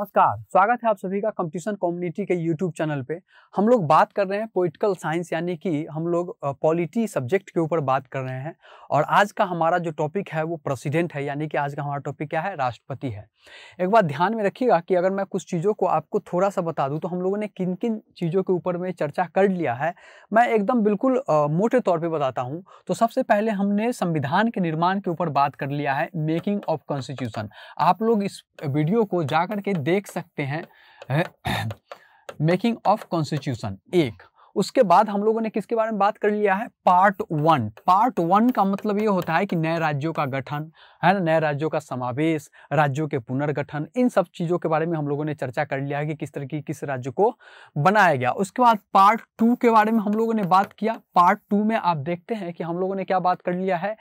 नमस्कार स्वागत है आप सभी का कंपटीशन कम्युनिटी के यूट्यूब चैनल पे हम लोग बात कर रहे हैं पॉलिटिकल साइंस यानी कि हम लोग पॉलिटी सब्जेक्ट के ऊपर बात कर रहे हैं और आज का हमारा जो टॉपिक है वो प्रेसिडेंट है यानी कि आज का हमारा टॉपिक क्या है राष्ट्रपति है एक बात ध्यान में रखिएगा कि अगर मैं कुछ चीज़ों को आपको थोड़ा सा बता दूँ तो हम लोगों ने किन किन चीज़ों के ऊपर में चर्चा कर लिया है मैं एकदम बिल्कुल मोटे तौर पर बताता हूँ तो सबसे पहले हमने संविधान के निर्माण के ऊपर बात कर लिया है मेकिंग ऑफ कॉन्स्टिट्यूशन आप लोग इस वीडियो को जा के देख सकते हैं मेकिंग ऑफ कॉन्स्टिट्यूशन एक उसके बाद हम लोगों ने किसके बारे में बात कर लिया है पार्ट वन पार्ट वन का मतलब ये होता है कि नए राज्यों का गठन है ना नए राज्यों का समावेश राज्यों के पुनर्गठन इन सब चीज़ों के बारे में हम लोगों ने चर्चा कर लिया है कि किस तरह की किस राज्य को बनाया गया उसके बाद पार्ट टू के बारे में हम लोगों ने बात किया पार्ट टू में आप देखते हैं कि हम लोगों ने क्या बात कर लिया है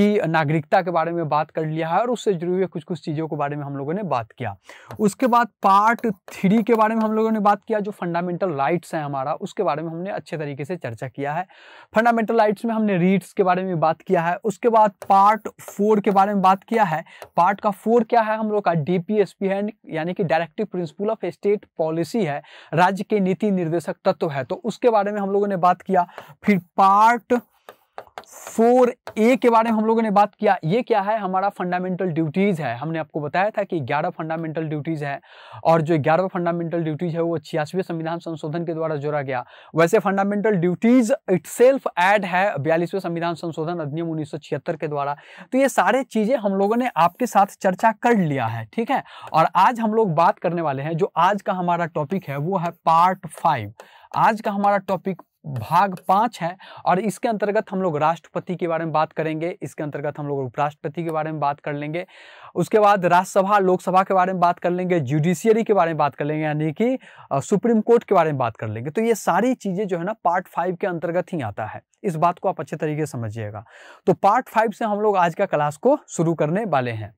कि नागरिकता के बारे में बात कर लिया है और उससे जुड़ी हुई कुछ कुछ चीज़ों के बारे में हम लोगों ने बात किया उसके बाद पार्ट थ्री के बारे में हम लोगों ने बात किया जो फंडामेंटल राइट्स हैं हमारा उसके बारे में हमने अच्छे तरीके से चर्चा किया है फंडामेंटल राइट्स में हमने रीड्स के बारे में बात किया है उसके बाद पार्ट फोर के बारे में बात किया है पार्ट का फोर क्या है हम लोग का डी है यानी कि directive principle of state policy है राज्य के नीति निर्देशक तत्व है तो उसके बारे में हम लोगों ने बात किया फिर पार्ट फोर ए के बारे में हम लोगों ने बात किया ये क्या है हमारा फंडामेंटल ड्यूटीज़ है हमने आपको बताया था कि ग्यारह फंडामेंटल ड्यूटीज़ है और जो ग्यारह फंडामेंटल ड्यूटीज़ है वो छियासवें संविधान संशोधन के द्वारा जोड़ा गया वैसे fundamental duties itself add है बयालीसवें संविधान संशोधन अधिनियम उन्नीस के द्वारा तो ये सारे चीज़ें हम लोगों ने आपके साथ चर्चा कर लिया है ठीक है और आज हम लोग बात करने वाले हैं जो आज का हमारा टॉपिक है वो है पार्ट फाइव आज का हमारा टॉपिक भाग पाँच है और इसके अंतर्गत हम लोग राष्ट्रपति के बारे में बात करेंगे इसके अंतर्गत हम लोग उपराष्ट्रपति के बारे में बात कर लेंगे उसके बाद राज्यसभा लोकसभा के बारे में बात कर लेंगे जुडिशियरी के बारे में बात कर लेंगे यानी कि सुप्रीम कोर्ट के बारे में बात कर लेंगे तो ये सारी चीज़ें जो है ना पार्ट फाइव के अंतर्गत ही आता है इस बात को आप अच्छे तरीके से समझिएगा तो पार्ट फाइव से हम लोग आज का क्लास को शुरू करने वाले हैं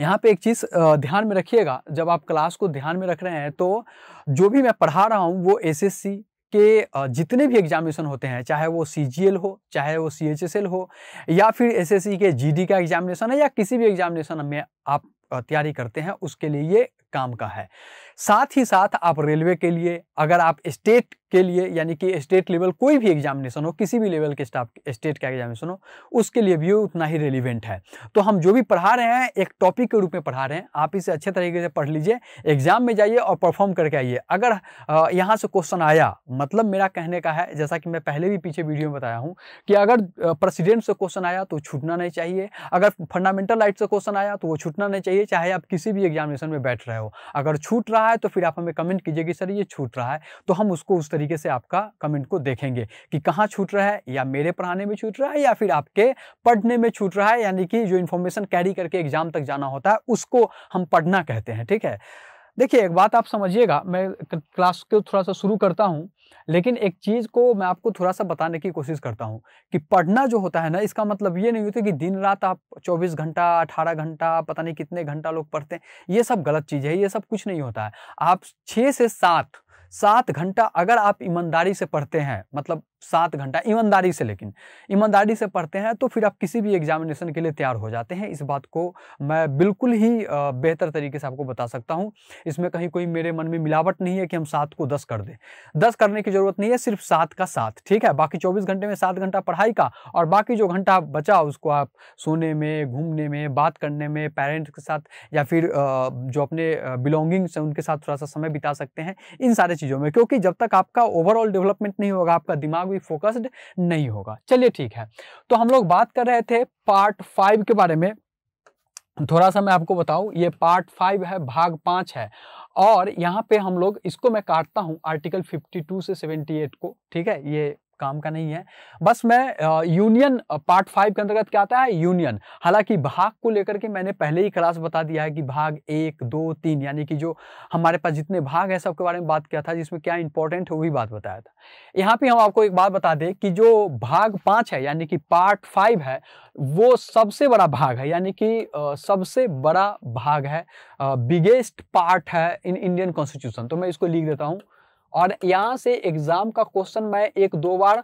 यहाँ पे एक चीज़ ध्यान में रखिएगा जब आप क्लास को ध्यान में रख रहे हैं तो जो भी मैं पढ़ा रहा हूँ वो एसएससी के जितने भी एग्जामिनेशन होते हैं चाहे वो सी हो चाहे वो सी हो या फिर एस के जी का एग्जामिनेशन है या किसी भी एग्जामिनेशन में आप तैयारी करते हैं उसके लिए ये काम का है साथ ही साथ आप रेलवे के लिए अगर आप स्टेट के लिए यानी कि स्टेट लेवल कोई भी एग्जामिनेशन हो किसी भी लेवल के स्टाफ स्टेट का एग्जामिनेशन हो उसके लिए भी उतना ही रेलिवेंट है तो हम जो भी पढ़ा रहे हैं एक टॉपिक के रूप में पढ़ा रहे हैं आप इसे अच्छे तरीके से पढ़ लीजिए एग्जाम में जाइए और परफॉर्म करके आइए अगर यहाँ से क्वेश्चन आया मतलब मेरा कहने का है जैसा कि मैं पहले भी पीछे वीडियो में बताया हूँ कि अगर प्रेसिडेंट से क्वेश्चन आया तो छूटना नहीं चाहिए अगर फंडामेंटल राइट से क्वेश्चन आया तो वो छूटना नहीं चाहिए चाहे आप किसी भी एग्जामिनेशन में बैठ रहे हो अगर छूट रहा रहा है तो फिर आप हमें कमेंट कीजिए कि सर ये छूट रहा है तो हम उसको उस तरीके से आपका कमेंट को देखेंगे कि कहाँ छूट रहा है या मेरे पढ़ाने में छूट रहा है या फिर आपके पढ़ने में छूट रहा है यानी कि जो इन्फॉर्मेशन कैरी करके एग्जाम तक जाना होता है उसको हम पढ़ना कहते हैं ठीक है देखिए एक बात आप समझिएगा मैं क्लास को थोड़ा सा शुरू करता हूँ लेकिन एक चीज़ को मैं आपको थोड़ा सा बताने की कोशिश करता हूँ कि पढ़ना जो होता है ना इसका मतलब ये नहीं होता कि दिन रात आप 24 घंटा 18 घंटा पता नहीं कितने घंटा लोग पढ़ते हैं ये सब गलत चीज़ है ये सब कुछ नहीं होता है आप छः से सात सात घंटा अगर आप ईमानदारी से पढ़ते हैं मतलब सात घंटा ईमानदारी से लेकिन ईमानदारी से पढ़ते हैं तो फिर आप किसी भी एग्जामिनेशन के लिए तैयार हो जाते हैं इस बात को मैं बिल्कुल ही बेहतर तरीके से आपको बता सकता हूँ इसमें कहीं कोई मेरे मन में मिलावट नहीं है कि हम सात को दस कर दें दस करने की ज़रूरत नहीं है सिर्फ सात का सात ठीक है बाकी चौबीस घंटे में सात घंटा पढ़ाई का और बाकी जो घंटा आप बचा उसको आप सोने में घूमने में बात करने में पेरेंट्स के साथ या फिर जो अपने बिलोंगिंग्स हैं उनके साथ थोड़ा सा समय बिता सकते हैं इन सारी चीज़ों में क्योंकि जब तक आपका ओवरऑल डेवलपमेंट नहीं होगा आपका दिमाग भी फोकस्ड नहीं होगा चलिए ठीक है तो हम लोग बात कर रहे थे पार्ट फाइव के बारे में थोड़ा सा मैं आपको बताऊं ये पार्ट फाइव है भाग पांच है और यहाँ पे हम लोग इसको मैं काटता हूँ आर्टिकल 52 से 78 को ठीक है ये काम का नहीं है बस मैं यूनियन पार्ट फाइव के अंतर्गत क्या आता है यूनियन हालांकि भाग को लेकर के मैंने पहले ही क्लास बता दिया है कि भाग एक दो तीन यानी कि जो हमारे पास जितने भाग हैं सबके बारे में बात किया था जिसमें क्या इंपॉर्टेंट है वही बात बताया था यहाँ पे हम आपको एक बात बता दें कि जो भाग पाँच है यानी कि पार्ट फाइव है वो सबसे बड़ा भाग है यानी कि सबसे बड़ा भाग है बिगेस्ट पार्ट है इन इंडियन कॉन्स्टिट्यूशन तो मैं इसको लिख देता हूँ और यहाँ से एग्जाम का क्वेश्चन मैं एक दो बार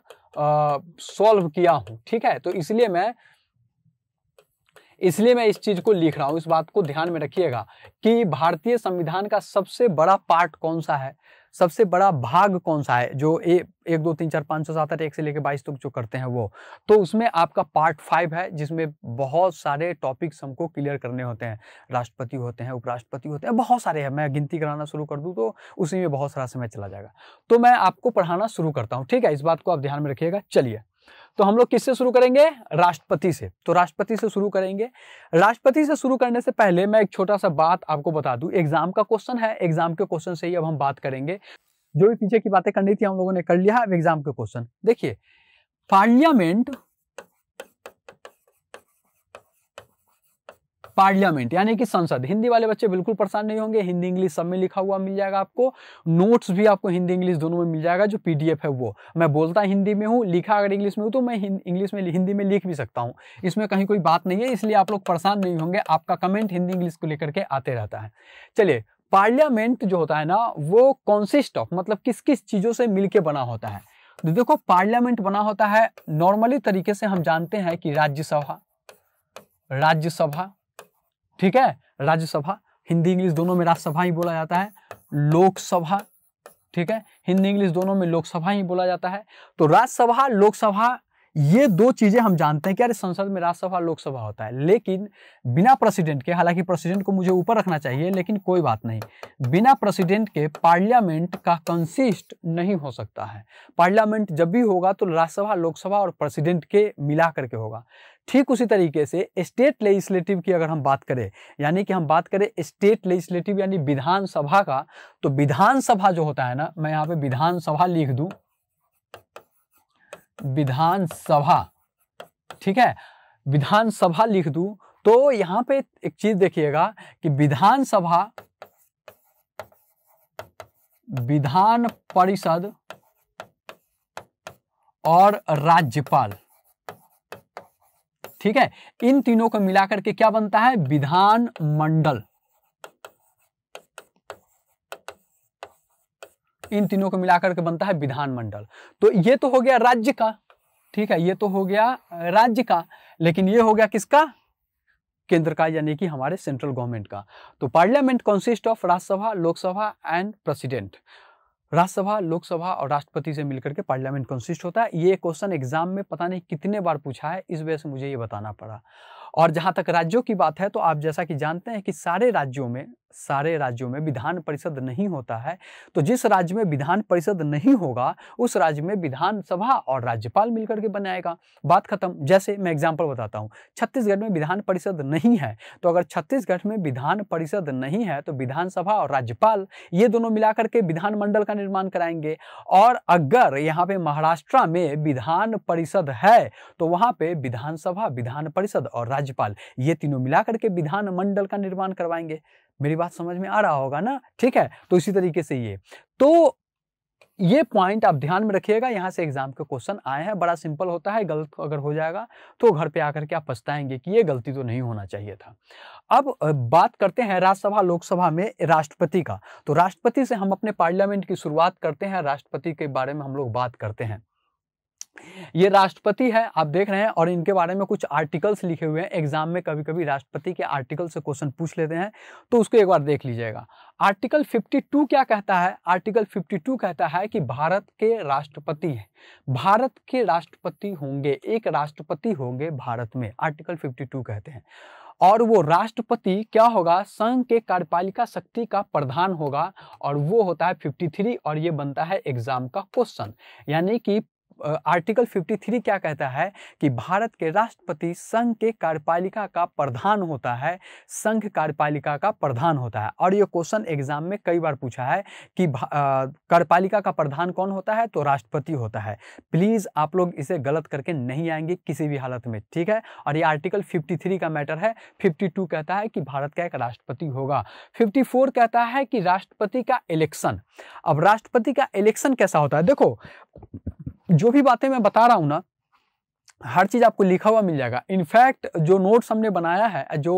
सॉल्व किया हूँ ठीक है तो इसलिए मैं इसलिए मैं इस चीज को लिख रहा हूँ इस बात को ध्यान में रखिएगा कि भारतीय संविधान का सबसे बड़ा पार्ट कौन सा है सबसे बड़ा भाग कौन सा है जो ए, एक दो तीन चार पाँच सौ सात आठ एक से लेकर बाईस तक जो करते हैं वो तो उसमें आपका पार्ट फाइव है जिसमें बहुत सारे टॉपिक्स हमको क्लियर करने होते हैं राष्ट्रपति होते हैं उपराष्ट्रपति होते हैं बहुत सारे हैं मैं गिनती कराना शुरू कर दूँ तो उसी में बहुत सारा समय चला जाएगा तो मैं आपको पढ़ाना शुरू करता हूँ ठीक है इस बात को आप ध्यान में रखिएगा चलिए तो हम लोग किससे शुरू करेंगे राष्ट्रपति से तो राष्ट्रपति से शुरू करेंगे राष्ट्रपति से शुरू करने से पहले मैं एक छोटा सा बात आपको बता दूं एग्जाम का क्वेश्चन है एग्जाम के क्वेश्चन से ही अब हम बात करेंगे जो भी पीछे की बातें करनी थी हम लोगों ने कर लिया है एग्जाम के क्वेश्चन देखिए पार्लियामेंट पार्लियामेंट यानी कि संसद हिंदी वाले बच्चे बिल्कुल परेशान नहीं होंगे हिंदी इंग्लिश सब में लिखा हुआ मिल जाएगा आपको नोट्स भी आपको हिंदी इंग्लिश दोनों में मिल जाएगा जो पी है वो मैं बोलता हिंदी में हूँ लिखा अगर इंग्लिश में हूँ तो मैं इंग्लिश में हिंदी में लिख भी सकता हूँ इसमें कहीं कोई बात नहीं है इसलिए आप लोग परेशान नहीं होंगे आपका कमेंट हिंदी इंग्लिश को लेकर के आते रहता है चलिए पार्लियामेंट जो होता है ना वो कॉन्सिस्ट ऑफ मतलब किस किस चीज़ों से मिलके बना होता है तो देखो पार्लियामेंट बना होता है नॉर्मली तरीके से हम जानते हैं कि राज्यसभा राज्यसभा ठीक है राज्यसभा हिंदी इंग्लिश दोनों में राज्यसभा ही बोला जाता है लोकसभा ठीक है हिंदी इंग्लिश दोनों में लोकसभा ही बोला जाता है तो राज्यसभा लोकसभा ये दो चीज़ें हम जानते हैं कि अरे संसद में राज्यसभा लोकसभा होता है लेकिन बिना प्रेसिडेंट के हालांकि प्रेसिडेंट को मुझे ऊपर रखना चाहिए लेकिन कोई बात नहीं बिना प्रेसिडेंट के पार्लियामेंट का कंसिस्ट नहीं हो सकता है पार्लियामेंट जब भी होगा तो राज्यसभा लोकसभा और प्रेसिडेंट के मिला करके होगा ठीक उसी तरीके से स्टेट लेजिस्लेटिव की अगर हम बात करें यानी कि हम बात करें स्टेट लेजिस्लेटिव यानी विधानसभा का तो विधानसभा जो होता है ना मैं यहाँ पे विधानसभा लिख दूँ विधानसभा ठीक है विधानसभा लिख दू तो यहां पे एक चीज देखिएगा कि विधानसभा विधान परिषद और राज्यपाल ठीक है इन तीनों को मिलाकर के क्या बनता है विधान मंडल इन तीनों को मिलाकर के बनता है विधानमंडल तो ये तो हो गया राज्य का ठीक है ये तो हो गया राज्य का लेकिन ये हो गया किसका केंद्र का यानी कि हमारे सेंट्रल गवर्नमेंट का तो parliament consist of Rajya Sabha Lok Sabha and president Rajya Sabha Lok Sabha और राष्ट्रपति से मिलकर के पार्लियामेंट कंसिस्ट होता है ये क्वेश्चन एग्जाम में पता नहीं कितने बार पूछा है इस वजह से मुझे ये बताना पड़ा और जहाँ तक राज्यों की बात है तो आप जैसा कि जानते हैं कि सारे राज्यों में सारे राज्यों में विधान परिषद नहीं होता है तो जिस राज्य में विधान परिषद नहीं होगा उस राज्य में विधानसभा और राज्यपाल मिलकर के बनाएगा बात खत्म जैसे मैं एग्जांपल बताता हूँ छत्तीसगढ़ में विधान परिषद नहीं है तो अगर छत्तीसगढ़ में विधान परिषद नहीं है तो विधानसभा और राज्यपाल ये दोनों मिलाकर के विधानमंडल का निर्माण कराएंगे और अगर यहाँ पे महाराष्ट्र में विधान परिषद है तो वहाँ पे विधानसभा विधान परिषद और राज्यपाल ये तीनों मिलाकर के विधानमंडल का निर्माण करवाएंगे मेरी बात समझ में आ रहा होगा ना ठीक है तो इसी तरीके से ये तो ये पॉइंट आप ध्यान में रखिएगा यहाँ से एग्जाम के क्वेश्चन आए हैं बड़ा सिंपल होता है गलत अगर हो जाएगा तो घर पे आकर के आप पछताएंगे कि ये गलती तो नहीं होना चाहिए था अब बात करते हैं राज्यसभा लोकसभा में राष्ट्रपति का तो राष्ट्रपति से हम अपने पार्लियामेंट की शुरुआत करते हैं राष्ट्रपति के बारे में हम लोग बात करते हैं ये राष्ट्रपति है आप देख रहे हैं और इनके बारे में कुछ आर्टिकल्स लिखे हुए हैं एग्जाम में कभी कभी राष्ट्रपति के आर्टिकल से क्वेश्चन पूछ लेते हैं तो उसको एक बार देख लीजिएगा आर्टिकल 52 क्या कहता है आर्टिकल 52 कहता है कि भारत के राष्ट्रपति हैं भारत के राष्ट्रपति होंगे एक राष्ट्रपति होंगे भारत में आर्टिकल फिफ्टी कहते हैं और वो राष्ट्रपति क्या होगा संघ के कार्यपालिका शक्ति का प्रधान होगा और वो होता है 53 और ये बनता है एग्जाम का क्वेश्चन यानी कि आर्टिकल 53 क्या कहता है कि भारत के राष्ट्रपति संघ के कार्यपालिका का प्रधान होता है संघ कार्यपालिका का प्रधान होता है और ये क्वेश्चन एग्जाम में कई बार पूछा है कि कार्यपालिका का प्रधान कौन होता है तो राष्ट्रपति होता है प्लीज़ आप लोग इसे गलत करके नहीं आएंगे किसी भी हालत में ठीक है और ये आर्टिकल 53 का मैटर है 52 कहता है कि भारत का एक राष्ट्रपति होगा 54 कहता है कि राष्ट्रपति का इलेक्शन अब राष्ट्रपति का इलेक्शन कैसा होता है देखो जो भी बातें मैं बता रहा हूँ ना हर चीज़ आपको लिखा हुआ मिल जाएगा इनफैक्ट जो नोट्स हमने बनाया है जो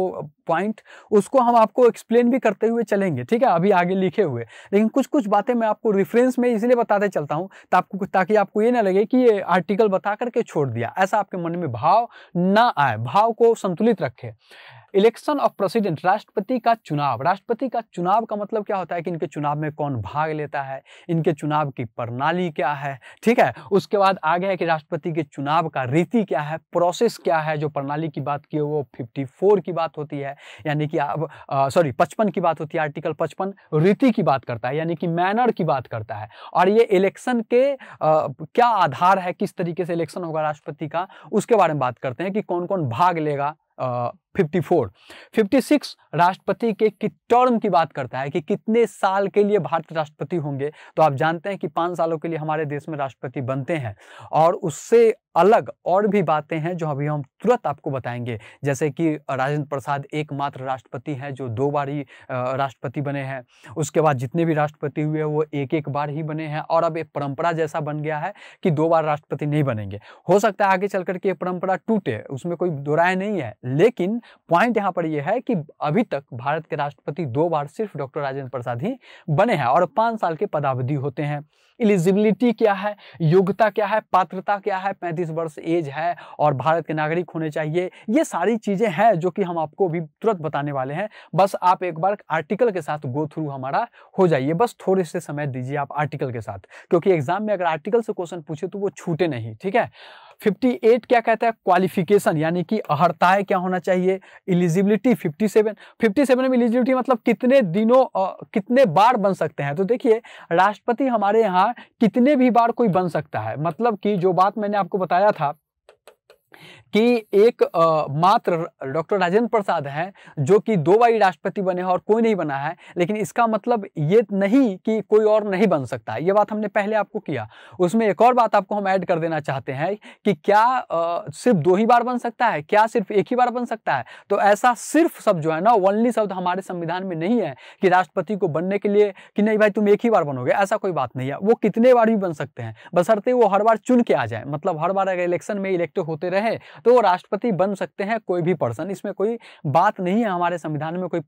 पॉइंट उसको हम आपको एक्सप्लेन भी करते हुए चलेंगे ठीक है अभी आगे लिखे हुए लेकिन कुछ कुछ बातें मैं आपको रेफरेंस में इसलिए बताते चलता हूँ ताकि ताकि आपको ये ना लगे कि ये आर्टिकल बता करके छोड़ दिया ऐसा आपके मन में भाव ना आए भाव को संतुलित रखे इलेक्शन ऑफ प्रेसिडेंट राष्ट्रपति का चुनाव राष्ट्रपति का चुनाव का मतलब क्या होता है कि इनके चुनाव में कौन भाग लेता है इनके चुनाव की प्रणाली क्या है ठीक है उसके बाद आगे है कि राष्ट्रपति के चुनाव का रीति क्या है प्रोसेस क्या है जो प्रणाली की बात की वो फिफ्टी की बात होती है यानी कि अब सॉरी पचपन की बात होती है आर्टिकल पचपन रीति की बात करता है यानी कि मैनर की बात करता है और ये इलेक्शन के आ, क्या आधार है किस तरीके से इलेक्शन होगा राष्ट्रपति का उसके बारे में बात करते हैं कि कौन कौन भाग लेगा 54 56 राष्ट्रपति के कि टर्म की बात करता है कि कितने साल के लिए भारत के राष्ट्रपति होंगे तो आप जानते हैं कि पाँच सालों के लिए हमारे देश में राष्ट्रपति बनते हैं और उससे अलग और भी बातें हैं जो अभी हम तुरंत आपको बताएंगे जैसे कि राजेंद्र प्रसाद एकमात्र राष्ट्रपति हैं जो दो बार ही राष्ट्रपति बने हैं उसके बाद जितने भी राष्ट्रपति हुए वो एक एक बार ही बने हैं और अब एक परंपरा जैसा बन गया है कि दो बार राष्ट्रपति नहीं बनेंगे हो सकता है आगे चल करके परंपरा टूटे उसमें कोई दो राय नहीं है लेकिन पॉइंट यहाँ पर यह है कि अभी तक भारत के राष्ट्रपति दो बार सिर्फ डॉक्टर राजेंद्र प्रसाद ही बने हैं और पाँच साल के पदावधि होते हैं एलिजिबिलिटी क्या है योग्यता क्या है पात्रता क्या है पैंतीस वर्ष एज है और भारत के नागरिक होने चाहिए ये सारी चीज़ें हैं जो कि हम आपको भी तुरंत बताने वाले हैं बस आप एक बार आर्टिकल के साथ गो थ्रू हमारा हो जाइए बस थोड़े से समय दीजिए आप आर्टिकल के साथ क्योंकि एग्जाम में अगर आर्टिकल से क्वेश्चन पूछे तो वो छूटे नहीं ठीक है 58 क्या कहता है क्वालिफिकेशन यानी कि अहर्ताए क्या होना चाहिए सेवन 57 57 में इलिजिबिलिटी मतलब कितने दिनों कितने बार बन सकते हैं तो देखिए राष्ट्रपति हमारे यहाँ कितने भी बार कोई बन सकता है मतलब कि जो बात मैंने आपको बताया था कि एक मात्र डॉक्टर राजेंद्र प्रसाद हैं जो कि दो बारी राष्ट्रपति बने हैं और कोई नहीं बना है लेकिन इसका मतलब ये नहीं कि कोई और नहीं बन सकता ये बात हमने पहले आपको किया उसमें एक और बात आपको हम ऐड कर देना चाहते हैं कि क्या आ, सिर्फ दो ही बार बन सकता है क्या सिर्फ एक ही बार बन सकता है तो ऐसा सिर्फ सब जो है ना वनली शब्द हमारे संविधान में नहीं है कि राष्ट्रपति को बनने के लिए कि नहीं भाई तुम एक ही बार बनोगे ऐसा कोई बात नहीं है वो कितने बार भी बन सकते हैं बसरते वो हर बार चुन के आ जाए मतलब हर बार अगर इलेक्शन में इलेक्ट होते रहे रहे हैं तो वो राष्ट्रपति बन सकते हैं कोई भी पर्सन इसमें कोई बात नहीं है हमारे संविधान में कोई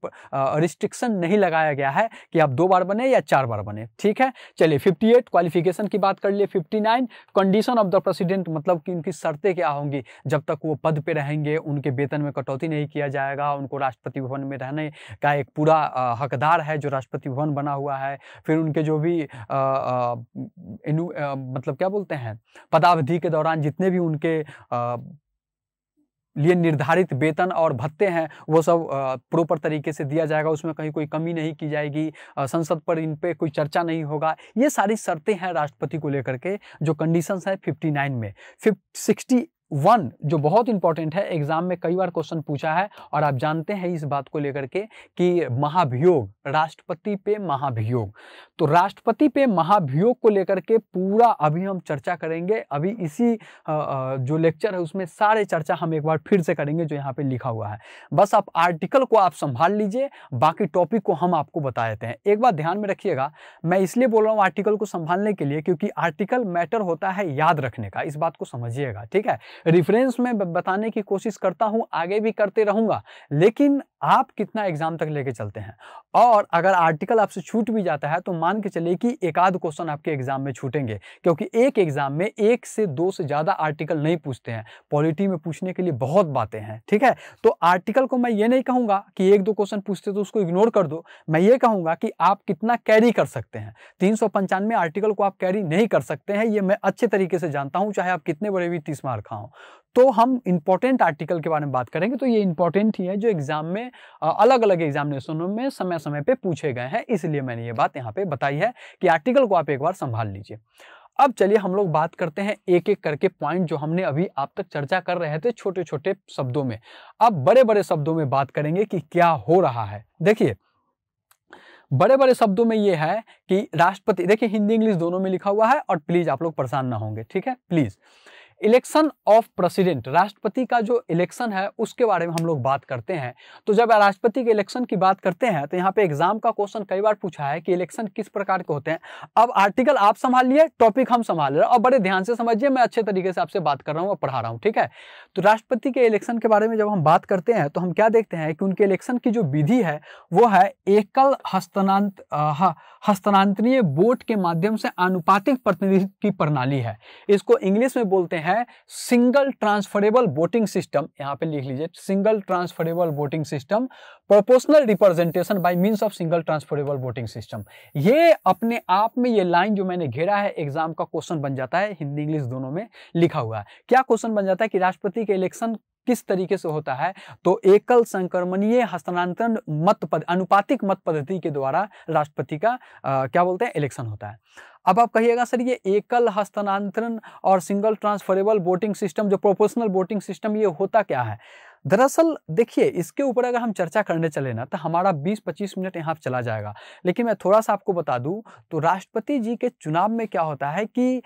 रिस्ट्रिक्शन नहीं लगाया गया है कि आप दो बार बने या चार बार बने ठीक है चलिए 58 क्वालिफिकेशन की बात कर लिए 59 कंडीशन ऑफ द प्रेसिडेंट मतलब कि उनकी शर्तें क्या होंगी जब तक वो पद पे रहेंगे उनके वेतन में कटौती नहीं किया जाएगा उनको राष्ट्रपति भवन में रहने का एक पूरा हकदार है जो राष्ट्रपति भवन बना हुआ है फिर उनके जो भी आ, आ, आ, मतलब क्या बोलते हैं पदावधि के दौरान जितने भी उनके आ, लिए निर्धारित वेतन और भत्ते हैं वो सब प्रॉपर तरीके से दिया जाएगा उसमें कहीं कोई कमी नहीं की जाएगी संसद पर इन पर कोई चर्चा नहीं होगा ये सारी शर्तें हैं राष्ट्रपति को लेकर के जो कंडीशंस हैं 59 में फिफ सिक्सटी वन जो बहुत इंपॉर्टेंट है एग्जाम में कई बार क्वेश्चन पूछा है और आप जानते हैं इस बात को लेकर के कि महाभियोग राष्ट्रपति पे महाभियोग तो राष्ट्रपति पे महाभियोग को लेकर के पूरा अभी हम चर्चा करेंगे अभी इसी जो लेक्चर है उसमें सारे चर्चा हम एक बार फिर से करेंगे जो यहाँ पे लिखा हुआ है बस आप आर्टिकल को आप संभाल लीजिए बाकी टॉपिक को हम आपको बता देते हैं एक बार ध्यान में रखिएगा मैं इसलिए बोल रहा हूँ आर्टिकल को संभालने के लिए क्योंकि आर्टिकल मैटर होता है याद रखने का इस बात को समझिएगा ठीक है रेफरेंस में बताने की कोशिश करता हूँ आगे भी करते रहूँगा लेकिन आप कितना एग्जाम तक लेके चलते हैं और अगर आर्टिकल आपसे छूट भी जाता है तो मान के चलिए कि एक आध क्वेश्चन आपके एग्जाम में छूटेंगे क्योंकि एक एग्जाम में एक से दो से ज़्यादा आर्टिकल नहीं पूछते हैं पॉलिटी में पूछने के लिए बहुत बातें हैं ठीक है तो आर्टिकल को मैं ये नहीं कहूंगा कि एक दो क्वेश्चन पूछते तो उसको इग्नोर कर दो मैं ये कहूंगा कि आप कितना कैरी कर सकते हैं तीन आर्टिकल को आप कैरी नहीं कर सकते हैं ये मैं अच्छे तरीके से जानता हूँ चाहे आप कितने बड़े भी तीस मार्क खाओ तो हम इंपॉर्टेंट आर्टिकल के बारे में बात करेंगे तो ये इंपॉर्टेंट ही है जो एग्जाम में अलग अलग एग्जामिनेशनों में समय समय पर पूछे गए हैं इसलिए मैंने ये बात यहाँ पे बताई है कि आर्टिकल को आप एक बार संभाल लीजिए अब चलिए हम लोग बात करते हैं एक एक करके पॉइंट जो हमने अभी आप तक चर्चा कर रहे थे छोटे छोटे शब्दों में अब बड़े बड़े शब्दों में बात करेंगे कि क्या हो रहा है देखिए बड़े बड़े शब्दों में ये है कि राष्ट्रपति देखिए हिंदी इंग्लिश दोनों में लिखा हुआ है और प्लीज़ आप लोग परेशान ना होंगे ठीक है प्लीज़ इलेक्शन ऑफ प्रेसिडेंट राष्ट्रपति का जो इलेक्शन है उसके बारे में हम लोग बात करते हैं तो जब राष्ट्रपति के इलेक्शन की बात करते हैं तो यहाँ पे एग्जाम का क्वेश्चन कई बार पूछा है कि इलेक्शन किस प्रकार के होते हैं अब आर्टिकल आप संभाल लिए टॉपिक हम संभाल रहे हैं और बड़े ध्यान से समझिए मैं अच्छे तरीके से आपसे बात कर रहा हूँ और पढ़ा रहा हूँ ठीक है तो राष्ट्रपति के इलेक्शन के बारे में जब हम बात करते हैं तो हम क्या देखते हैं कि उनके इलेक्शन की जो विधि है वो है एकल हस्तनांत हस्तनांतरीय वोट के माध्यम से आनुपातिक प्रतिनिधित्व की प्रणाली है इसको इंग्लिश में बोलते हैं है सिंगल ट्रांसफरेबल वोटिंग सिस्टम यहां पे लिख लीजिए single transferable voting system proportional representation by means of single transferable voting system ये अपने आप में ये लाइन जो मैंने घेरा है एग्जाम का क्वेश्चन बन जाता है हिंदी इंग्लिश दोनों में लिखा हुआ है क्या क्वेश्चन बन जाता है कि राष्ट्रपति के इलेक्शन किस तरीके से होता है तो एकल संक्रमणीय हस्तांतरण मत पद अनुपातिक मत पद्धति के द्वारा राष्ट्रपति का आ, क्या बोलते हैं इलेक्शन होता है अब आप कहिएगा सर ये एकल हस्तांतरण और सिंगल ट्रांसफरेबल वोटिंग सिस्टम जो प्रोपोर्शनल वोटिंग सिस्टम ये होता क्या है दरअसल देखिए इसके ऊपर अगर हम चर्चा करने चले ना तो हमारा 20-25 मिनट यहाँ चला जाएगा लेकिन मैं थोड़ा सा आपको बता दूँ तो राष्ट्रपति जी के चुनाव में क्या होता है कि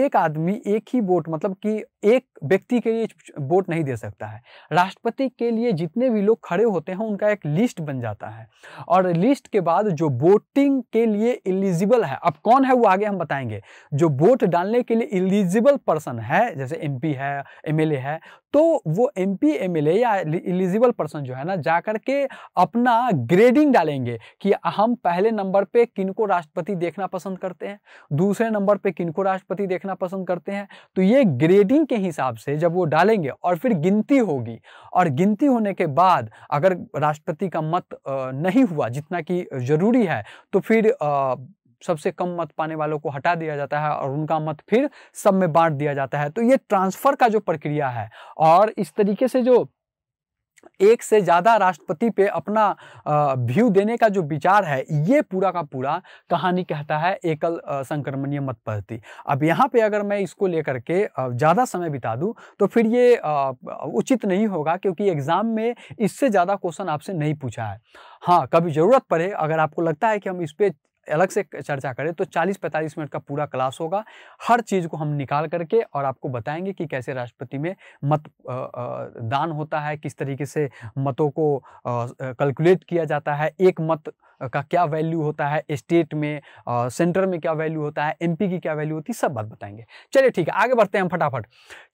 एक आदमी एक ही वोट मतलब कि एक व्यक्ति के लिए वोट नहीं दे सकता है राष्ट्रपति के लिए जितने भी लोग खड़े होते हैं उनका एक लिस्ट बन जाता है और लिस्ट के बाद जो वोटिंग के लिए एलिजिबल है अब कौन है वो आगे हम बताएंगे जो वोट डालने के लिए एलिजिबल पर्सन है जैसे एमपी है एमएलए है तो वो M P M L A या एलिजिबल पर्सन जो है ना जा कर के अपना ग्रेडिंग डालेंगे कि हम पहले नंबर पे किनको राष्ट्रपति देखना पसंद करते हैं दूसरे नंबर पे किनको राष्ट्रपति देखना पसंद करते हैं तो ये ग्रेडिंग के हिसाब से जब वो डालेंगे और फिर गिनती होगी और गिनती होने के बाद अगर राष्ट्रपति का मत नहीं हुआ जितना कि ज़रूरी है तो फिर सबसे कम मत पाने वालों को हटा दिया जाता है और उनका मत फिर सब में बांट दिया जाता है तो ये ट्रांसफ़र का जो प्रक्रिया है और इस तरीके से जो एक से ज़्यादा राष्ट्रपति पे अपना व्यू देने का जो विचार है ये पूरा का पूरा कहानी कहता है एकल संक्रमणीय मत पद्धति अब यहाँ पे अगर मैं इसको लेकर के ज़्यादा समय बिता दूँ तो फिर ये उचित नहीं होगा क्योंकि एग्ज़ाम में इससे ज़्यादा क्वेश्चन आपसे नहीं पूछा है हाँ कभी ज़रूरत पड़े अगर आपको लगता है कि हम इस पर अलग से चर्चा करें तो 40-45 मिनट का पूरा क्लास होगा हर चीज़ को हम निकाल करके और आपको बताएंगे कि कैसे राष्ट्रपति में मत दान होता है किस तरीके से मतों को कैलकुलेट किया जाता है एक मत का क्या वैल्यू होता है स्टेट में सेंटर में क्या वैल्यू होता है एमपी की क्या वैल्यू होती है सब बात बताएंगे चलिए ठीक है आगे बढ़ते हैं हम फटाफट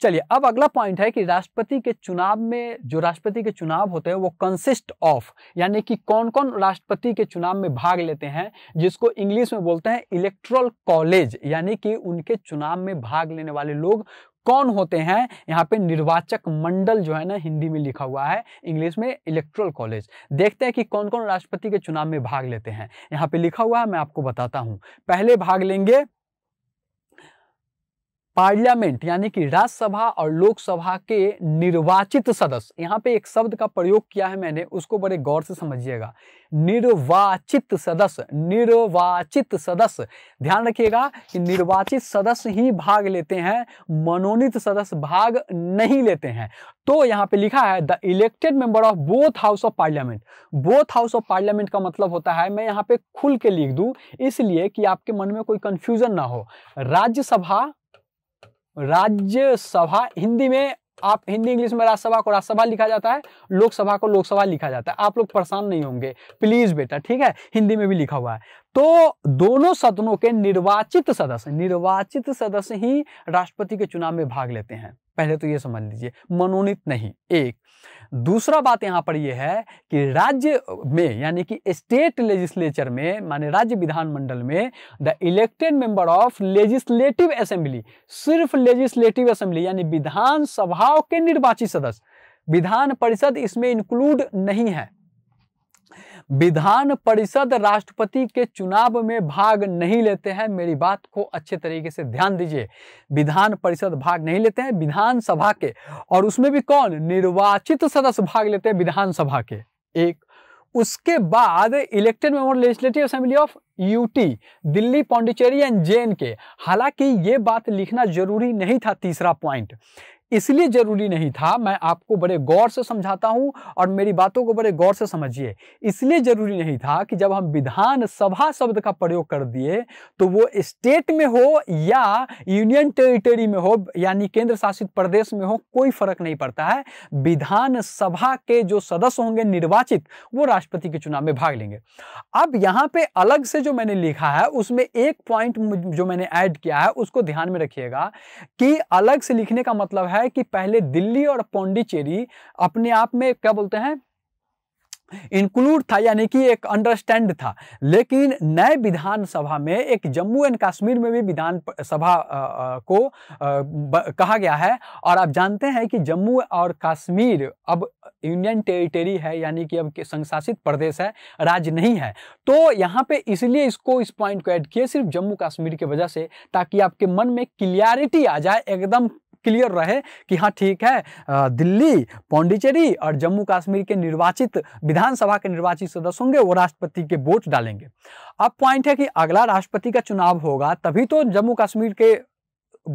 चलिए अब अगला पॉइंट है कि राष्ट्रपति के चुनाव में जो राष्ट्रपति के चुनाव होते हैं वो कंसिस्ट ऑफ यानी कि कौन कौन राष्ट्रपति के चुनाव में भाग लेते हैं जिसको इंग्लिश में बोलते हैं इलेक्ट्रल कॉलेज यानी कि उनके चुनाव में भाग लेने वाले लोग कौन होते हैं यहाँ पे निर्वाचक मंडल जो है ना हिंदी में लिखा हुआ है इंग्लिश में इलेक्ट्रल कॉलेज देखते हैं कि कौन कौन राष्ट्रपति के चुनाव में भाग लेते हैं यहाँ पे लिखा हुआ है मैं आपको बताता हूँ पहले भाग लेंगे पार्लियामेंट यानी कि राज्यसभा और लोकसभा के निर्वाचित सदस्य यहाँ पे एक शब्द का प्रयोग किया है मैंने उसको बड़े गौर से समझिएगा निर्वाचित सदस्य निर्वाचित सदस्य ध्यान रखिएगा कि निर्वाचित सदस्य ही भाग लेते हैं मनोनीत सदस्य भाग नहीं लेते हैं तो यहाँ पे लिखा है the elected member of both house of parliament both house of parliament का मतलब होता है मैं यहाँ पे खुल के लिख दू इसलिए कि आपके मन में कोई कंफ्यूजन ना हो राज्यसभा राज्यसभा हिंदी में आप हिंदी इंग्लिश में राज्यसभा को राज्यसभा लिखा जाता है लोकसभा को लोकसभा लिखा जाता है आप लोग परेशान नहीं होंगे प्लीज बेटा ठीक है हिंदी में भी लिखा हुआ है तो दोनों सदनों के निर्वाचित सदस्य निर्वाचित सदस्य ही राष्ट्रपति के चुनाव में भाग लेते हैं पहले तो ये समझ लीजिए मनोनीत नहीं एक दूसरा बात यहाँ पर यह है कि राज्य में यानी कि स्टेट लेजिस्लेचर में माने राज्य विधानमंडल में the elected member of legislative assembly सिर्फ लेजिस्लेटिव असेंबली यानी विधानसभा के निर्वाचित सदस्य विधान परिषद इसमें इंक्लूड नहीं है विधान परिषद राष्ट्रपति के चुनाव में भाग नहीं लेते हैं मेरी बात को अच्छे तरीके से ध्यान दीजिए विधान परिषद भाग नहीं लेते हैं विधानसभा के और उसमें भी कौन निर्वाचित सदस्य भाग लेते हैं विधानसभा के एक उसके बाद elected member legislative assembly of UT Delhi Pondicherry and J K हालांकि ये बात लिखना जरूरी नहीं था तीसरा पॉइंट इसलिए जरूरी नहीं था मैं आपको बड़े गौर से समझाता हूं और मेरी बातों को बड़े गौर से समझिए इसलिए जरूरी नहीं था कि जब हम विधानसभा शब्द का प्रयोग कर दिए तो वो स्टेट में हो या यूनियन टेरिटरी में हो यानी केंद्र शासित प्रदेश में हो कोई फर्क नहीं पड़ता है विधानसभा के जो सदस्य होंगे निर्वाचित वो राष्ट्रपति के चुनाव में भाग लेंगे अब यहाँ पे अलग से जो मैंने लिखा है उसमें एक पॉइंट जो मैंने ऐड किया है उसको ध्यान में रखिएगा कि अलग से लिखने का मतलब है है कि पहले दिल्ली और पौंडीचेरी अपने आप में क्या बोलते हैं इंक्लूड था यानी कि एक अंडरस्टैंड था लेकिन नए विधानसभा में एक जम्मू एंड कश्मीर में भी विधानसभा को आ, कहा गया है और आप जानते हैं कि जम्मू और कश्मीर अब यूनियन टेरिटरी है यानी कि अब संशासित प्रदेश है राज्य नहीं है तो यहाँ पे इसलिए इसको इस पॉइंट को ऐड किए सिर्फ जम्मू कश्मीर की वजह से ताकि आपके मन में क्लियरिटी आ जाए एकदम क्लियर रहे कि हाँ ठीक है दिल्ली पौंडीचेरी और जम्मू कश्मीर के निर्वाचित विधानसभा के निर्वाचित सदस्य होंगे वो राष्ट्रपति के वोट डालेंगे अब पॉइंट है कि अगला राष्ट्रपति का चुनाव होगा तभी तो जम्मू कश्मीर के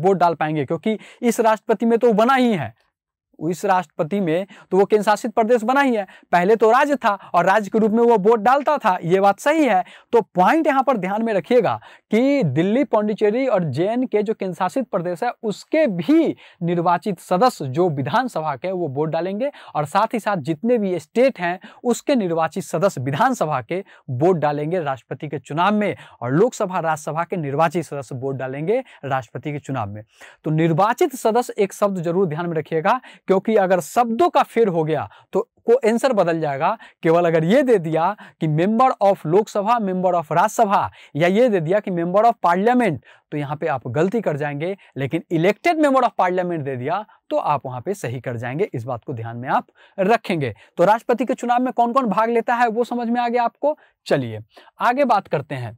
वोट डाल पाएंगे क्योंकि इस राष्ट्रपति में तो बना ही है इस राष्ट्रपति में तो वो केंद्रशासित प्रदेश बना ही है पहले तो राज्य था और राज्य के रूप में वो वोट डालता था ये बात सही है तो पॉइंट यहाँ पर ध्यान में रखिएगा कि दिल्ली पौंडीचेरी और जे के जो केंद्रशासित प्रदेश है उसके भी निर्वाचित सदस्य जो विधानसभा के वो वोट डालेंगे और साथ ही साथ जितने भी स्टेट हैं उसके निर्वाचित सदस्य विधानसभा के वोट डालेंगे राष्ट्रपति के चुनाव में और लोकसभा राज्यसभा के निर्वाचित सदस्य वोट डालेंगे राष्ट्रपति के चुनाव में तो निर्वाचित सदस्य एक शब्द जरूर ध्यान में रखिएगा क्योंकि अगर शब्दों का फेर हो गया तो को आंसर बदल जाएगा केवल अगर ये दे दिया कि member of Lok Sabha member of Rajya Sabha या ये दे दिया कि मेंबर ऑफ पार्लियामेंट तो यहाँ पे आप गलती कर जाएंगे लेकिन इलेक्टेड मेंबर ऑफ पार्लियामेंट दे दिया तो आप वहाँ पे सही कर जाएंगे इस बात को ध्यान में आप रखेंगे तो राष्ट्रपति के चुनाव में कौन कौन भाग लेता है वो समझ में आ गया आपको चलिए आगे बात करते हैं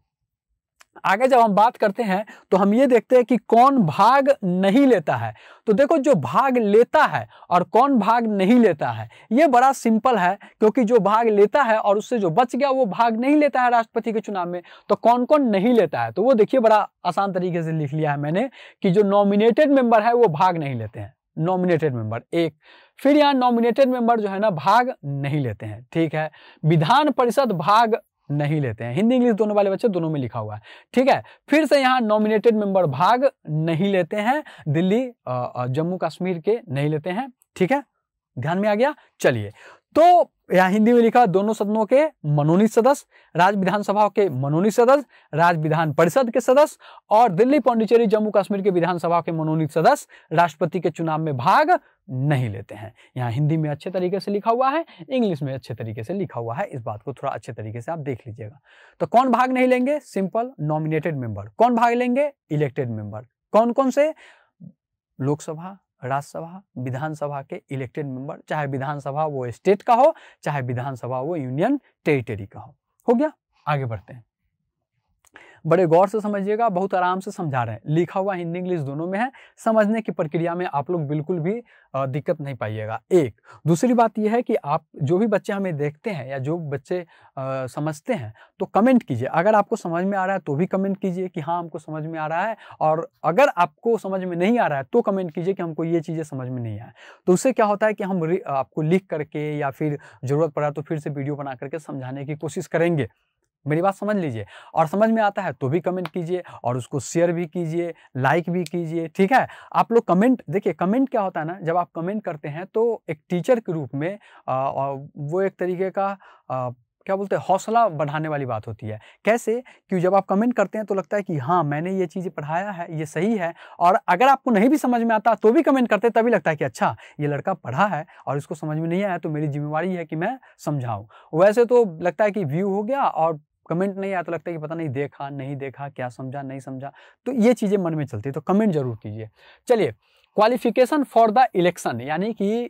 आगे जब हम बात करते हैं तो हम ये देखते हैं कि कौन भाग नहीं लेता है तो देखो जो भाग लेता है और कौन भाग नहीं लेता है ये बड़ा सिंपल है क्योंकि जो भाग लेता है और उससे जो बच गया वो भाग नहीं लेता है राष्ट्रपति के चुनाव में तो कौन कौन नहीं लेता है तो वो देखिए बड़ा आसान तरीके से लिख लिया है मैंने कि जो नॉमिनेटेड मेंबर है वो भाग नहीं लेते हैं नॉमिनेटेड मेंबर एक फिर यहाँ नॉमिनेटेड मेंबर जो है ना भाग नहीं लेते हैं ठीक है विधान परिषद भाग नहीं लेते हैं हिंदी इंग्लिश दोनों वाले बच्चे दोनों में लिखा हुआ है ठीक है फिर से यहाँ नॉमिनेटेड मेंबर भाग नहीं लेते हैं दिल्ली जम्मू कश्मीर के नहीं लेते हैं ठीक है ध्यान में आ गया चलिए तो यहाँ हिंदी में लिखा दोनों सदनों के मनोनीत सदस्य राज्य विधानसभा के मनोनीत सदस्य राज्य विधान परिषद के सदस्य और दिल्ली पाण्डिचेरी जम्मू कश्मीर के विधानसभा के मनोनीत सदस्य राष्ट्रपति के चुनाव में भाग नहीं लेते हैं यहाँ हिंदी में अच्छे तरीके से लिखा हुआ है इंग्लिश में अच्छे तरीके से लिखा हुआ है इस बात को थोड़ा अच्छे तरीके से आप देख लीजिएगा तो कौन भाग नहीं लेंगे सिंपल नॉमिनेटेड मेंबर कौन भाग लेंगे इलेक्टेड मेंबर कौन कौन से लोकसभा राज्यसभा विधानसभा के इलेक्टेड मेंबर चाहे विधानसभा वो स्टेट का हो चाहे विधानसभा वो यूनियन टेरिटरी का हो हो गया आगे बढ़ते हैं बड़े गौर से समझिएगा बहुत आराम से समझा रहे हैं लिखा हुआ हिंदी इंग्लिश दोनों में है समझने की प्रक्रिया में आप लोग बिल्कुल भी दिक्कत नहीं पाइएगा एक दूसरी बात यह है कि आप जो भी बच्चे हमें देखते हैं या जो बच्चे आ, समझते हैं तो कमेंट कीजिए अगर आपको समझ में आ रहा है तो भी कमेंट कीजिए कि हाँ हमको समझ में आ रहा है और अगर आपको समझ में नहीं आ रहा है तो कमेंट कीजिए कि हमको ये चीज़ें समझ में नहीं आए तो उससे क्या होता है कि हम आपको लिख करके या फिर ज़रूरत पड़ा तो फिर से वीडियो बना करके समझाने की कोशिश करेंगे मेरी बात समझ लीजिए और समझ में आता है तो भी कमेंट कीजिए और उसको शेयर भी कीजिए लाइक भी कीजिए ठीक है आप लोग कमेंट देखिए कमेंट क्या होता है ना जब आप कमेंट करते हैं तो एक टीचर के रूप में आ, वो एक तरीके का आ, क्या बोलते हैं हौसला बढ़ाने वाली बात होती है कैसे कि जब आप कमेंट करते हैं तो लगता है कि हाँ मैंने ये चीज़ पढ़ाया है ये सही है और अगर आपको नहीं भी समझ में आता तो भी कमेंट करते तभी लगता है कि अच्छा ये लड़का पढ़ा है और इसको समझ में नहीं आया तो मेरी जिम्मेवारी है कि मैं समझाऊँ वैसे तो लगता है कि व्यू हो गया और कमेंट नहीं आता लगता है कि पता नहीं देखा नहीं देखा क्या समझा नहीं समझा तो ये चीज़ें मन में चलती है तो कमेंट जरूर कीजिए चलिए क्वालिफिकेशन फॉर द इलेक्शन यानी कि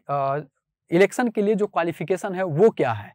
इलेक्शन के लिए जो क्वालिफिकेशन है वो क्या है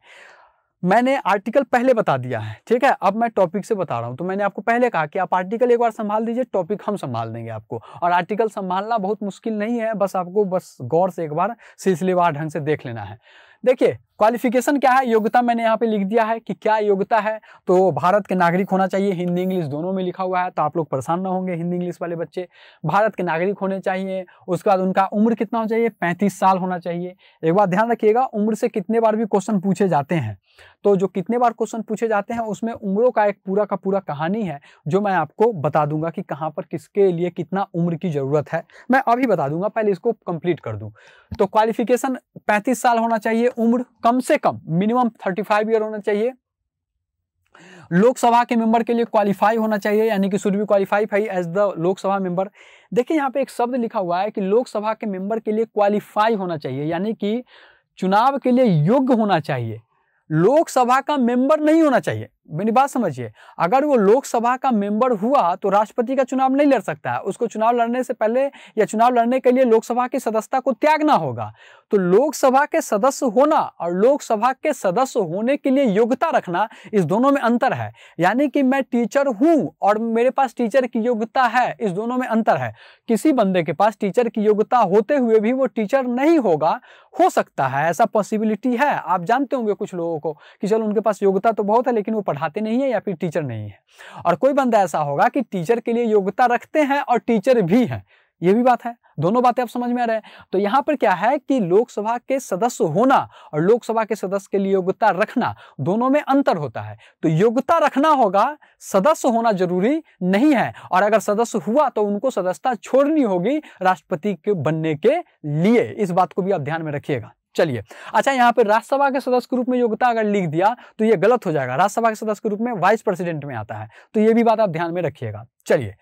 मैंने आर्टिकल पहले बता दिया है ठीक है अब मैं टॉपिक से बता रहा हूँ तो मैंने आपको पहले कहा कि आप आर्टिकल एक बार संभाल दीजिए टॉपिक हम संभाल देंगे आपको और आर्टिकल संभालना बहुत मुश्किल नहीं है बस आपको बस गौर से एक बार सिलसिलेवार ढंग से देख लेना है देखिए क्वालिफिकेशन क्या है योग्यता मैंने यहाँ पे लिख दिया है कि क्या योग्यता है तो भारत के नागरिक होना चाहिए हिंदी इंग्लिश दोनों में लिखा हुआ है तो आप लोग परेशान ना होंगे हिंदी इंग्लिश वाले बच्चे भारत के नागरिक होने चाहिए उसके बाद उनका उम्र कितना हो चाहिए पैंतीस साल होना चाहिए एक बार ध्यान रखिएगा उम्र से कितने बार भी क्वेश्चन पूछे जाते हैं तो जो कितने बार क्वेश्चन पूछे जाते हैं उसमें उम्रों का एक पूरा का पूरा कहानी है जो मैं आपको बता दूंगा कि कहाँ पर किसके लिए कितना उम्र की ज़रूरत है मैं अभी बता दूंगा पहले इसको कंप्लीट कर दूँ तो क्वालिफिकेशन 35 साल होना चाहिए उम्र कम से कम मिनिमम 35 ईयर होना चाहिए लोकसभा के मेंबर के लिए क्वालिफाई होना चाहिए यानी कि should be qualify as the Lok Sabha member देखिए यहाँ पे एक शब्द लिखा हुआ है कि लोकसभा के मेंबर के लिए क्वालिफाई होना चाहिए यानी कि चुनाव के लिए योग्य होना चाहिए लोकसभा का मेंबर नहीं होना चाहिए मेरी बात समझिए अगर वो लोकसभा का मेंबर हुआ तो राष्ट्रपति का चुनाव नहीं लड़ सकता है उसको चुनाव लड़ने से पहले या चुनाव लड़ने के लिए लोकसभा की सदस्यता को त्यागना होगा तो लोकसभा के सदस्य होना और लोकसभा के सदस्य होने के लिए योग्यता रखना इस दोनों में अंतर है यानी कि मैं टीचर हूँ और मेरे पास टीचर की योग्यता है इस दोनों में अंतर है किसी बंदे के पास टीचर की योग्यता होते हुए भी वो टीचर नहीं होगा हो सकता है ऐसा पॉसिबिलिटी है आप जानते होंगे कुछ लोगों को कि चलो उनके पास योग्यता तो बहुत है लेकिन वो पढ़ा पढ़ाते नहीं है या फिर टीचर नहीं है और कोई बंदा ऐसा होगा कि टीचर के लिए योग्यता रखते हैं और टीचर भी हैं ये भी बात है दोनों बातें आप समझ में आ रहे हैं तो यहाँ पर क्या है कि लोकसभा के सदस्य होना और लोकसभा के सदस्य के लिए योग्यता रखना दोनों में अंतर होता है तो योग्यता रखना होगा सदस्य होना जरूरी नहीं है और अगर सदस्य हुआ तो उनको सदस्यता छोड़नी होगी राष्ट्रपति के बनने के लिए इस बात को भी आप ध्यान में रखिएगा चलिए अच्छा यहाँ पे राज्यसभा के सदस्य के रूप में योग्यता अगर लिख दिया तो ये गलत हो जाएगा राज्यसभा के सदस्य के रूप में वाइस प्रेसिडेंट में आता है तो ये भी बात आप ध्यान में रखिएगा चलिए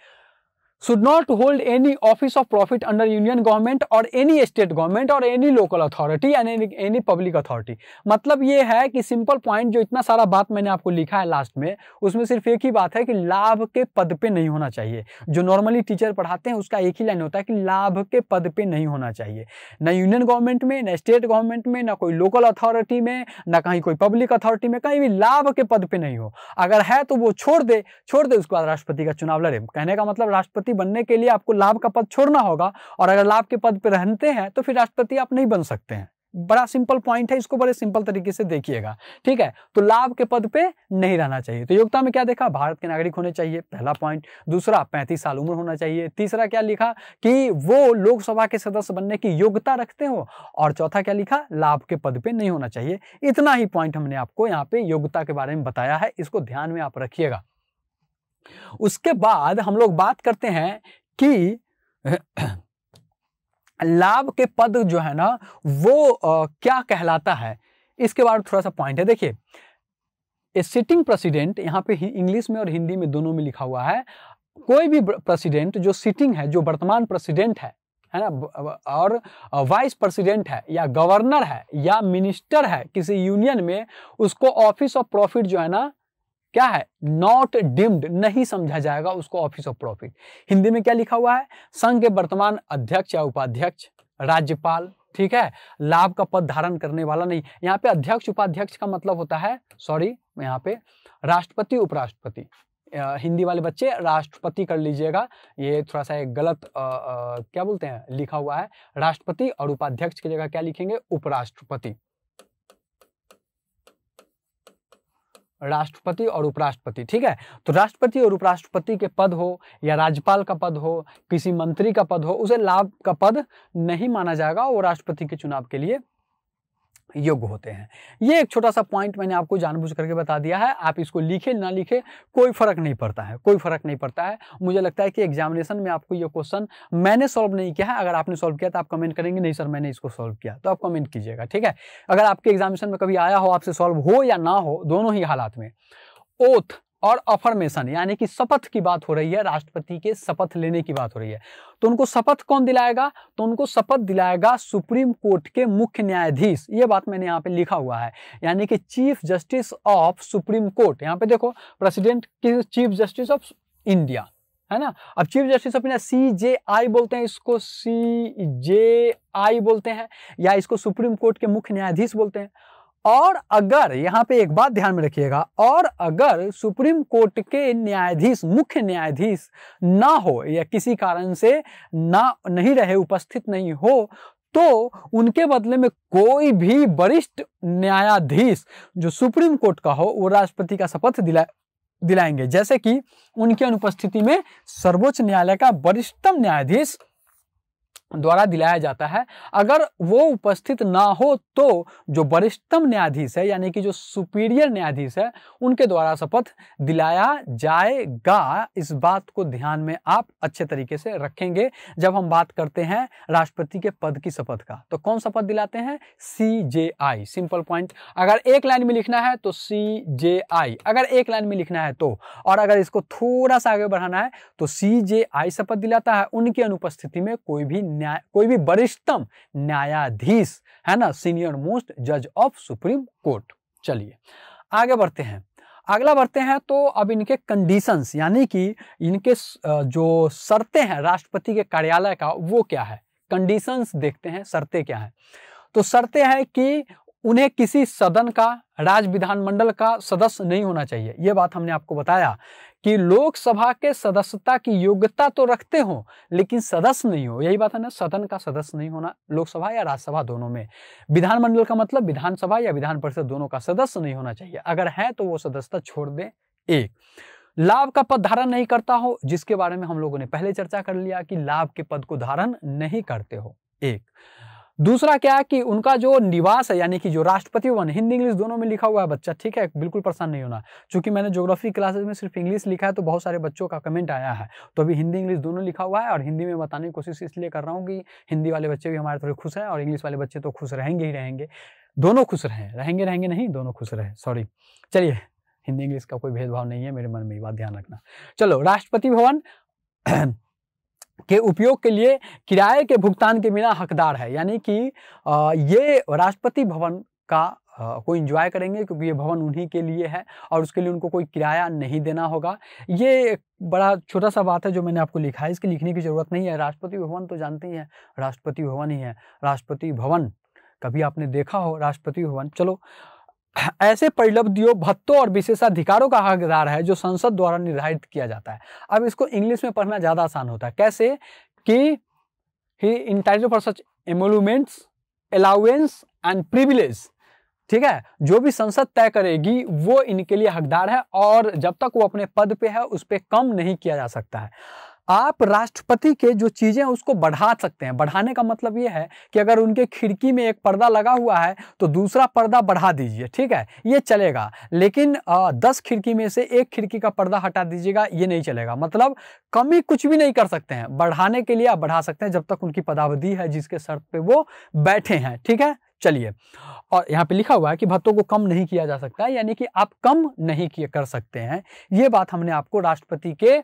should not hold any office of profit under union government और any state government और any local authority and any, any public authority मतलब ये है कि simple point जो इतना सारा बात मैंने आपको लिखा है लास्ट में उसमें सिर्फ एक ही बात है कि लाभ के पद पे नहीं होना चाहिए जो नॉर्मली टीचर पढ़ाते हैं उसका एक ही लाइन होता है कि लाभ के पद पे नहीं होना चाहिए ना यूनियन गवर्नमेंट में ना स्टेट गवर्नमेंट में ना कोई लोकल अथॉरिटी में ना कहीं कोई पब्लिक अथॉरिटी में कहीं भी लाभ के पद पर नहीं हो अगर है तो वो छोड़ दे छोड़ दे उसके बाद राष्ट्रपति का चुनाव लड़े कहने का मतलब राष्ट्रपति राष्ट्रपति बनने के लिए आपको लाभ का पद छोड़ना होगा और अगर लाभ के पद पर रहते हैं तो फिर राष्ट्रपति आप नहीं बन सकते हैं बड़ा सिंपल पॉइंट है इसको बड़े सिंपल तरीके से देखिएगा ठीक है तो लाभ के पद पे नहीं रहना चाहिए तो योग्यता में क्या देखा भारत के नागरिक होने चाहिए पहला पॉइंट दूसरा पैंतीस साल उम्र होना चाहिए तीसरा क्या लिखा कि वो लोकसभा के सदस्य बनने की योग्यता रखते हो और चौथा क्या लिखा लाभ के पद पर नहीं होना चाहिए इतना ही पॉइंट हमने आपको यहाँ पे योग्यता के बारे में बताया है इसको ध्यान में आप रखिएगा उसके बाद हम लोग बात करते हैं कि लाभ के पद जो है ना वो आ, क्या कहलाता है इसके बारे में थोड़ा सा पॉइंट है देखिए ए सिटिंग प्रेसिडेंट यहाँ पे इंग्लिश में और हिंदी में दोनों में लिखा हुआ है कोई भी प्रेसिडेंट जो सिटिंग है जो वर्तमान प्रेसिडेंट है है ना और वाइस प्रेसिडेंट है या गवर्नर है या मिनिस्टर है किसी यूनियन में उसको ऑफिस ऑफ प्रॉफिट जो है ना क्या है नॉट डिम्ड नहीं समझा जाएगा उसको ऑफिस ऑफ प्रॉफिट हिंदी में क्या लिखा हुआ है संघ के वर्तमान अध्यक्ष या उपाध्यक्ष राज्यपाल ठीक है लाभ का पद धारण करने वाला नहीं यहाँ पे अध्यक्ष उपाध्यक्ष का मतलब होता है सॉरी यहाँ पे राष्ट्रपति उपराष्ट्रपति हिंदी वाले बच्चे राष्ट्रपति कर लीजिएगा ये थोड़ा सा एक गलत आ, आ, क्या बोलते हैं लिखा हुआ है राष्ट्रपति और उपाध्यक्ष की जगह क्या लिखेंगे उपराष्ट्रपति राष्ट्रपति और उपराष्ट्रपति ठीक है तो राष्ट्रपति और उपराष्ट्रपति के पद हो या राज्यपाल का पद हो किसी मंत्री का पद हो उसे लाभ का पद नहीं माना जाएगा वो राष्ट्रपति के चुनाव के लिए योग्य होते हैं ये एक छोटा सा पॉइंट मैंने आपको जानबूझ करके बता दिया है आप इसको लिखे ना लिखे कोई फ़र्क नहीं पड़ता है कोई फ़र्क नहीं पड़ता है मुझे लगता है कि एग्जामिनेशन में आपको ये क्वेश्चन मैंने सॉल्व नहीं किया है अगर आपने सॉल्व किया तो आप कमेंट करेंगे नहीं सर मैंने इसको सॉल्व किया तो आप कमेंट कीजिएगा ठीक है अगर आपके एग्जामिनेशन में कभी आया हो आपसे सॉल्व हो या ना हो दोनों ही हालात में ओथ और अफर्मेशन यानी कि शपथ की बात हो रही है राष्ट्रपति के शपथ लेने की बात हो रही है तो उनको शपथ कौन दिलाएगा तो उनको शपथ दिलाएगा सुप्रीम कोर्ट के मुख्य न्यायाधीश ये बात मैंने यहाँ पे लिखा हुआ है यानी कि chief justice of supreme court यहाँ पे देखो प्रेसिडेंट की चीफ जस्टिस ऑफ इंडिया है ना अब chief justice of India C J I बोलते हैं इसको सी जे आई बोलते हैं या इसको सुप्रीम कोर्ट के मुख्य न्यायाधीश बोलते हैं और अगर यहाँ पे एक बात ध्यान में रखिएगा और अगर सुप्रीम कोर्ट के न्यायाधीश मुख्य न्यायाधीश ना हो या किसी कारण से ना नहीं रहे उपस्थित नहीं हो तो उनके बदले में कोई भी वरिष्ठ न्यायाधीश जो सुप्रीम कोर्ट का हो वो राष्ट्रपति का शपथ दिला दिलाएंगे जैसे कि उनकी अनुपस्थिति में सर्वोच्च न्यायालय का वरिष्ठतम न्यायाधीश द्वारा दिलाया जाता है अगर वो उपस्थित ना हो तो जो वरिष्ठतम न्यायाधीश है यानी कि जो सुपीरियर न्यायाधीश है उनके द्वारा शपथ दिलाया जाएगा इस बात को ध्यान में आप अच्छे तरीके से रखेंगे जब हम बात करते हैं राष्ट्रपति के पद की शपथ का तो कौन शपथ दिलाते हैं सी जे आई सिंपल पॉइंट अगर एक लाइन में लिखना है तो सी जे आई अगर एक लाइन में लिखना है तो और अगर इसको थोड़ा सा आगे बढ़ाना है तो सी जे आई शपथ दिलाता है उनकी अनुपस्थिति में कोई भी न्याय कोई भी वरिष्ठतम न्यायाधीश है ना सीनियर मोस्ट जज ऑफ सुप्रीम कोर्ट चलिए आगे बढ़ते हैं अगला बढ़ते हैं तो अब इनके कंडीशंस यानी कि इनके जो शर्तें हैं राष्ट्रपति के कार्यालय का वो क्या है कंडीशंस देखते हैं शर्तें क्या हैं तो शर्तें हैं कि उन्हें किसी सदन का राज्य विधानमंडल का सदस्य नहीं होना चाहिए ये बात हमने आपको बताया कि लोकसभा के सदस्यता की योग्यता तो रखते हो लेकिन सदस्य नहीं हो यही बात है ना सदन का सदस्य नहीं होना लोकसभा या राज्यसभा दोनों में विधानमंडल का मतलब विधानसभा या विधान परिषद दोनों का सदस्य नहीं होना चाहिए अगर है तो वो सदस्यता छोड़ दे एक लाभ का पद धारण नहीं करता हो जिसके बारे में हम लोगों ने पहले चर्चा कर लिया कि लाभ के पद को धारण नहीं करते हो एक दूसरा क्या है कि उनका जो निवास है यानी कि जो राष्ट्रपति भवन हिंदी इंग्लिश दोनों में लिखा हुआ है बच्चा ठीक है बिल्कुल परेशान नहीं होना चूंकि मैंने ज्योग्राफी क्लासेस में सिर्फ इंग्लिश लिखा है तो बहुत सारे बच्चों का कमेंट आया है तो अभी हिंदी इंग्लिश दोनों लिखा हुआ है और हिंदी में बताने की कोशिश इसलिए कर रहा हूँ कि हिंदी वाले बच्चे भी हमारे थोड़े खुश हैं और इंग्लिश वाले बच्चे तो खुश रहेंगे ही रहेंगे दोनों खुश रहें रहेंगे रहेंगे नहीं दोनों खुश रहे सॉरी चलिए हिंदी इंग्लिश का कोई भेदभाव नहीं है मेरे मन में ये बात ध्यान रखना चलो राष्ट्रपति भवन के उपयोग के लिए किराए के भुगतान के बिना हकदार है यानी कि ये राष्ट्रपति भवन का को इंजॉय करेंगे क्योंकि ये भवन उन्हीं के लिए है और उसके लिए उनको कोई किराया नहीं देना होगा ये बड़ा छोटा सा बात है जो मैंने आपको लिखा है इसके लिखने की ज़रूरत नहीं है राष्ट्रपति भवन तो जानते ही हैं राष्ट्रपति भवन ही है राष्ट्रपति भवन कभी आपने देखा हो राष्ट्रपति भवन चलो ऐसे परिलब्धियों भत्तों और विशेषाधिकारों का हकदार है जो संसद द्वारा निर्धारित किया जाता है अब इसको इंग्लिश में पढ़ना ज़्यादा आसान होता है कैसे कि he entitle for such emoluments allowance and privilege ठीक है जो भी संसद तय करेगी वो इनके लिए हकदार है और जब तक वो अपने पद पे है उस पर कम नहीं किया जा सकता है आप राष्ट्रपति के जो चीज़ें उसको बढ़ा सकते हैं बढ़ाने का मतलब ये है कि अगर उनके खिड़की में एक पर्दा लगा हुआ है तो दूसरा पर्दा बढ़ा दीजिए ठीक है ये चलेगा लेकिन आ, दस खिड़की में से एक खिड़की का पर्दा हटा दीजिएगा ये नहीं चलेगा मतलब कमी कुछ भी नहीं कर सकते हैं बढ़ाने के लिए आप बढ़ा सकते हैं जब तक उनकी पदावधि है जिसके शर्त पर वो बैठे हैं ठीक है चलिए और यहाँ पे लिखा हुआ है कि भत्तों को कम नहीं किया जा सकता यानी कि आप कम नहीं किए कर सकते हैं ये बात हमने आपको राष्ट्रपति के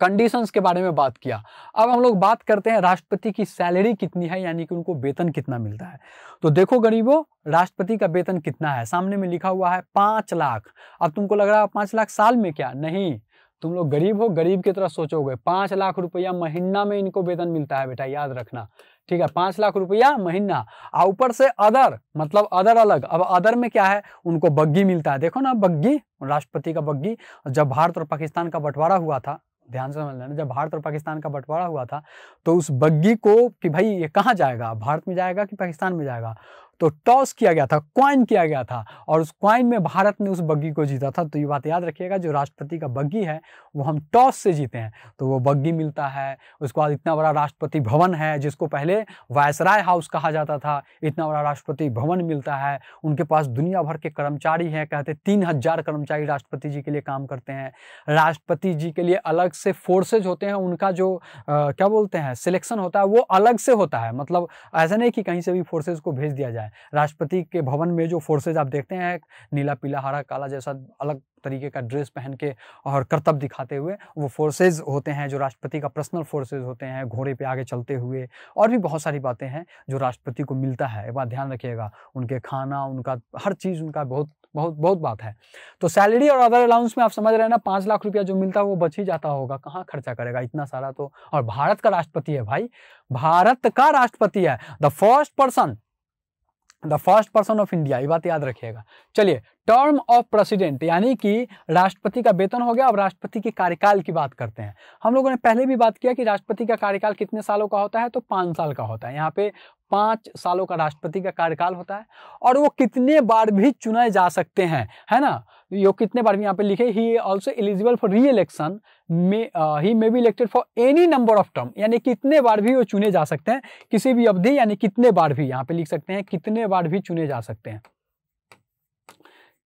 कंडीशंस के बारे में बात किया अब हम लोग बात करते हैं राष्ट्रपति की सैलरी कितनी है यानी कि उनको वेतन कितना मिलता है तो देखो गरीबों राष्ट्रपति का वेतन कितना है सामने में लिखा हुआ है पाँच लाख अब तुमको लग रहा है पाँच लाख साल में क्या नहीं तुम लोग गरीब हो गरीब की तरह सोचोगे पाँच लाख रुपया महीना में इनको वेतन मिलता है बेटा याद रखना ठीक है पाँच लाख रुपया महीना और ऊपर से अदर मतलब अदर अलग अब अदर में क्या है उनको बग्गी मिलता है देखो ना बग्गी राष्ट्रपति का बग्गी जब भारत और पाकिस्तान का बंटवारा हुआ था ध्यान से समझ लेना जब भारत और पाकिस्तान का बंटवारा हुआ था तो उस बग्गी को कि भाई ये कहाँ जाएगा भारत में जाएगा कि पाकिस्तान में जाएगा तो टॉस किया गया था क्वाइन किया गया था और उस क्वाइन में भारत ने उस बग्गी को जीता था तो ये बात याद रखिएगा जो राष्ट्रपति का बग्गी है वो हम टॉस से जीते हैं तो वो बग्गी मिलता है उसके बाद इतना बड़ा राष्ट्रपति भवन है जिसको पहले वायसराय हाउस कहा जाता था इतना बड़ा राष्ट्रपति भवन मिलता है उनके पास दुनिया भर के कर्मचारी हैं कहते तीन हज़ार कर्मचारी राष्ट्रपति जी के लिए काम करते हैं राष्ट्रपति जी के लिए अलग से फोर्सेज होते हैं उनका जो आ, क्या बोलते हैं सिलेक्शन होता है वो अलग से होता है मतलब ऐसा नहीं कि कहीं से भी फोर्सेज को भेज दिया जाए है राष्ट्रपति के भवन में जो फोर्सेज आप देखते हैं नीला पीला हरा काला जैसा अलग तरीके का ड्रेस पहन के और करतब दिखाते हुए वो फोर्सेज होते हैं जो राष्ट्रपति का पर्सनल फोर्सेज होते हैं घोड़े पे आगे चलते हुए और भी बहुत सारी बातें हैं जो राष्ट्रपति को मिलता है एक बार ध्यान रखिएगा उनके खाना उनका हर चीज़ उनका बहुत बहुत बहुत बात है तो सैलरी और अदर अलाउंस में आप समझ रहे हैं ना पाँच लाख रुपया जो मिलता है वो बच ही जाता होगा कहाँ खर्चा करेगा इतना सारा तो और भारत का राष्ट्रपति है भाई भारत का राष्ट्रपति है the first person the first person of India ये बात याद रखिएगा चलिए टर्म ऑफ प्रेसिडेंट यानी कि राष्ट्रपति का वेतन हो गया अब राष्ट्रपति के कार्यकाल की बात करते हैं हम लोगों ने पहले भी बात किया कि राष्ट्रपति का कार्यकाल कितने सालों का होता है तो पाँच साल का होता है यहाँ पे पाँच सालों का राष्ट्रपति का कार्यकाल होता है और वो कितने बार भी चुने जा सकते हैं है ना योग कितने बार भी यहाँ पे लिखे he also eligible for re election may he may be elected for any number of term यानी कितने बार भी वो चुने जा सकते हैं किसी भी अवधि यानी कितने बार भी यहाँ पे लिख सकते हैं कितने बार भी चुने जा सकते हैं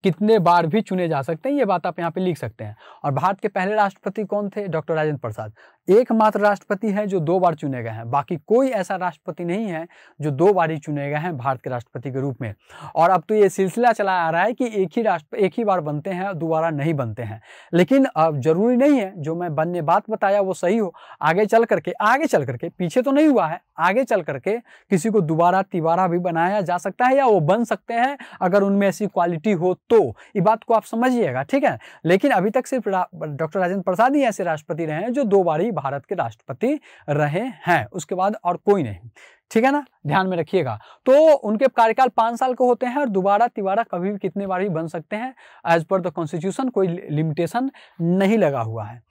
कितने बार भी चुने जा सकते हैं ये बात आप यहाँ पे लिख सकते हैं और भारत के पहले राष्ट्रपति कौन थे डॉक्टर राजेंद्र प्रसाद एकमात्र राष्ट्रपति है जो दो बार चुने गए हैं बाकी कोई ऐसा राष्ट्रपति नहीं है जो दो बार ही चुने गए हैं भारत के राष्ट्रपति के रूप में और अब तो ये सिलसिला चला आ रहा है कि एक ही राष्ट्र एक ही बार बनते हैं दोबारा नहीं बनते हैं लेकिन अब जरूरी नहीं है जो मैं बनने बात बताया वो सही हो आगे चल करके आगे चल करके पीछे तो नहीं हुआ है आगे चल करके किसी को दोबारा तिबारा भी बनाया जा सकता है या वो बन सकते हैं अगर उनमें ऐसी क्वालिटी हो तो ये बात को आप समझिएगा ठीक है लेकिन अभी तक सिर्फ डॉक्टर राजेंद्र प्रसाद ही ऐसे राष्ट्रपति रहे हैं जो दो बार ही भारत के राष्ट्रपति रहे हैं उसके बाद और कोई नहीं ठीक है ना ध्यान में रखिएगा तो उनके कार्यकाल पांच साल के होते हैं और दोबारा तिबारा कभी भी कितने बार भी बन सकते हैं एज पर द कॉन्स्टिट्यूशन कोई लिमिटेशन नहीं लगा हुआ है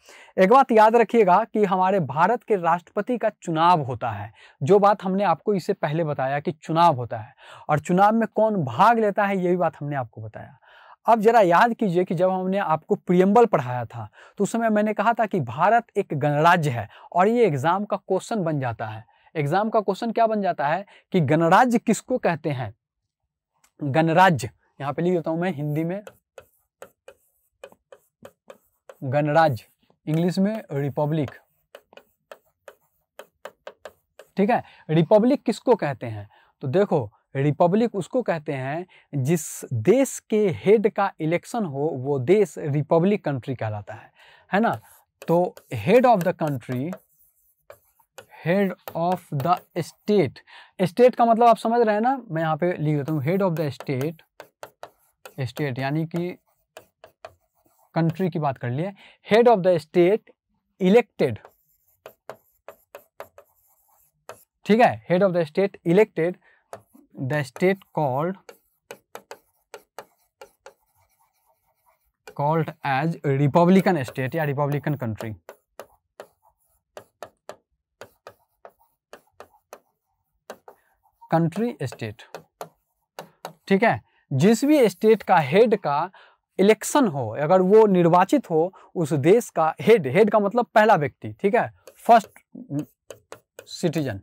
एक बात याद रखिएगा कि हमारे भारत के राष्ट्रपति का चुनाव होता है जो बात हमने आपको इससे पहले बताया कि चुनाव होता है और चुनाव में कौन भाग लेता है यही बात हमने आपको बताया अब जरा याद कीजिए कि जब हमने आपको प्रियम्बल पढ़ाया था तो उस समय मैंने कहा था कि भारत एक गणराज्य है और ये एग्ज़ाम का क्वेश्चन बन जाता है एग्ज़ाम का क्वेश्चन क्या बन जाता है कि गणराज्य किसको कहते हैं गणराज्य यहां पे लिख देता हूं मैं हिंदी में गणराज्य इंग्लिश में रिपब्लिक ठीक है रिपब्लिक किसको कहते हैं तो देखो रिपब्लिक उसको कहते हैं जिस देश के हेड का इलेक्शन हो वो देश रिपब्लिक कंट्री कहलाता है है ना तो head of the country head of the state state का मतलब आप समझ रहे हैं ना मैं यहाँ पे लिख देता हूँ head of the state state यानी कि कंट्री की बात कर लिए head of the state elected ठीक है head of the state elected the state called called as republican state या रिपब्लिकन कंट्री कंट्री स्टेट ठीक है जिस भी स्टेट का हेड का इलेक्शन हो अगर वो निर्वाचित हो उस देश का हेड हेड का मतलब पहला व्यक्ति ठीक है फर्स्ट सिटीजन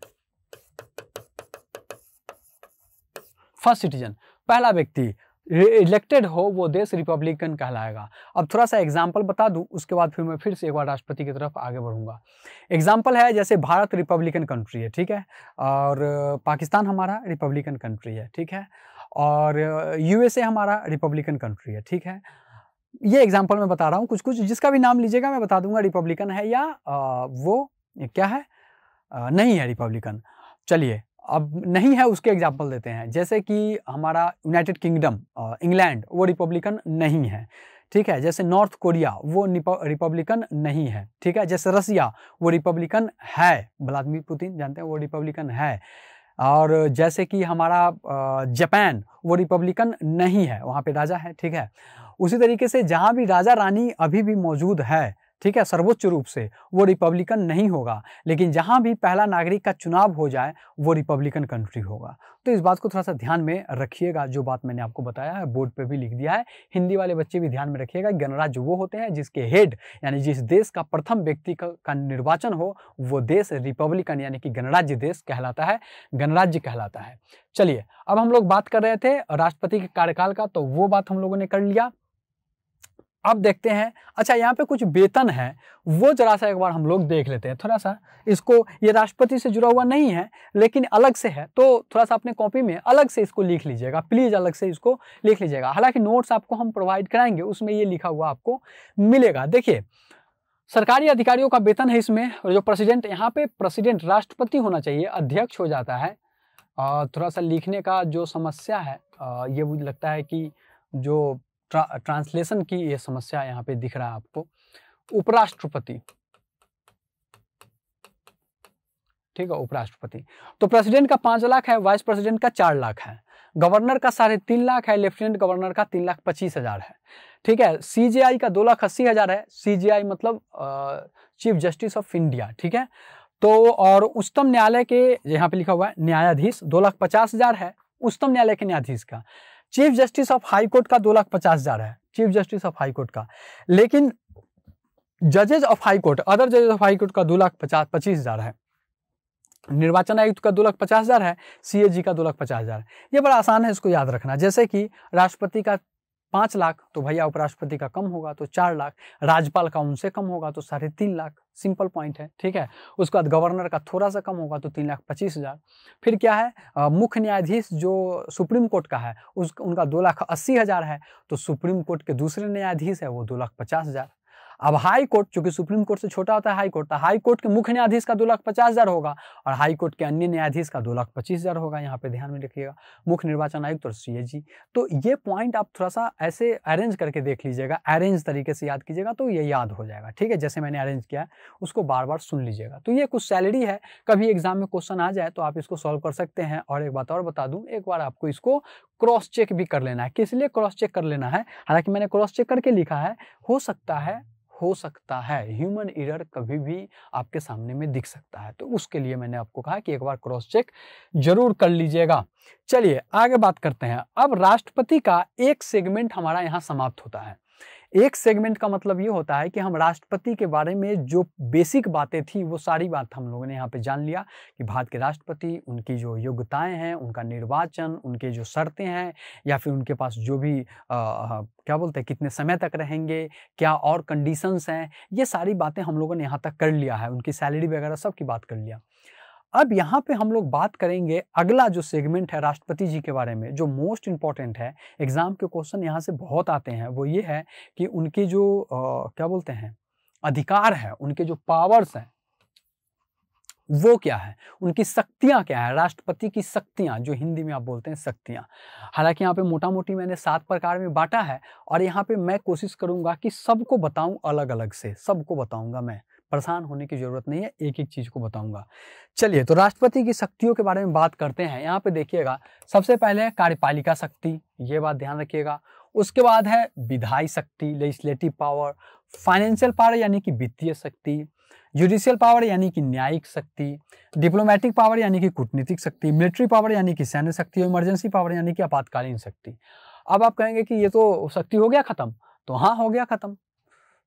फर्स्ट सिटीजन पहला व्यक्ति इलेक्टेड हो वो देश रिपब्लिकन कहलाएगा अब थोड़ा सा एग्जाम्पल बता दूँ उसके बाद फिर मैं फिर से एक बार राष्ट्रपति की तरफ आगे बढ़ूंगा एग्जाम्पल है जैसे भारत रिपब्लिकन कंट्री है ठीक है और पाकिस्तान हमारा रिपब्लिकन कंट्री है ठीक है और यूएसए हमारा रिपब्लिकन कंट्री है ठीक है ये एग्जाम्पल मैं बता रहा हूँ कुछ कुछ जिसका भी नाम लीजिएगा मैं बता दूंगा रिपब्लिकन है या वो क्या है नहीं है रिपब्लिकन चलिए अब नहीं है उसके एग्जाम्पल देते हैं जैसे कि हमारा यूनाइटेड किंगडम इंग्लैंड वो रिपब्लिकन नहीं है ठीक है जैसे नॉर्थ कोरिया वो रिपब्लिकन नहीं है ठीक है जैसे रसिया वो रिपब्लिकन है व्लादिमिर पुतिन जानते हैं वो रिपब्लिकन है और जैसे कि हमारा जापान वो रिपब्लिकन नहीं है वहाँ पे राजा है ठीक है उसी तरीके से जहाँ भी राजा रानी अभी भी मौजूद है ठीक है सर्वोच्च रूप से वो रिपब्लिकन नहीं होगा लेकिन जहाँ भी पहला नागरिक का चुनाव हो जाए वो रिपब्लिकन कंट्री होगा तो इस बात को थोड़ा सा ध्यान में रखिएगा जो बात मैंने आपको बताया है बोर्ड पे भी लिख दिया है हिंदी वाले बच्चे भी ध्यान में रखिएगा गणराज्य वो होते हैं जिसके हेड यानी जिस देश का प्रथम व्यक्ति का, का निर्वाचन हो वो देश रिपब्लिकन यानी कि गणराज्य देश कहलाता है गणराज्य कहलाता है चलिए अब हम लोग बात कर रहे थे राष्ट्रपति के कार्यकाल का तो वो बात हम लोगों ने कर लिया अब देखते हैं अच्छा यहाँ पे कुछ वेतन है वो जरा सा एक बार हम लोग देख लेते हैं थोड़ा सा इसको ये राष्ट्रपति से जुड़ा हुआ नहीं है लेकिन अलग से है तो थोड़ा सा अपने कॉपी में अलग से इसको लिख लीजिएगा प्लीज़ अलग से इसको लिख लीजिएगा हालांकि नोट्स आपको हम प्रोवाइड कराएंगे उसमें ये लिखा हुआ आपको मिलेगा देखिए सरकारी अधिकारियों का वेतन है इसमें और जो प्रेसिडेंट यहाँ पे प्रेसिडेंट राष्ट्रपति होना चाहिए अध्यक्ष हो जाता है थोड़ा सा लिखने का जो समस्या है ये मुझे लगता है कि जो ट्रांसलेशन की यह समस्या यहाँ पे दिख रहा है आपको उपराष्ट्रपति ठीक है उपराष्ट्रपति तो प्रेसिडेंट का पांच लाख है वाइस प्रेसिडेंट का चार लाख है गवर्नर का साढ़े तीन लाख है लेफ्टिनेंट गवर्नर का तीन लाख पच्चीस हजार है ठीक है सीजीआई का दो लाख अस्सी हजार है सीजीआई मतलब चीफ जस्टिस ऑफ इंडिया ठीक है तो और उच्चतम न्यायालय के यहाँ पे लिखा हुआ है न्यायाधीश दो लाख पचास हजार है उच्चतम न्यायालय के न्यायाधीश का chief justice of high court का दो लाख पचास हजार है chief justice of high court का लेकिन जजेज ऑफ हाई कोर्ट अदर जजेज ऑफ हाई कोर्ट का दो लाख पचास पच्चीस हजार है निर्वाचन आयुक्त का दो लाख पचास हज़ार है सी का दो लाख पचास हज़ार ये बड़ा आसान है इसको याद रखना जैसे कि राष्ट्रपति का पाँच लाख तो भैया उपराष्ट्रपति का कम होगा तो चार लाख राज्यपाल का उनसे कम होगा तो साढ़े तीन लाख सिंपल पॉइंट है ठीक है उसके बाद गवर्नर का थोड़ा सा कम होगा तो तीन लाख पच्चीस हज़ार फिर क्या है मुख्य न्यायाधीश जो सुप्रीम कोर्ट का है उस उनका दो लाख अस्सी हज़ार है तो सुप्रीम कोर्ट के दूसरे न्यायाधीश है वो दो लाख पचास हज़ार अब हाई कोर्ट चूंकि सुप्रीम कोर्ट से छोटा होता है हाई कोर्ट तो हाई कोर्ट के मुख्य न्यायाधीश का दो लाख पचास हज़ार होगा और हाई कोर्ट के अन्य न्यायाधीश का दो लाख पच्चीस हज़ार होगा यहाँ पे ध्यान में रखिएगा मुख्य निर्वाचन आयुक्त और सी तो ये पॉइंट आप थोड़ा सा ऐसे अरेंज करके देख लीजिएगा अरेंज तरीके से याद कीजिएगा तो ये याद हो जाएगा ठीक है जैसे मैंने अरेंज किया है उसको बार बार सुन लीजिएगा तो ये कुछ सैलरी है कभी एग्जाम में क्वेश्चन आ जाए तो आप इसको सॉल्व कर सकते हैं और एक बात और बता दूँ एक बार आपको इसको क्रॉस चेक भी कर लेना है किस लिए क्रॉस चेक कर लेना है हालांकि मैंने क्रॉस चेक करके लिखा है हो सकता है हो सकता है ह्यूमन इरर कभी भी आपके सामने में दिख सकता है तो उसके लिए मैंने आपको कहा कि एक बार क्रॉस चेक जरूर कर लीजिएगा चलिए आगे बात करते हैं अब राष्ट्रपति का एक सेगमेंट हमारा यहाँ समाप्त होता है एक सेगमेंट का मतलब ये होता है कि हम राष्ट्रपति के बारे में जो बेसिक बातें थी वो सारी बात हम लोगों ने यहाँ पे जान लिया कि भारत के राष्ट्रपति उनकी जो योग्यताएं हैं उनका निर्वाचन उनके जो शर्तें हैं या फिर उनके पास जो भी आ, क्या बोलते हैं कितने समय तक रहेंगे क्या और कंडीशंस हैं ये सारी बातें हम लोगों ने यहाँ तक कर लिया है उनकी सैलरी वगैरह सब की बात कर लिया अब यहाँ पे हम लोग बात करेंगे अगला जो सेगमेंट है राष्ट्रपति जी के बारे में जो मोस्ट इम्पॉर्टेंट है एग्ज़ाम के क्वेश्चन यहाँ से बहुत आते हैं वो ये है कि उनके जो आ, क्या बोलते हैं अधिकार है उनके जो पावर्स हैं वो क्या है उनकी शक्तियाँ क्या है राष्ट्रपति की शक्तियाँ जो हिंदी में आप बोलते हैं शक्तियाँ हालांकि यहाँ पे मोटा मोटी मैंने सात प्रकार में बांटा है और यहाँ पे मैं कोशिश करूँगा कि सबको बताऊँ अलग अलग से सबको बताऊँगा मैं परेशान होने की ज़रूरत नहीं है एक एक चीज़ को बताऊंगा चलिए तो राष्ट्रपति की शक्तियों के बारे में बात करते हैं यहाँ पे देखिएगा सबसे पहले कार्यपालिका शक्ति ये बात ध्यान रखिएगा उसके बाद है विधायी शक्ति लेजिस्लेटिव पावर फाइनेंशियल पावर यानी कि वित्तीय शक्ति जुडिशियल पावर यानी कि न्यायिक शक्ति डिप्लोमेटिक पावर यानी कि कूटनीतिक शक्ति मिलिट्री पावर यानी कि सैन्य शक्ति और इमरजेंसी पावर यानी कि आपातकालीन शक्ति अब आप कहेंगे कि ये तो शक्ति हो गया ख़त्म तो हाँ हो गया ख़त्म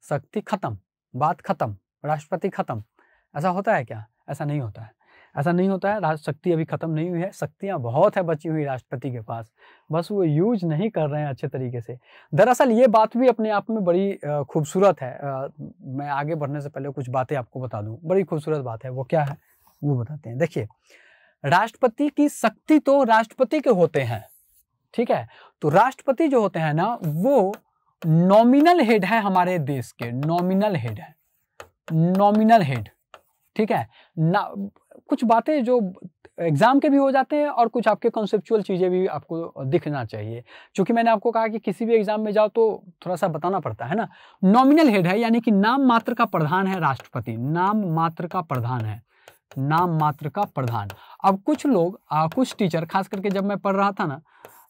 शक्ति ख़त्म बात ख़त्म राष्ट्रपति खत्म ऐसा होता है क्या ऐसा नहीं होता है ऐसा नहीं होता है राज शक्ति अभी ख़त्म नहीं हुई है शक्तियाँ बहुत है बची हुई राष्ट्रपति के पास बस वो यूज नहीं कर रहे हैं अच्छे तरीके से दरअसल ये बात भी अपने आप में बड़ी खूबसूरत है मैं आगे बढ़ने से पहले कुछ बातें आपको बता दूँ बड़ी खूबसूरत बात है वो क्या है वो बताते हैं देखिए राष्ट्रपति की शक्ति तो राष्ट्रपति के होते हैं ठीक है तो राष्ट्रपति जो होते हैं ना वो नॉमिनल हेड है हमारे देश के नॉमिनल हेड है नॉमिनल हेड ठीक है ना कुछ बातें जो एग्ज़ाम के भी हो जाते हैं और कुछ आपके कॉन्सेप्चुअल चीज़ें भी आपको दिखना चाहिए क्योंकि मैंने आपको कहा कि किसी भी एग्ज़ाम में जाओ तो थोड़ा सा बताना पड़ता है ना नॉमिनल हेड है यानी कि नाम मात्र का प्रधान है राष्ट्रपति नाम मात्र का प्रधान है नाम मात्र का प्रधान अब कुछ लोग आ, कुछ टीचर खास करके जब मैं पढ़ रहा था ना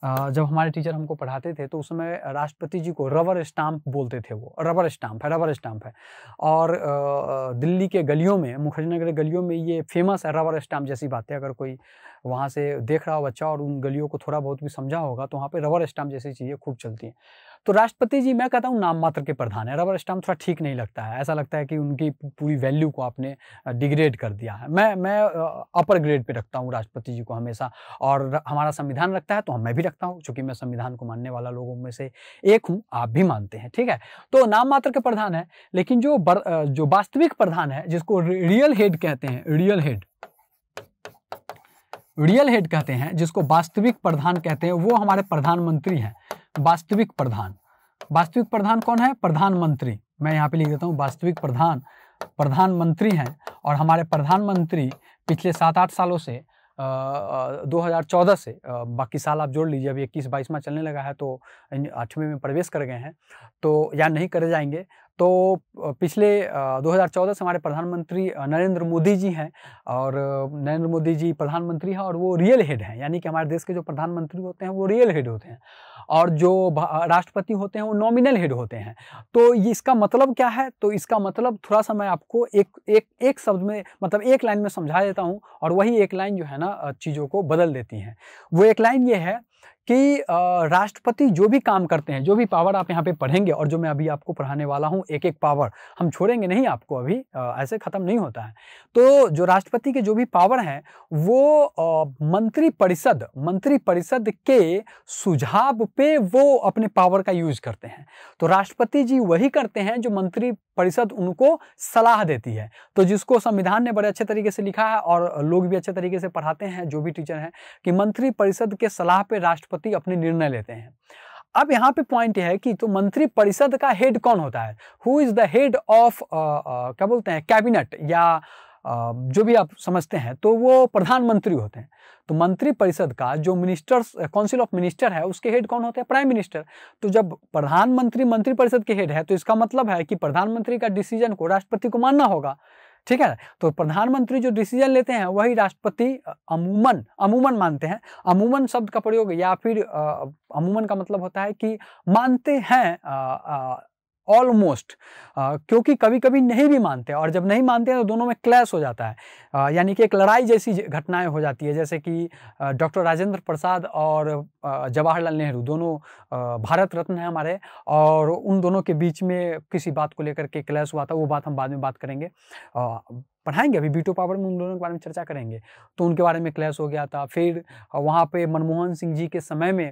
जब हमारे टीचर हमको पढ़ाते थे तो उस समय राष्ट्रपति जी को रबर स्टाम्प बोलते थे वो रबर स्टाम्प है रबर स्टाम्प है और दिल्ली के गलियों में मुखर्जी नगर गलियों में ये फेमस है रबर स्टाम्प जैसी बातें अगर कोई वहाँ से देख रहा हो बच्चा और उन गलियों को थोड़ा बहुत भी समझा होगा तो वहाँ पर रबर स्टाम्प जैसी चीज़ें खूब चलती हैं तो राष्ट्रपति जी मैं कहता हूँ नाम मात्र के प्रधान है रबर स्टाम थोड़ा ठीक नहीं लगता है ऐसा लगता है कि उनकी पूरी वैल्यू को आपने डिग्रेड कर दिया है मैं मैं अपर ग्रेड पे रखता हूँ राष्ट्रपति जी को हमेशा और हमारा संविधान रखता है तो मैं भी रखता हूँ चूंकि मैं संविधान को मानने वाला लोगों में से एक हूँ आप भी मानते हैं ठीक है तो नाम मात्र के प्रधान है लेकिन जो जो वास्तविक प्रधान है जिसको रियल हेड कहते हैं रियल हेड रियल हेड कहते हैं जिसको वास्तविक प्रधान कहते हैं वो हमारे प्रधानमंत्री हैं वास्तविक प्रधान वास्तविक प्रधान कौन है प्रधानमंत्री मैं यहाँ पे लिख देता हूँ वास्तविक प्रधान प्रधानमंत्री हैं और हमारे प्रधानमंत्री पिछले सात आठ सालों से दो हज़ार चौदह से बाकी साल आप जोड़ लीजिए अभी इक्कीस बाईसवा चलने लगा है तो आठवें में प्रवेश कर गए हैं तो या नहीं करे जाएंगे तो पिछले 2014 से हमारे प्रधानमंत्री नरेंद्र मोदी जी हैं और नरेंद्र मोदी जी प्रधानमंत्री हैं और वो रियल हेड हैं यानी कि हमारे देश के जो प्रधानमंत्री होते हैं वो रियल हेड होते हैं और जो राष्ट्रपति होते हैं वो नॉमिनल हेड होते हैं तो ये इसका मतलब क्या है तो इसका मतलब थोड़ा सा मैं आपको एक एक एक शब्द में मतलब एक लाइन में समझा देता हूँ और वही एक लाइन जो है ना चीज़ों को बदल देती हैं वो एक लाइन ये है कि राष्ट्रपति जो भी काम करते हैं जो भी पावर आप यहाँ पे पढ़ेंगे और जो मैं अभी आपको पढ़ाने वाला हूँ एक एक पावर हम छोड़ेंगे नहीं आपको अभी ऐसे ख़त्म नहीं होता है तो जो राष्ट्रपति के जो भी पावर हैं वो मंत्रिपरिषद मंत्रिपरिषद के सुझाव पे वो अपने पावर का यूज करते हैं तो राष्ट्रपति जी वही करते हैं जो मंत्री परिषद उनको सलाह देती है तो जिसको संविधान ने बड़े अच्छे तरीके से लिखा है और लोग भी अच्छे तरीके से पढ़ाते हैं जो भी टीचर हैं कि मंत्रिपरिषद के सलाह पे राष्ट्रपति राष्ट्रपति अपने निर्णय लेते हैं अब यहाँ पे पॉइंट है कि तो मंत्री परिषद का हेड कौन होता है who is the head of क्या बोलते हैं कैबिनेट या uh, जो भी आप समझते हैं तो वो प्रधानमंत्री होते हैं तो मंत्री परिषद का जो मिनिस्टर्स काउंसिल ऑफ मिनिस्टर है उसके हेड कौन होते हैं प्राइम मिनिस्टर तो जब प्रधानमंत्री मंत्री परिषद के हेड है तो इसका मतलब है कि प्रधानमंत्री का डिसीजन को राष्ट्रपति को मानना होगा ठीक है तो प्रधानमंत्री जो डिसीजन लेते हैं वही राष्ट्रपति अमूमन अमूमन मानते हैं अमूमन शब्द का प्रयोग या फिर अमूमन का मतलब होता है कि मानते हैं आ, आ, ऑलमोस्ट क्योंकि कभी कभी नहीं भी मानते और जब नहीं मानते हैं तो दोनों में क्लैश हो जाता है यानी कि एक लड़ाई जैसी घटनाएं हो जाती है जैसे कि डॉक्टर राजेंद्र प्रसाद और जवाहरलाल नेहरू दोनों भारत रत्न हैं हमारे और उन दोनों के बीच में किसी बात को लेकर के क्लैश हुआ था वो बात हम बाद में बात करेंगे पढ़ाएंगे अभी बीटो पावर में उन दोनों के बारे में चर्चा करेंगे तो उनके बारे में क्लैश हो गया था फिर वहाँ पे मनमोहन सिंह जी के समय में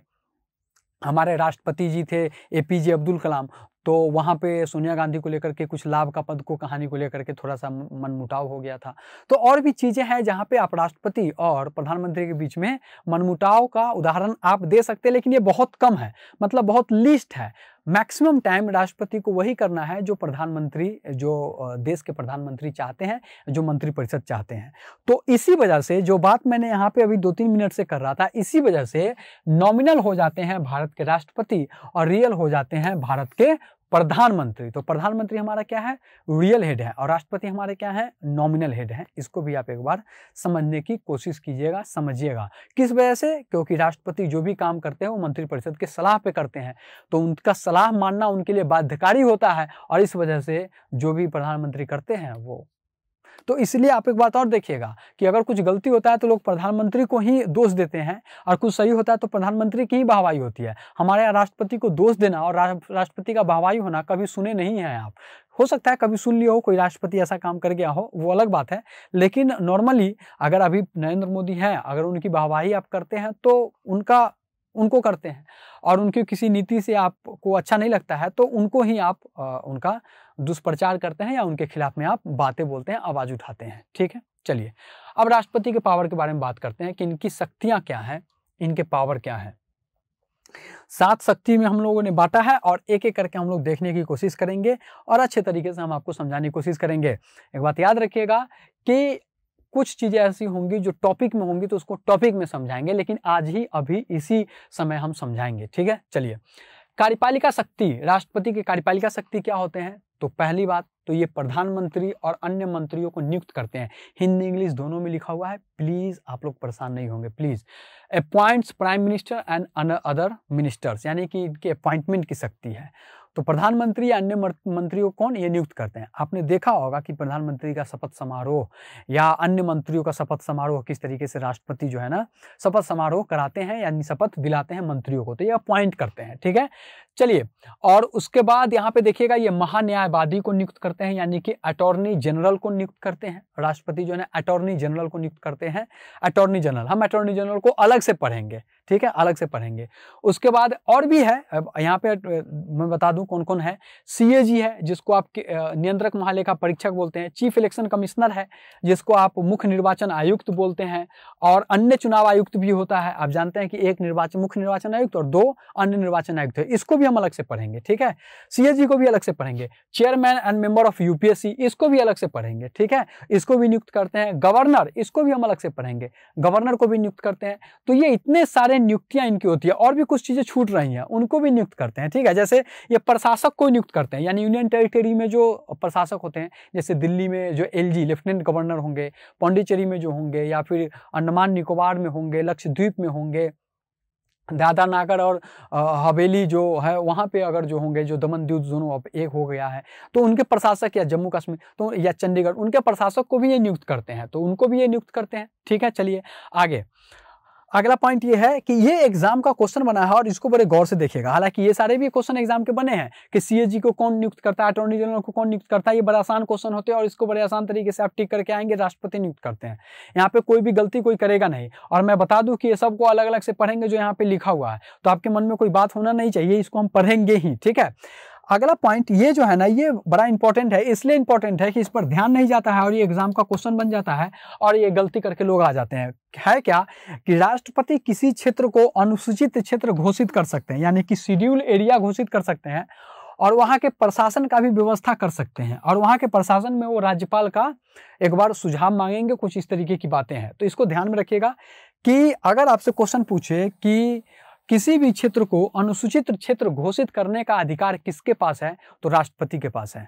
हमारे राष्ट्रपति जी थे ए पी जे अब्दुल कलाम तो वहाँ पे सोनिया गांधी को लेकर के कुछ लाभ का पद को कहानी को लेकर के थोड़ा सा मनमुटाव हो गया था तो और भी चीज़ें हैं जहाँ पे आप राष्ट्रपति और प्रधानमंत्री के बीच में मनमुटाव का उदाहरण आप दे सकते हैं लेकिन ये बहुत कम है मतलब बहुत लिस्ट है मैक्सिमम टाइम राष्ट्रपति को वही करना है जो प्रधानमंत्री जो देश के प्रधानमंत्री चाहते हैं जो मंत्रिपरिषद चाहते हैं तो इसी वजह से जो बात मैंने यहाँ पे अभी दो तीन मिनट से कर रहा था इसी वजह से नॉमिनल हो जाते हैं भारत के राष्ट्रपति और रियल हो जाते हैं भारत के प्रधानमंत्री तो प्रधानमंत्री हमारा क्या है रियल हेड है और राष्ट्रपति हमारे क्या है नॉमिनल हेड है इसको भी आप एक बार समझने की कोशिश कीजिएगा समझिएगा किस वजह से क्योंकि राष्ट्रपति जो भी काम करते हैं वो मंत्रिपरिषद के सलाह पे करते हैं तो उनका सलाह मानना उनके लिए बाध्यकारी होता है और इस वजह से जो भी प्रधानमंत्री करते हैं वो तो इसलिए आप एक बात और देखिएगा कि अगर कुछ गलती होता है तो लोग प्रधानमंत्री को ही दोष देते हैं और कुछ सही होता है तो प्रधानमंत्री की ही वाहवाही होती है हमारे यहाँ राष्ट्रपति को दोष देना और राष्ट्रपति का वाहवाही होना कभी सुने नहीं हैं आप हो सकता है कभी सुन लिया हो कोई राष्ट्रपति ऐसा काम कर गया हो वो अलग बात है लेकिन नॉर्मली अगर अभी नरेंद्र मोदी हैं अगर उनकी वाहवाही आप करते हैं तो उनका उनको करते हैं और उनकी किसी नीति से आपको अच्छा नहीं लगता है तो उनको ही आप आ, उनका दुष्प्रचार करते हैं या उनके खिलाफ में आप बातें बोलते हैं आवाज़ उठाते हैं ठीक है चलिए अब राष्ट्रपति के पावर के बारे में बात करते हैं कि इनकी शक्तियाँ क्या हैं इनके पावर क्या हैं सात शक्ति में हम लोगों ने बांटा है और एक एक करके हम लोग देखने की कोशिश करेंगे और अच्छे तरीके से हम आपको समझाने की कोशिश करेंगे एक बात याद रखिएगा कि कुछ चीज़ें ऐसी होंगी जो टॉपिक में होंगी तो उसको टॉपिक में समझाएंगे लेकिन आज ही अभी इसी समय हम समझाएंगे ठीक है चलिए कार्यपालिका शक्ति राष्ट्रपति की कार्यपालिका शक्ति क्या होते हैं तो पहली बात तो ये प्रधानमंत्री और अन्य मंत्रियों को नियुक्त करते हैं हिंदी इंग्लिश दोनों में लिखा हुआ है प्लीज़ आप लोग परेशान नहीं होंगे please appoints prime minister and other ministers यानी कि इनके अपॉइंटमेंट की शक्ति है तो प्रधानमंत्री या अन्य मंत्रियों कौन ये नियुक्त करते हैं आपने देखा होगा कि प्रधानमंत्री का शपथ समारोह या अन्य मंत्रियों का शपथ समारोह किस तरीके से राष्ट्रपति जो है ना शपथ समारोह कराते हैं यानी शपथ दिलाते हैं मंत्रियों को तो ये अपॉइंट करते हैं ठीक है चलिए और उसके बाद यहाँ पे देखिएगा ये महान्यायवादी को नियुक्त करते हैं यानी कि अटॉर्नी जनरल को नियुक्त करते हैं राष्ट्रपति जो है अटॉर्नी जनरल को नियुक्त करते हैं अटॉर्नी जनरल हम अटॉर्नी जनरल को अलग से पढ़ेंगे ठीक है अलग से पढ़ेंगे उसके बाद और भी है यहाँ पे मैं बता दूं कौन कौन है सी है जिसको आप नियंत्रक महालेखा परीक्षक बोलते हैं चीफ इलेक्शन कमिश्नर है जिसको आप मुख्य निर्वाचन आयुक्त बोलते हैं और अन्य चुनाव आयुक्त भी होता है आप जानते हैं कि एक निर्वाचन मुख्य निर्वाचन आयुक्त और दो अन्य निर्वाचन आयुक्त है इसको भी हम अलग से पढ़ेंगे ठीक है सीएजी को भी अलग से पढ़ेंगे chairman and member of UPSC इसको भी अलग से पढ़ेंगे ठीक है इसको भी नियुक्त करते हैं गवर्नर इसको भी हम अलग से पढ़ेंगे गवर्नर को भी नियुक्त करते हैं तो ये इतने सारे नियुक्तियां इनकी होती है और भी कुछ चीज़ें छूट रही हैं उनको भी नियुक्त करते हैं ठीक है जैसे ये प्रशासक को नियुक्त करते हैं यानी यूनियन टेरिटरी में जो प्रशासक होते हैं जैसे दिल्ली में जो एल लेफ्टिनेंट गवर्नर होंगे पाण्डिचेरी में जो होंगे या फिर अंडमान निकोबार में होंगे लक्षद्वीप में होंगे दादा नागर और हवेली जो है वहाँ पे अगर जो होंगे जो दमन दीव दोनों अब एक हो गया है तो उनके प्रशासक या जम्मू कश्मीर तो या चंडीगढ़ उनके प्रशासक को भी ये नियुक्त करते हैं तो उनको भी ये नियुक्त करते हैं ठीक है चलिए आगे अगला पॉइंट ये है कि ये एग्जाम का क्वेश्चन बना है और इसको बड़े गौर से देखेगा हालांकि ये सारे भी क्वेश्चन एग्जाम के बने हैं कि सीएजी को कौन नियुक्त करता है अटॉर्नी जनरल को कौन नियुक्त करता है ये बड़ा आसान क्वेश्चन होते हैं और इसको बड़े आसान तरीके से आप टिक करके आएंगे राष्ट्रपति नियुक्त करते हैं यहाँ पे कोई भी गलती कोई करेगा नहीं और मैं बता दूँ कि ये सबको अलग अलग से पढ़ेंगे जो यहाँ पे लिखा हुआ है तो आपके मन में कोई बात होना नहीं चाहिए इसको हम पढ़ेंगे ही ठीक है अगला पॉइंट ये जो है ना ये बड़ा इंपॉर्टेंट है इसलिए इंपॉर्टेंट है कि इस पर ध्यान नहीं जाता है और ये एग्जाम का क्वेश्चन बन जाता है और ये गलती करके लोग आ जाते हैं है क्या कि राष्ट्रपति किसी क्षेत्र को अनुसूचित क्षेत्र घोषित कर सकते हैं यानी कि शेड्यूल एरिया घोषित कर सकते हैं और वहाँ के प्रशासन का भी व्यवस्था कर सकते हैं और वहाँ के प्रशासन में वो राज्यपाल का एक बार सुझाव मांगेंगे कुछ इस तरीके की बातें हैं तो इसको ध्यान में रखिएगा कि अगर आपसे क्वेश्चन पूछे कि किसी भी क्षेत्र को अनुसूचित क्षेत्र घोषित करने का अधिकार किसके पास है तो राष्ट्रपति के पास है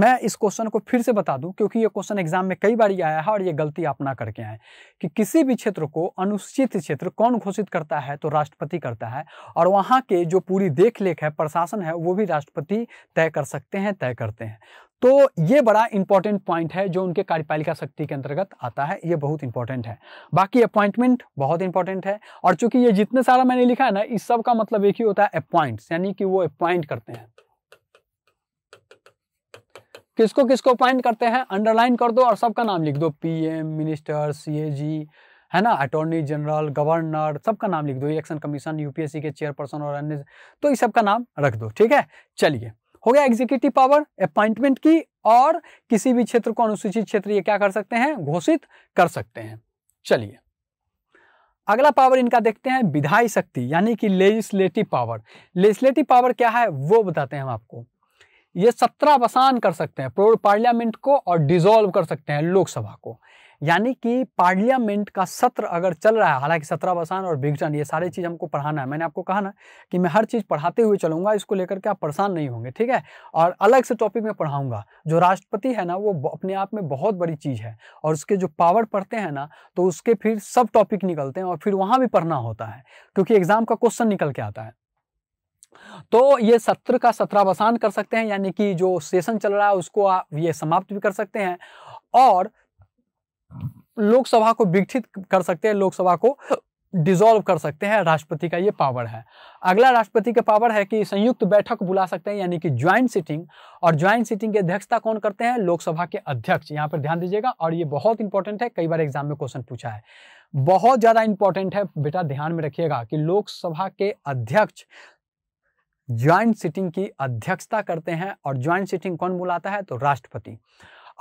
मैं इस क्वेश्चन को फिर से बता दूं क्योंकि ये क्वेश्चन एग्जाम में कई बार आया है और ये गलती आप ना करके आए कि किसी भी क्षेत्र को अनुसूचित क्षेत्र कौन घोषित करता है तो राष्ट्रपति करता है और वहाँ के जो पूरी देख लेख है प्रशासन है वो भी राष्ट्रपति तय कर सकते हैं तय करते हैं तो ये बड़ा इंपॉर्टेंट पॉइंट है जो उनके कार्यपालिका शक्ति के अंतर्गत आता है ये बहुत इंपॉर्टेंट है बाकी अपॉइंटमेंट बहुत इंपॉर्टेंट है और चूंकि ये जितने सारा मैंने लिखा है ना इस सब का मतलब एक ही होता है अपॉइंट यानी कि वो अपॉइंट करते हैं किसको किसको अपॉइंट करते हैं अंडरलाइन कर दो और सबका नाम लिख दो पीएम मिनिस्टर सीएजी है ना अटॉर्नी जनरल गवर्नर सबका नाम लिख दो इलेक्शन कमीशन यूपीएससी के चेयरपर्सन और अन्य तो इस सबका नाम रख दो ठीक है चलिए हो गया एग्जीक्यूटिव पावर अपॉइंटमेंट की और किसी भी क्षेत्र को अनुसूचित क्षेत्र ये क्या कर सकते हैं घोषित कर सकते हैं चलिए अगला पावर इनका देखते हैं विधायी शक्ति यानी कि लेजिस्लेटिव पावर लेजिस्लेटिव पावर क्या है वो बताते हैं हम आपको ये सत्रह कर सकते हैं पार्लियामेंट को और डिजोल्व कर सकते हैं लोकसभा को यानी कि पार्लियामेंट का सत्र अगर चल रहा है हालांकि सत्रावसान और विघटन ये सारी चीज़ हमको पढ़ाना है मैंने आपको कहा ना कि मैं हर चीज़ पढ़ाते हुए चलूँगा इसको लेकर के आप परेशान नहीं होंगे ठीक है और अलग से टॉपिक में पढ़ाऊँगा जो राष्ट्रपति है ना वो अपने आप में बहुत बड़ी चीज़ है और उसके जो पावर पढ़ते हैं ना तो उसके फिर सब टॉपिक निकलते हैं और फिर वहाँ भी पढ़ना होता है क्योंकि एग्ज़ाम का क्वेश्चन निकल के आता है तो ये सत्र का सत्रावसान कर सकते हैं यानी कि जो सेशन चल रहा है उसको आप ये समाप्त भी कर सकते हैं और लोकसभा को विकसित कर सकते हैं लोकसभा को डिजोल्व कर सकते हैं राष्ट्रपति का ये पावर है अगला राष्ट्रपति का पावर है कि संयुक्त बैठक बुला सकते हैं यानी कि ज्वाइंट सिटिंग और ज्वाइंट सिटिंग की अध्यक्षता कौन करते हैं लोकसभा के अध्यक्ष यहाँ पर ध्यान दीजिएगा और ये बहुत इंपॉर्टेंट है कई बार एग्जाम में क्वेश्चन पूछा है बहुत ज़्यादा इंपॉर्टेंट है बेटा ध्यान में रखिएगा कि लोकसभा के अध्यक्ष ज्वाइंट सिटिंग की अध्यक्षता करते हैं और ज्वाइंट सिटिंग कौन बुलाता है तो राष्ट्रपति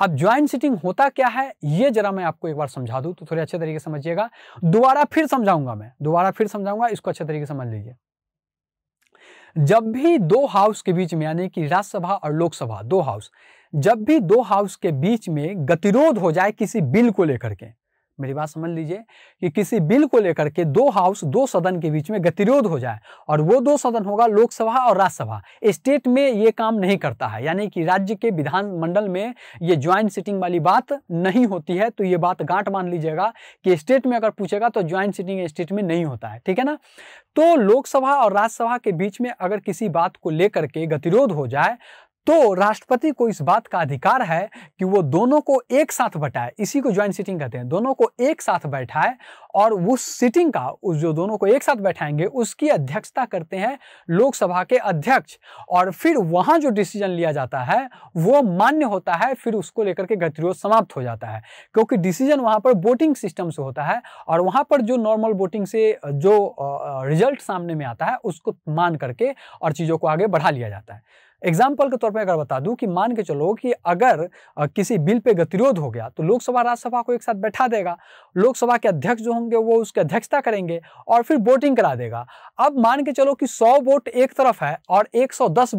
अब ज्वाइंट सिटिंग होता क्या है ये जरा मैं आपको एक बार समझा दूं तो थोड़े अच्छे तरीके से समझिएगा दोबारा फिर समझाऊंगा मैं दोबारा फिर समझाऊंगा इसको अच्छे तरीके से समझ लीजिए जब भी दो हाउस के बीच में यानी कि राज्यसभा और लोकसभा दो हाउस जब भी दो हाउस के बीच में गतिरोध हो जाए किसी बिल को लेकर के मेरी बात समझ लीजिए कि किसी बिल को लेकर के दो हाउस दो सदन के बीच में गतिरोध हो जाए और वो दो सदन होगा लोकसभा और राज्यसभा स्टेट में ये काम नहीं करता है यानी कि राज्य के विधानमंडल में ये ज्वाइंट सिटिंग वाली बात नहीं होती है तो ये बात गांठ मान लीजिएगा कि स्टेट में अगर पूछेगा तो ज्वाइंट सिटिंग स्टेट में नहीं होता है ठीक है ना तो लोकसभा और राज्यसभा के बीच में अगर किसी बात को लेकर के गतिरोध हो जाए तो राष्ट्रपति को इस बात का अधिकार है कि वो दोनों को एक साथ बैठाए इसी को ज्वाइंट सिटिंग कहते हैं दोनों को एक साथ बैठाए और उस सिटिंग का उस जो दोनों को एक साथ बैठाएंगे उसकी अध्यक्षता करते हैं लोकसभा के अध्यक्ष और फिर वहाँ जो डिसीजन लिया जाता है वो मान्य होता है फिर उसको लेकर के गतिरोध समाप्त हो जाता है क्योंकि डिसीजन वहाँ पर वोटिंग सिस्टम से होता है और वहाँ पर जो नॉर्मल वोटिंग से जो रिजल्ट सामने में आता है उसको मान करके और चीज़ों को आगे बढ़ा लिया जाता है एग्जाम्पल के तौर पर अगर बता दूं कि मान के चलो कि अगर किसी बिल पे गतिरोध हो गया तो लोकसभा राज्यसभा को एक साथ बैठा देगा लोकसभा के अध्यक्ष जो होंगे वो उसकी अध्यक्षता करेंगे और फिर वोटिंग करा देगा अब मान के चलो कि सौ वोट एक तरफ है और एक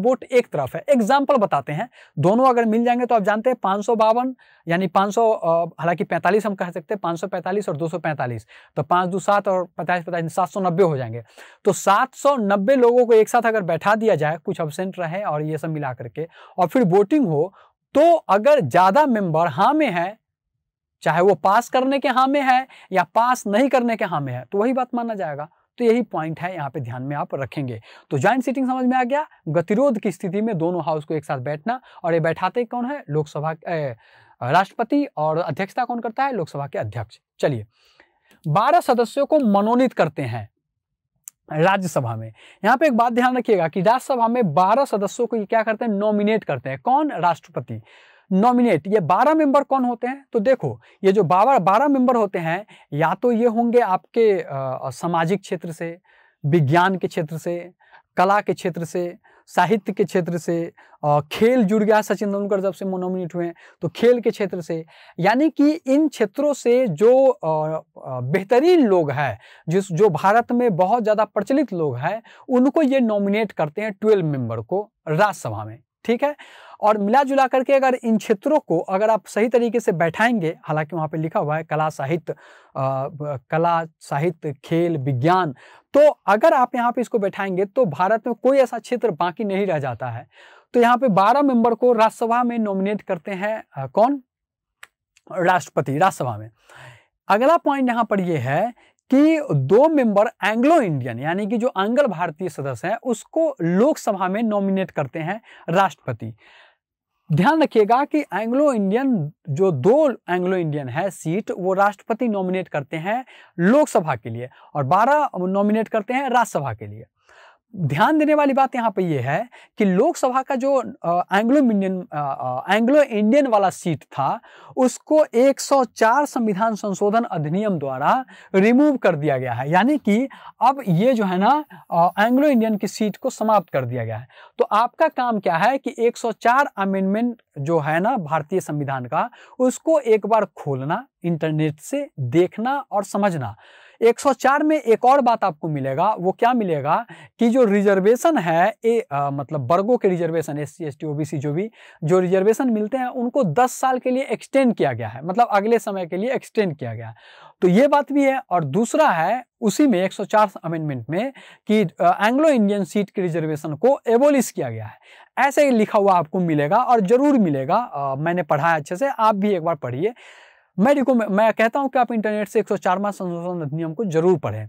वोट एक तरफ है एग्जाम्पल बताते हैं दोनों अगर मिल जाएंगे तो आप जानते हैं पाँच यानी 500 हालांकि 45 हम कह सकते हैं 545 और 245 तो पाँच दो सात और पैंतालीस पैंतालीस सात सौ नब्बे हो जाएंगे तो सात सौ नब्बे लोगों को एक साथ अगर बैठा दिया जाए कुछ अबसेंट रहे और ये सब मिला करके और फिर वोटिंग हो तो अगर ज़्यादा मेंबर हाँ में है चाहे वो पास करने के हाँ में है या पास नहीं करने के हाँ में है तो वही बात माना जाएगा तो यही पॉइंट है यहाँ पे ध्यान में आप रखेंगे तो ज्वाइंट सीटिंग समझ में आ गया गतिरोध की स्थिति में दोनों हाउस को एक साथ बैठना और ये बैठाते कौन है लोकसभा राष्ट्रपति और अध्यक्षता कौन करता है लोकसभा के अध्यक्ष चलिए बारह सदस्यों को मनोनीत करते हैं राज्यसभा में यहाँ पे एक बात ध्यान रखिएगा कि राज्यसभा में बारह सदस्यों को क्या करते हैं नॉमिनेट करते हैं कौन राष्ट्रपति नॉमिनेट ये बारह मेंबर कौन होते हैं तो देखो ये जो बारह बारह मेंबर होते हैं या तो ये होंगे आपके सामाजिक क्षेत्र से विज्ञान के क्षेत्र से कला के क्षेत्र से साहित्य के क्षेत्र से खेल जुड़ गया सचिन तेंदुलकर जब से नॉमिनेट हुए तो खेल के क्षेत्र से यानी कि इन क्षेत्रों से जो बेहतरीन लोग हैं जिस जो भारत में बहुत ज़्यादा प्रचलित लोग हैं उनको ये नॉमिनेट करते हैं ट्वेल्व मेंबर को राज्यसभा में ठीक है और मिला जुला करके अगर इन क्षेत्रों को अगर आप सही तरीके से बैठाएंगे हालांकि वहाँ पे लिखा हुआ है कला साहित्य कला साहित्य खेल विज्ञान तो अगर आप यहाँ पे इसको बैठाएंगे तो भारत में कोई ऐसा क्षेत्र बाकी नहीं रह जाता है तो यहाँ पे 12 मेंबर को राज्यसभा में नॉमिनेट करते हैं कौन राष्ट्रपति राज्यसभा में अगला पॉइंट यहाँ पर यह है कि दो मेंबर एंग्लो इंडियन यानी कि जो आंगल भारतीय सदस्य हैं उसको लोकसभा में नॉमिनेट करते हैं राष्ट्रपति ध्यान रखिएगा कि एंग्लो इंडियन जो दो एंग्लो इंडियन है सीट वो राष्ट्रपति नॉमिनेट करते हैं लोकसभा के लिए और 12 नॉमिनेट करते हैं राज्यसभा के लिए ध्यान देने वाली बात यहाँ पे ये यह है कि लोकसभा का जो एंग्लो इंडियन एंग्लो इंडियन वाला सीट था उसको 104 संविधान संशोधन अधिनियम द्वारा रिमूव कर दिया गया है यानी कि अब ये जो है ना एंग्लो इंडियन की सीट को समाप्त कर दिया गया है तो आपका काम क्या है कि 104 अमेंडमेंट जो है ना भारतीय संविधान का उसको एक बार खोलना इंटरनेट से देखना और समझना 104 में एक और बात आपको मिलेगा वो क्या मिलेगा कि जो रिजर्वेशन है ए आ, मतलब वर्गों के reservation S C S T OBC जो भी जो रिजर्वेशन मिलते हैं उनको 10 साल के लिए एक्सटेंड किया गया है मतलब अगले समय के लिए एक्सटेंड किया गया है तो ये बात भी है और दूसरा है उसी में 104 अमेंडमेंट में कि एंग्लो इंडियन सीट के रिजर्वेशन को एबोलिश किया गया है ऐसे लिखा हुआ आपको मिलेगा और ज़रूर मिलेगा आ, मैंने पढ़ा है अच्छे से आप भी एक बार पढ़िए मैं देखो मैं कहता हूँ कि आप इंटरनेट से 104वां संशोधन अधिनियम को जरूर पढ़ें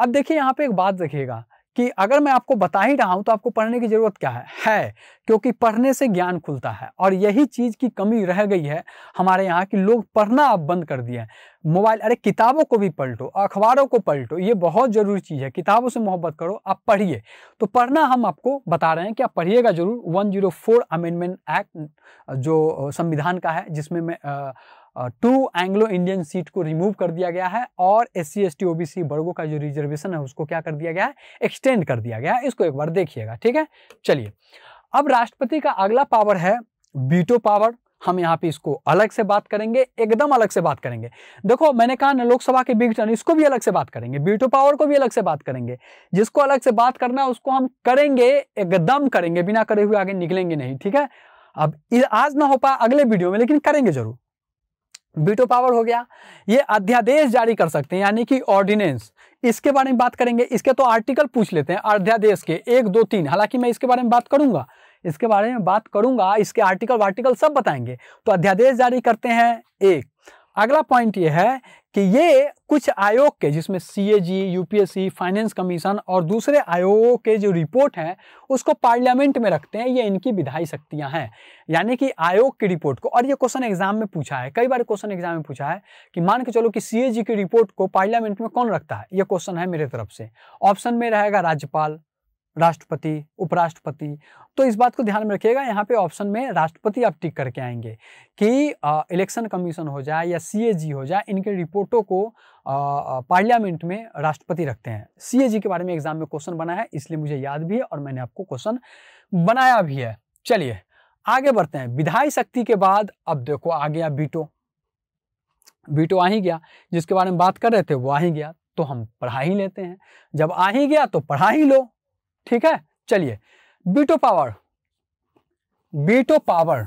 अब देखिए यहाँ पे एक बात देखिएगा कि अगर मैं आपको बता ही रहा हूँ तो आपको पढ़ने की ज़रूरत क्या है है क्योंकि पढ़ने से ज्ञान खुलता है और यही चीज़ की कमी रह गई है हमारे यहाँ कि लोग पढ़ना अब बंद कर दिए हैं मोबाइल अरे किताबों को भी पलटो अखबारों को पलटो ये बहुत ज़रूरी चीज़ है किताबों से मोहब्बत करो आप पढ़िए तो पढ़ना हम आपको बता रहे हैं कि आप पढ़िएगा जरूर वन अमेंडमेंट एक्ट जो संविधान का है जिसमें मैं आ, टू एंग्लो इंडियन सीट को रिमूव कर दिया गया है और S C S T OBC वर्गों का जो रिजर्वेशन है उसको क्या कर दिया गया है एक्सटेंड कर दिया गया है इसको एक बार देखिएगा ठीक है चलिए अब राष्ट्रपति का अगला पावर है बीटो पावर हम यहाँ पे इसको अलग से बात करेंगे एकदम अलग से बात करेंगे देखो मैंने कहा ना लोकसभा के बीच इसको भी अलग से बात करेंगे बीटो पावर को भी अलग से बात करेंगे जिसको अलग से बात करना है उसको हम करेंगे एकदम करेंगे बिना करे हुए आगे निकलेंगे नहीं ठीक है अब आज ना हो पाए अगले वीडियो में लेकिन करेंगे जरूर वीटो पावर हो गया ये अध्यादेश जारी कर सकते हैं यानी कि ऑर्डिनेंस इसके बारे में बात करेंगे इसके तो आर्टिकल पूछ लेते हैं अध्यादेश के एक दो तीन हालांकि मैं इसके बारे में बात करूंगा इसके बारे में बात करूंगा इसके आर्टिकल वार्टिकल सब बताएंगे तो अध्यादेश जारी करते हैं एक अगला पॉइंट ये है कि ये कुछ आयोग के जिसमें C A G UPSC finance commission और दूसरे आयोगों के जो रिपोर्ट हैं उसको पार्लियामेंट में रखते हैं ये इनकी विधायी शक्तियां हैं यानी कि आयोग की रिपोर्ट को और ये क्वेश्चन एग्जाम में पूछा है कई बार क्वेश्चन एग्जाम में पूछा है कि मान के चलो कि सी ए जी की रिपोर्ट को पार्लियामेंट में कौन रखता है ये क्वेश्चन है मेरे तरफ से ऑप्शन में रहेगा राज्यपाल राष्ट्रपति उपराष्ट्रपति तो इस बात को ध्यान में रखिएगा यहाँ पे ऑप्शन में राष्ट्रपति आप टिक करके आएंगे कि इलेक्शन कमीशन हो जाए या सीएजी हो जाए इनके रिपोर्टों को पार्लियामेंट में राष्ट्रपति रखते हैं सीएजी के बारे में एग्जाम में क्वेश्चन बना है इसलिए मुझे याद भी है और मैंने आपको क्वेश्चन बनाया भी है चलिए आगे बढ़ते हैं विधायी शक्ति के बाद अब देखो आ गया बीटो बीटो आ ही गया जिसके बारे में बात कर रहे थे वो आ ही गया तो हम पढ़ा ही लेते हैं जब आ ही गया तो पढ़ा ही लो ठीक है चलिए बीटो पावर बीटो पावर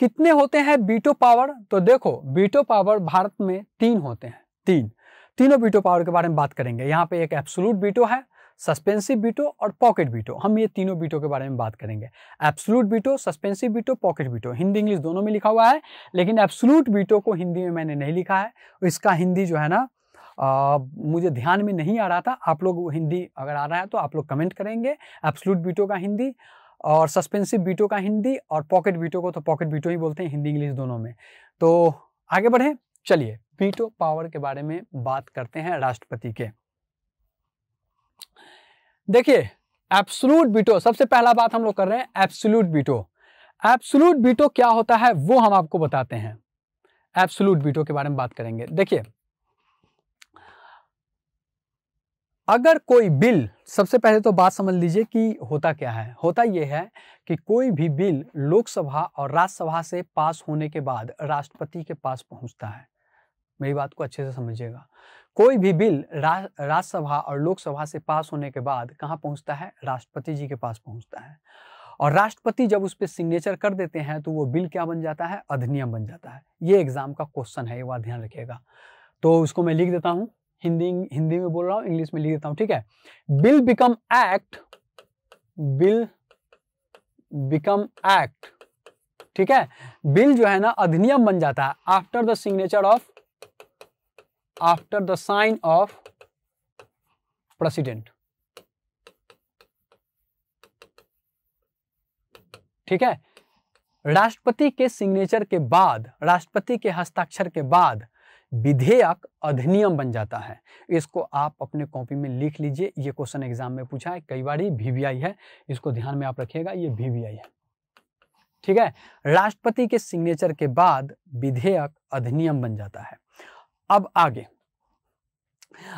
कितने होते हैं बीटो पावर तो देखो बीटो पावर भारत में तीन होते हैं तीन तीनों बीटो पावर के बारे में बात करेंगे यहां पे एक एब्सोलूट बीटो है सस्पेंसिव बीटो और पॉकेट बीटो हम ये तीनों बीटो के बारे में बात करेंगे absolute veto suspensive veto pocket veto Hindi English दोनों में लिखा हुआ है लेकिन एब्सोलूट बीटो को हिंदी में मैंने नहीं लिखा है इसका हिंदी जो है ना आ, मुझे ध्यान में नहीं आ रहा था आप लोग हिंदी अगर आ रहा है तो आप लोग कमेंट करेंगे एप्सलूट बीटो का हिंदी और सस्पेंसिव बीटो का हिंदी और पॉकेट बीटो को तो पॉकेट बीटो ही बोलते हैं हिंदी इंग्लिश दोनों में तो आगे बढ़े चलिए बीटो पावर के बारे में बात करते हैं राष्ट्रपति के देखिए एप्सलूट बीटो सबसे पहला बात हम लोग कर रहे हैं एप्सुलूट बीटो एप्सुलूट बीटो क्या होता है वो हम आपको बताते हैं एप्सुलूट बीटो के बारे में बात करेंगे देखिए अगर कोई बिल सबसे पहले तो बात समझ लीजिए कि होता क्या है होता यह है कि कोई भी बिल लोकसभा और राज्यसभा से पास होने के बाद राष्ट्रपति के पास पहुंचता है मेरी बात को अच्छे से समझिएगा कोई भी बिल राज्यसभा और लोकसभा से पास होने के बाद कहाँ पहुँचता है राष्ट्रपति जी के पास पहुँचता है और राष्ट्रपति जब उस पर सिग्नेचर कर देते हैं तो वो बिल क्या बन जाता है अधिनियम बन जाता है ये एग्जाम का क्वेश्चन है ये बात ध्यान रखिएगा तो उसको मैं लिख देता हूँ हिंदी हिंदी में बोल रहा हूं इंग्लिश में लिख देता हूं ठीक है bill become act bill become act ठीक है बिल जो है ना अधिनियम बन जाता है after the signature of after the sign of president ठीक है राष्ट्रपति के सिग्नेचर के बाद राष्ट्रपति के हस्ताक्षर के बाद विधेयक अधिनियम बन जाता है इसको आप अपने कॉपी में लिख लीजिए ये क्वेश्चन एग्जाम में पूछा है कई बार ही वी है इसको ध्यान में आप रखिएगा ये वी है ठीक है राष्ट्रपति के सिग्नेचर के बाद विधेयक अधिनियम बन जाता है अब आगे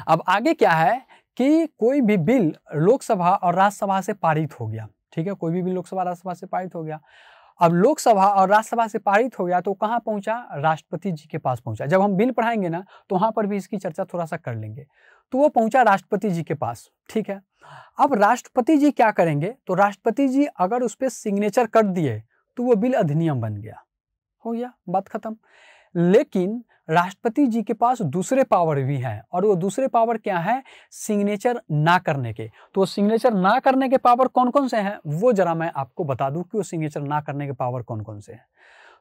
अब आगे क्या है कि कोई भी बिल लोकसभा और राज्यसभा से पारित हो गया ठीक है कोई भी बिल लोकसभा राज्यसभा से पारित हो गया अब लोकसभा और राज्यसभा से पारित हो गया तो कहाँ पहुँचा राष्ट्रपति जी के पास पहुँचा जब हम बिल पढ़ाएंगे ना तो वहाँ पर भी इसकी चर्चा थोड़ा सा कर लेंगे तो वो पहुँचा राष्ट्रपति जी के पास ठीक है अब राष्ट्रपति जी क्या करेंगे तो राष्ट्रपति जी अगर उस पर सिग्नेचर कर दिए तो वो बिल अधिनियम बन गया हो गया बात खत्म लेकिन राष्ट्रपति जी के पास दूसरे पावर भी हैं और वो दूसरे पावर क्या है सिग्नेचर ना करने के तो वो सिग्नेचर ना करने के पावर कौन कौन से हैं वो जरा मैं आपको बता दूं कि वो सिग्नेचर ना करने के पावर कौन कौन से हैं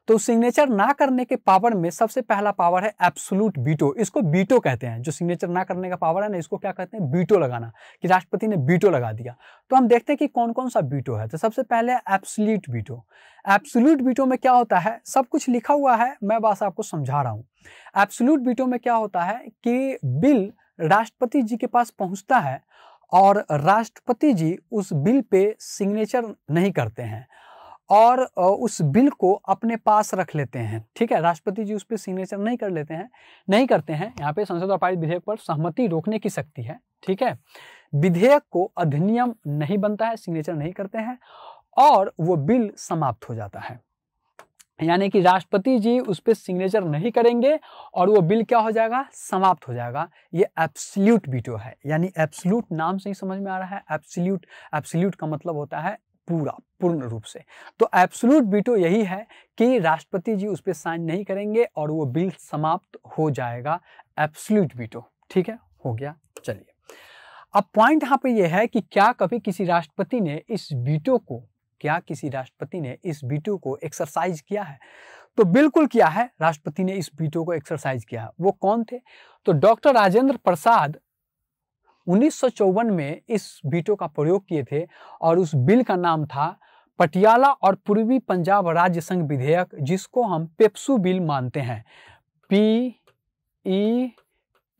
तो सिग्नेचर ना करने के पावर में सबसे पहला पावर है एब्सोलूट बीटो इसको बीटो कहते हैं जो सिग्नेचर ना करने का पावर है ना इसको क्या कहते हैं बीटो लगाना कि राष्ट्रपति ने बीटो लगा दिया तो हम देखते हैं कि कौन कौन सा बीटो है तो सबसे पहले एब्सोल्यूट बीटो एब्सोल्यूट बीटो में क्या होता है सब कुछ लिखा हुआ है मैं बस आपको समझा रहा हूँ एब्सोल्यूट बीटो में क्या होता है कि बिल राष्ट्रपति जी के पास पहुंचता है और राष्ट्रपति जी उस बिल पे सिग्नेचर नहीं करते हैं और उस बिल को अपने पास रख लेते हैं ठीक है राष्ट्रपति जी उस पर सिग्नेचर नहीं कर लेते हैं नहीं करते हैं यहाँ पे संसद और पारित विधेयक पर सहमति रोकने की शक्ति है ठीक है विधेयक को अधिनियम नहीं बनता है सिग्नेचर नहीं करते हैं और वो बिल समाप्त हो जाता है यानी कि राष्ट्रपति जी उस पर सिग्नेचर नहीं करेंगे और वो बिल क्या हो जाएगा समाप्त हो जाएगा ये एप्सल्यूट वीटो है यानी एप्सल्यूट नाम से ही समझ में आ रहा है एप्सल्यूट एप्सल्यूट का मतलब होता है पूरा पूर्ण रूप से तो एप्सल्यूट वीटो यही है कि राष्ट्रपति जी उस पर साइन नहीं करेंगे और वो बिल समाप्त हो जाएगा एप्सल्यूट वीटो ठीक है हो गया चलिए अब पॉइंट यहाँ पे यह है कि क्या कभी किसी राष्ट्रपति ने इस वीटो को क्या किसी राष्ट्रपति ने इस वीटो को एक्सरसाइज किया है तो बिल्कुल किया है राष्ट्रपति ने इस वीटो को एक्सरसाइज किया वो कौन थे तो डॉक्टर राजेंद्र प्रसाद उन्नीस में इस वीटो का प्रयोग किए थे और उस बिल का नाम था पटियाला और पूर्वी पंजाब राज्य संघ विधेयक जिसको हम पेप्सू बिल मानते हैं P E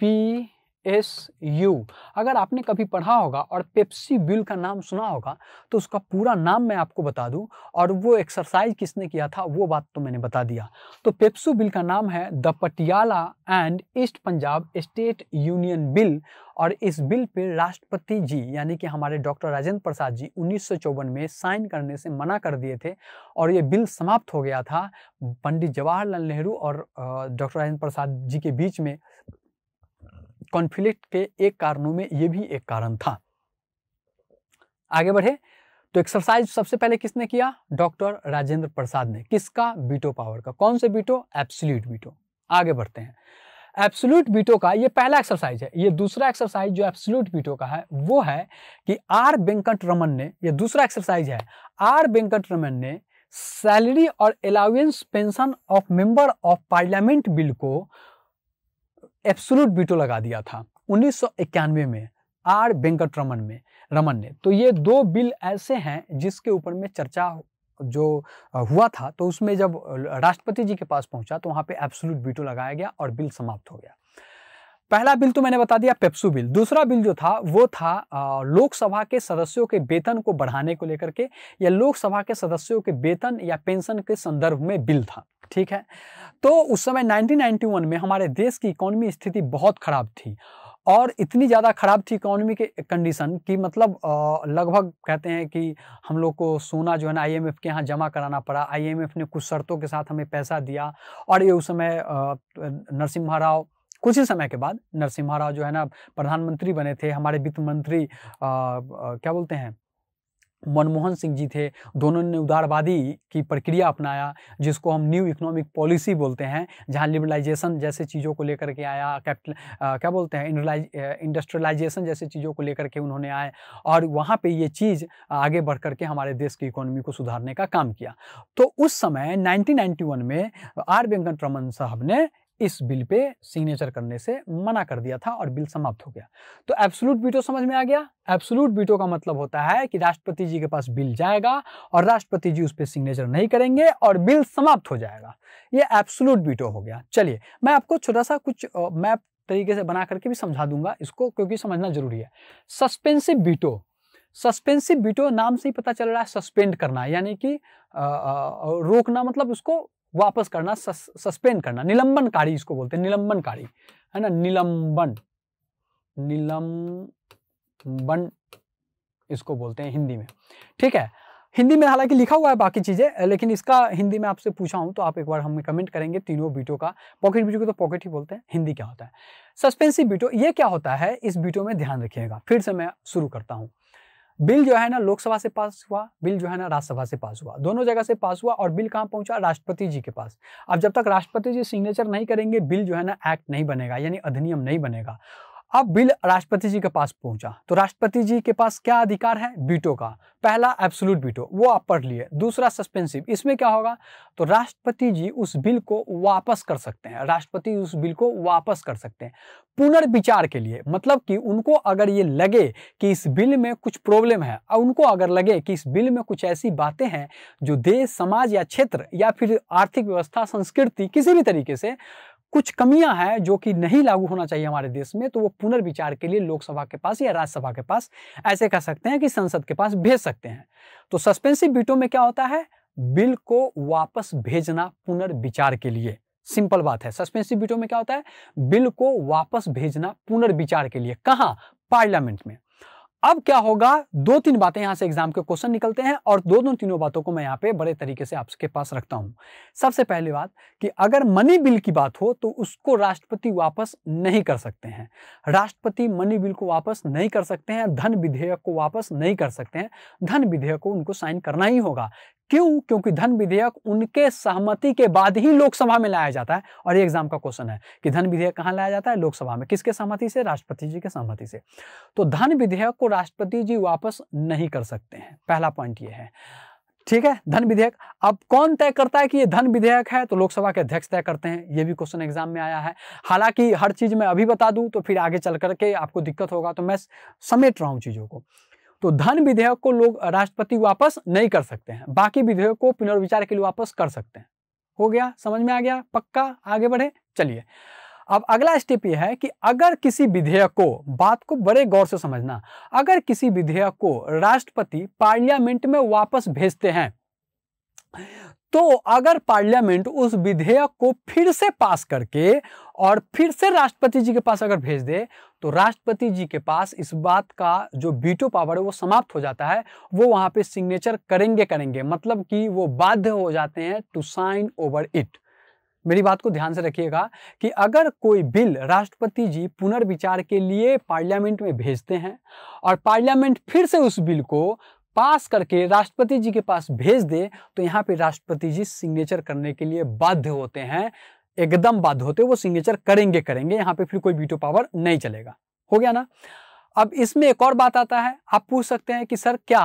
P S U अगर आपने कभी पढ़ा होगा और पेप्सी बिल का नाम सुना होगा तो उसका पूरा नाम मैं आपको बता दूं और वो एक्सरसाइज किसने किया था वो बात तो मैंने बता दिया तो पेप्सू बिल का नाम है the Patiala and East Punjab state union bill और इस बिल पर राष्ट्रपति जी यानी कि हमारे डॉक्टर राजेंद्र प्रसाद जी उन्नीस में साइन करने से मना कर दिए थे और ये बिल समाप्त हो गया था पंडित जवाहरलाल नेहरू और डॉक्टर राजेंद्र प्रसाद जी के बीच में कॉन्फ्लिक्ट के एक कारणों में यह भी एक कारण था आगे बढ़े तो एक्सरसाइज सबसे पहले किसने किया डॉक्टर राजेंद्र प्रसाद ने किसका बीटो पावर का कौन से बीटो एब्सोल्यूट बीटो आगे बढ़ते हैं एब्सोल्यूट बीटो का ये पहला एक्सरसाइज है ये दूसरा एक्सरसाइज जो एब्सोल्यूट बीटो का है वो है कि आर वेंकट रमन ने ये दूसरा एक्सरसाइज है आर वेंकट रमन ने सैलरी और allowance pension of member of parliament bill को एब्सोलूट बीटो लगा दिया था उन्नीस में आर वेंकट रमन में रमन ने तो ये दो बिल ऐसे हैं जिसके ऊपर में चर्चा जो हुआ था तो उसमें जब राष्ट्रपति जी के पास पहुंचा तो वहां पे एब्सोल्यूट बीटो लगाया गया और बिल समाप्त हो गया पहला बिल तो मैंने बता दिया पेप्सू बिल दूसरा बिल जो था वो था लोकसभा के सदस्यों के वेतन को बढ़ाने को लेकर के या लोकसभा के सदस्यों के वेतन या पेंशन के संदर्भ में बिल था ठीक है तो उस समय 1991 में हमारे देश की इकोनॉमी स्थिति बहुत खराब थी और इतनी ज़्यादा ख़राब थी इकोनॉमी के कंडीशन कि मतलब लगभग कहते हैं कि हम लोग को सोना जो है ना आईएमएफ के यहाँ जमा कराना पड़ा आईएमएफ ने कुछ शर्तों के साथ हमें पैसा दिया और ये उस समय नरसिम्हा राव कुछ ही समय के बाद नरसिम्हा राव जो है ना प्रधानमंत्री बने थे हमारे वित्त मंत्री आ, आ, क्या बोलते हैं मनमोहन सिंह जी थे दोनों ने उदारवादी की प्रक्रिया अपनाया जिसको हम न्यू इकोनॉमिक पॉलिसी बोलते हैं जहाँ लिबरलाइजेशन जैसे चीज़ों को लेकर के आया कैपिटल क्या बोलते हैं इंडस्ट्रियलाइजेशन जैसे चीज़ों को लेकर के उन्होंने आए और वहाँ पे ये चीज़ आगे बढ़ करके हमारे देश की इकोनॉमी को सुधारने का काम किया तो उस समय नाइनटीन में आर वेंकट रमन साहब ने इस बिल पे सिग्नेचर करने से मना कर दिया था और बिल समाप्त हो गया तो एब्सोलूट बीटो समझ में आ गया एब्सोलूट बीटो का मतलब होता है कि राष्ट्रपति जी के पास बिल जाएगा और राष्ट्रपति जी उस पर सिग्नेचर नहीं करेंगे और बिल समाप्त हो जाएगा ये एब्सोलूट बीटो हो गया चलिए मैं आपको छोटा सा कुछ मैप तरीके से बना करके भी समझा दूंगा इसको क्योंकि समझना जरूरी है सस्पेंसिव बीटो सस्पेंसिव बीटो नाम से ही पता चल रहा है सस्पेंड करना यानी कि रोकना मतलब उसको वापस करना सस, सस्पेंड करना निलंबनकारी इसको बोलते हैं निलंबनकारी है ना निलंबन निलंबन इसको बोलते हैं हिंदी में ठीक है हिंदी में हालांकि लिखा हुआ है बाकी चीज़ें लेकिन इसका हिंदी में आपसे पूछा हूं तो आप एक बार हमें कमेंट करेंगे तीनों बीटों का पॉकेट बीटो को तो पॉकेट ही बोलते हैं हिंदी क्या होता है सस्पेंसिव बीटो ये क्या होता है इस बीटो में ध्यान रखिएगा फिर से मैं शुरू करता हूँ बिल जो है ना लोकसभा से पास हुआ बिल जो है ना राज्यसभा से पास हुआ दोनों जगह से पास हुआ और बिल कहाँ पहुंचा राष्ट्रपति जी के पास अब जब तक राष्ट्रपति जी सिग्नेचर नहीं करेंगे बिल जो है ना एक्ट नहीं बनेगा यानी अधिनियम नहीं बनेगा अब बिल राष्ट्रपति जी के पास पहुंचा तो राष्ट्रपति जी के पास क्या अधिकार है बीटो का पहला एब्सोल्यूट बीटो वो आप पढ़ लिए दूसरा सस्पेंसिव इसमें क्या होगा तो राष्ट्रपति जी उस बिल को वापस कर सकते हैं राष्ट्रपति उस बिल को वापस कर सकते हैं पुनर्विचार के लिए मतलब कि उनको अगर ये लगे कि इस बिल में कुछ प्रॉब्लम है और उनको अगर लगे कि इस बिल में कुछ ऐसी बातें हैं जो देश समाज या क्षेत्र या फिर आर्थिक व्यवस्था संस्कृति किसी भी तरीके से कुछ कमियां हैं जो कि नहीं लागू होना चाहिए हमारे देश में तो वो पुनर्विचार के लिए लोकसभा के पास या राज्यसभा के पास ऐसे कह सकते हैं कि संसद के पास भेज सकते हैं तो सस्पेंसिव बीटो में क्या होता है बिल को वापस भेजना पुनर्विचार के लिए सिंपल बात है सस्पेंसिव बीटो में क्या होता है बिल को वापस भेजना पुनर्विचार के लिए कहा पार्लियामेंट में अब क्या होगा दो तीन बातें यहां से एग्जाम के क्वेश्चन निकलते हैं और दो दो तीनों बातों को मैं यहां पे बड़े तरीके से आपके पास रखता हूं सबसे पहली बात कि अगर मनी बिल की बात हो तो उसको राष्ट्रपति वापस नहीं कर सकते हैं राष्ट्रपति मनी बिल को वापस नहीं कर सकते हैं धन विधेयक को वापस नहीं कर सकते हैं धन विधेयक को उनको साइन करना ही होगा क्यों क्योंकि धन विधेयक उनके सहमति के बाद ही लोकसभा में लाया जाता है और ये एग्जाम का क्वेश्चन है कि धन विधेयक कहाँ लाया जाता है लोकसभा में किसके सहमति से राष्ट्रपति जी के सहमति से तो धन विधेयक को राष्ट्रपति जी वापस नहीं कर सकते हैं पहला पॉइंट ये है ठीक है धन विधेयक अब कौन तय करता है कि ये धन विधेयक है तो लोकसभा के अध्यक्ष तय करते हैं ये भी क्वेश्चन एग्जाम में आया है हालांकि हर चीज मैं अभी बता दूं तो फिर आगे चल करके आपको दिक्कत होगा तो मैं समेट रहा हूं चीजों को तो धन विधेयक को लोग राष्ट्रपति वापस नहीं कर सकते हैं बाकी विधेयक को पुनर्विचार के लिए वापस कर सकते हैं हो गया समझ में आ गया पक्का आगे बढ़े चलिए अब अगला स्टेप यह है कि अगर किसी विधेयक को बात को बड़े गौर से समझना अगर किसी विधेयक को राष्ट्रपति पार्लियामेंट में वापस भेजते हैं तो अगर पार्लियामेंट उस विधेयक को फिर से पास करके और फिर से राष्ट्रपति जी के पास अगर भेज दे तो राष्ट्रपति जी के पास इस बात का जो बीटो पावर है वो समाप्त हो जाता है वो वहाँ पे सिग्नेचर करेंगे करेंगे मतलब कि वो बाध्य हो जाते हैं टू साइन ओवर इट मेरी बात को ध्यान से रखिएगा कि अगर कोई बिल राष्ट्रपति जी पुनर्विचार के लिए पार्लियामेंट में भेजते हैं और पार्लियामेंट फिर से उस बिल को पास करके राष्ट्रपति जी के पास भेज दे तो यहाँ पे राष्ट्रपति जी सिग्नेचर करने के लिए बाध्य होते हैं एकदम बाध्य होते वो सिग्नेचर करेंगे करेंगे यहाँ पे फिर कोई वीटो पावर नहीं चलेगा हो गया ना अब इसमें एक और बात आता है आप पूछ सकते हैं कि सर क्या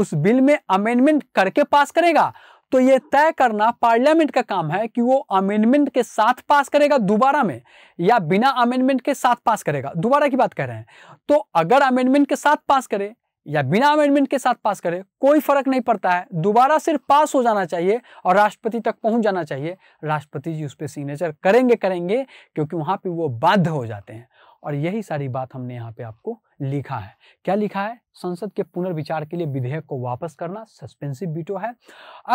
उस बिल में अमेंडमेंट करके पास करेगा तो ये तय करना पार्लियामेंट का काम है कि वो अमेंडमेंट के साथ पास करेगा दोबारा में या बिना अमेंडमेंट के साथ पास करेगा दोबारा की बात कर रहे हैं तो अगर अमेंडमेंट के साथ पास करे या बिना अमेंडमेंट के साथ पास करे कोई फर्क नहीं पड़ता है दोबारा सिर्फ पास हो जाना चाहिए और राष्ट्रपति तक पहुंच जाना चाहिए राष्ट्रपति जी उस पर सिग्नेचर करेंगे करेंगे क्योंकि वहां पे वो बाध्य हो जाते हैं और यही सारी बात हमने यहाँ पे आपको लिखा है क्या लिखा है संसद के पुनर्विचार के लिए विधेयक को वापस करना सस्पेंसिव बीटो है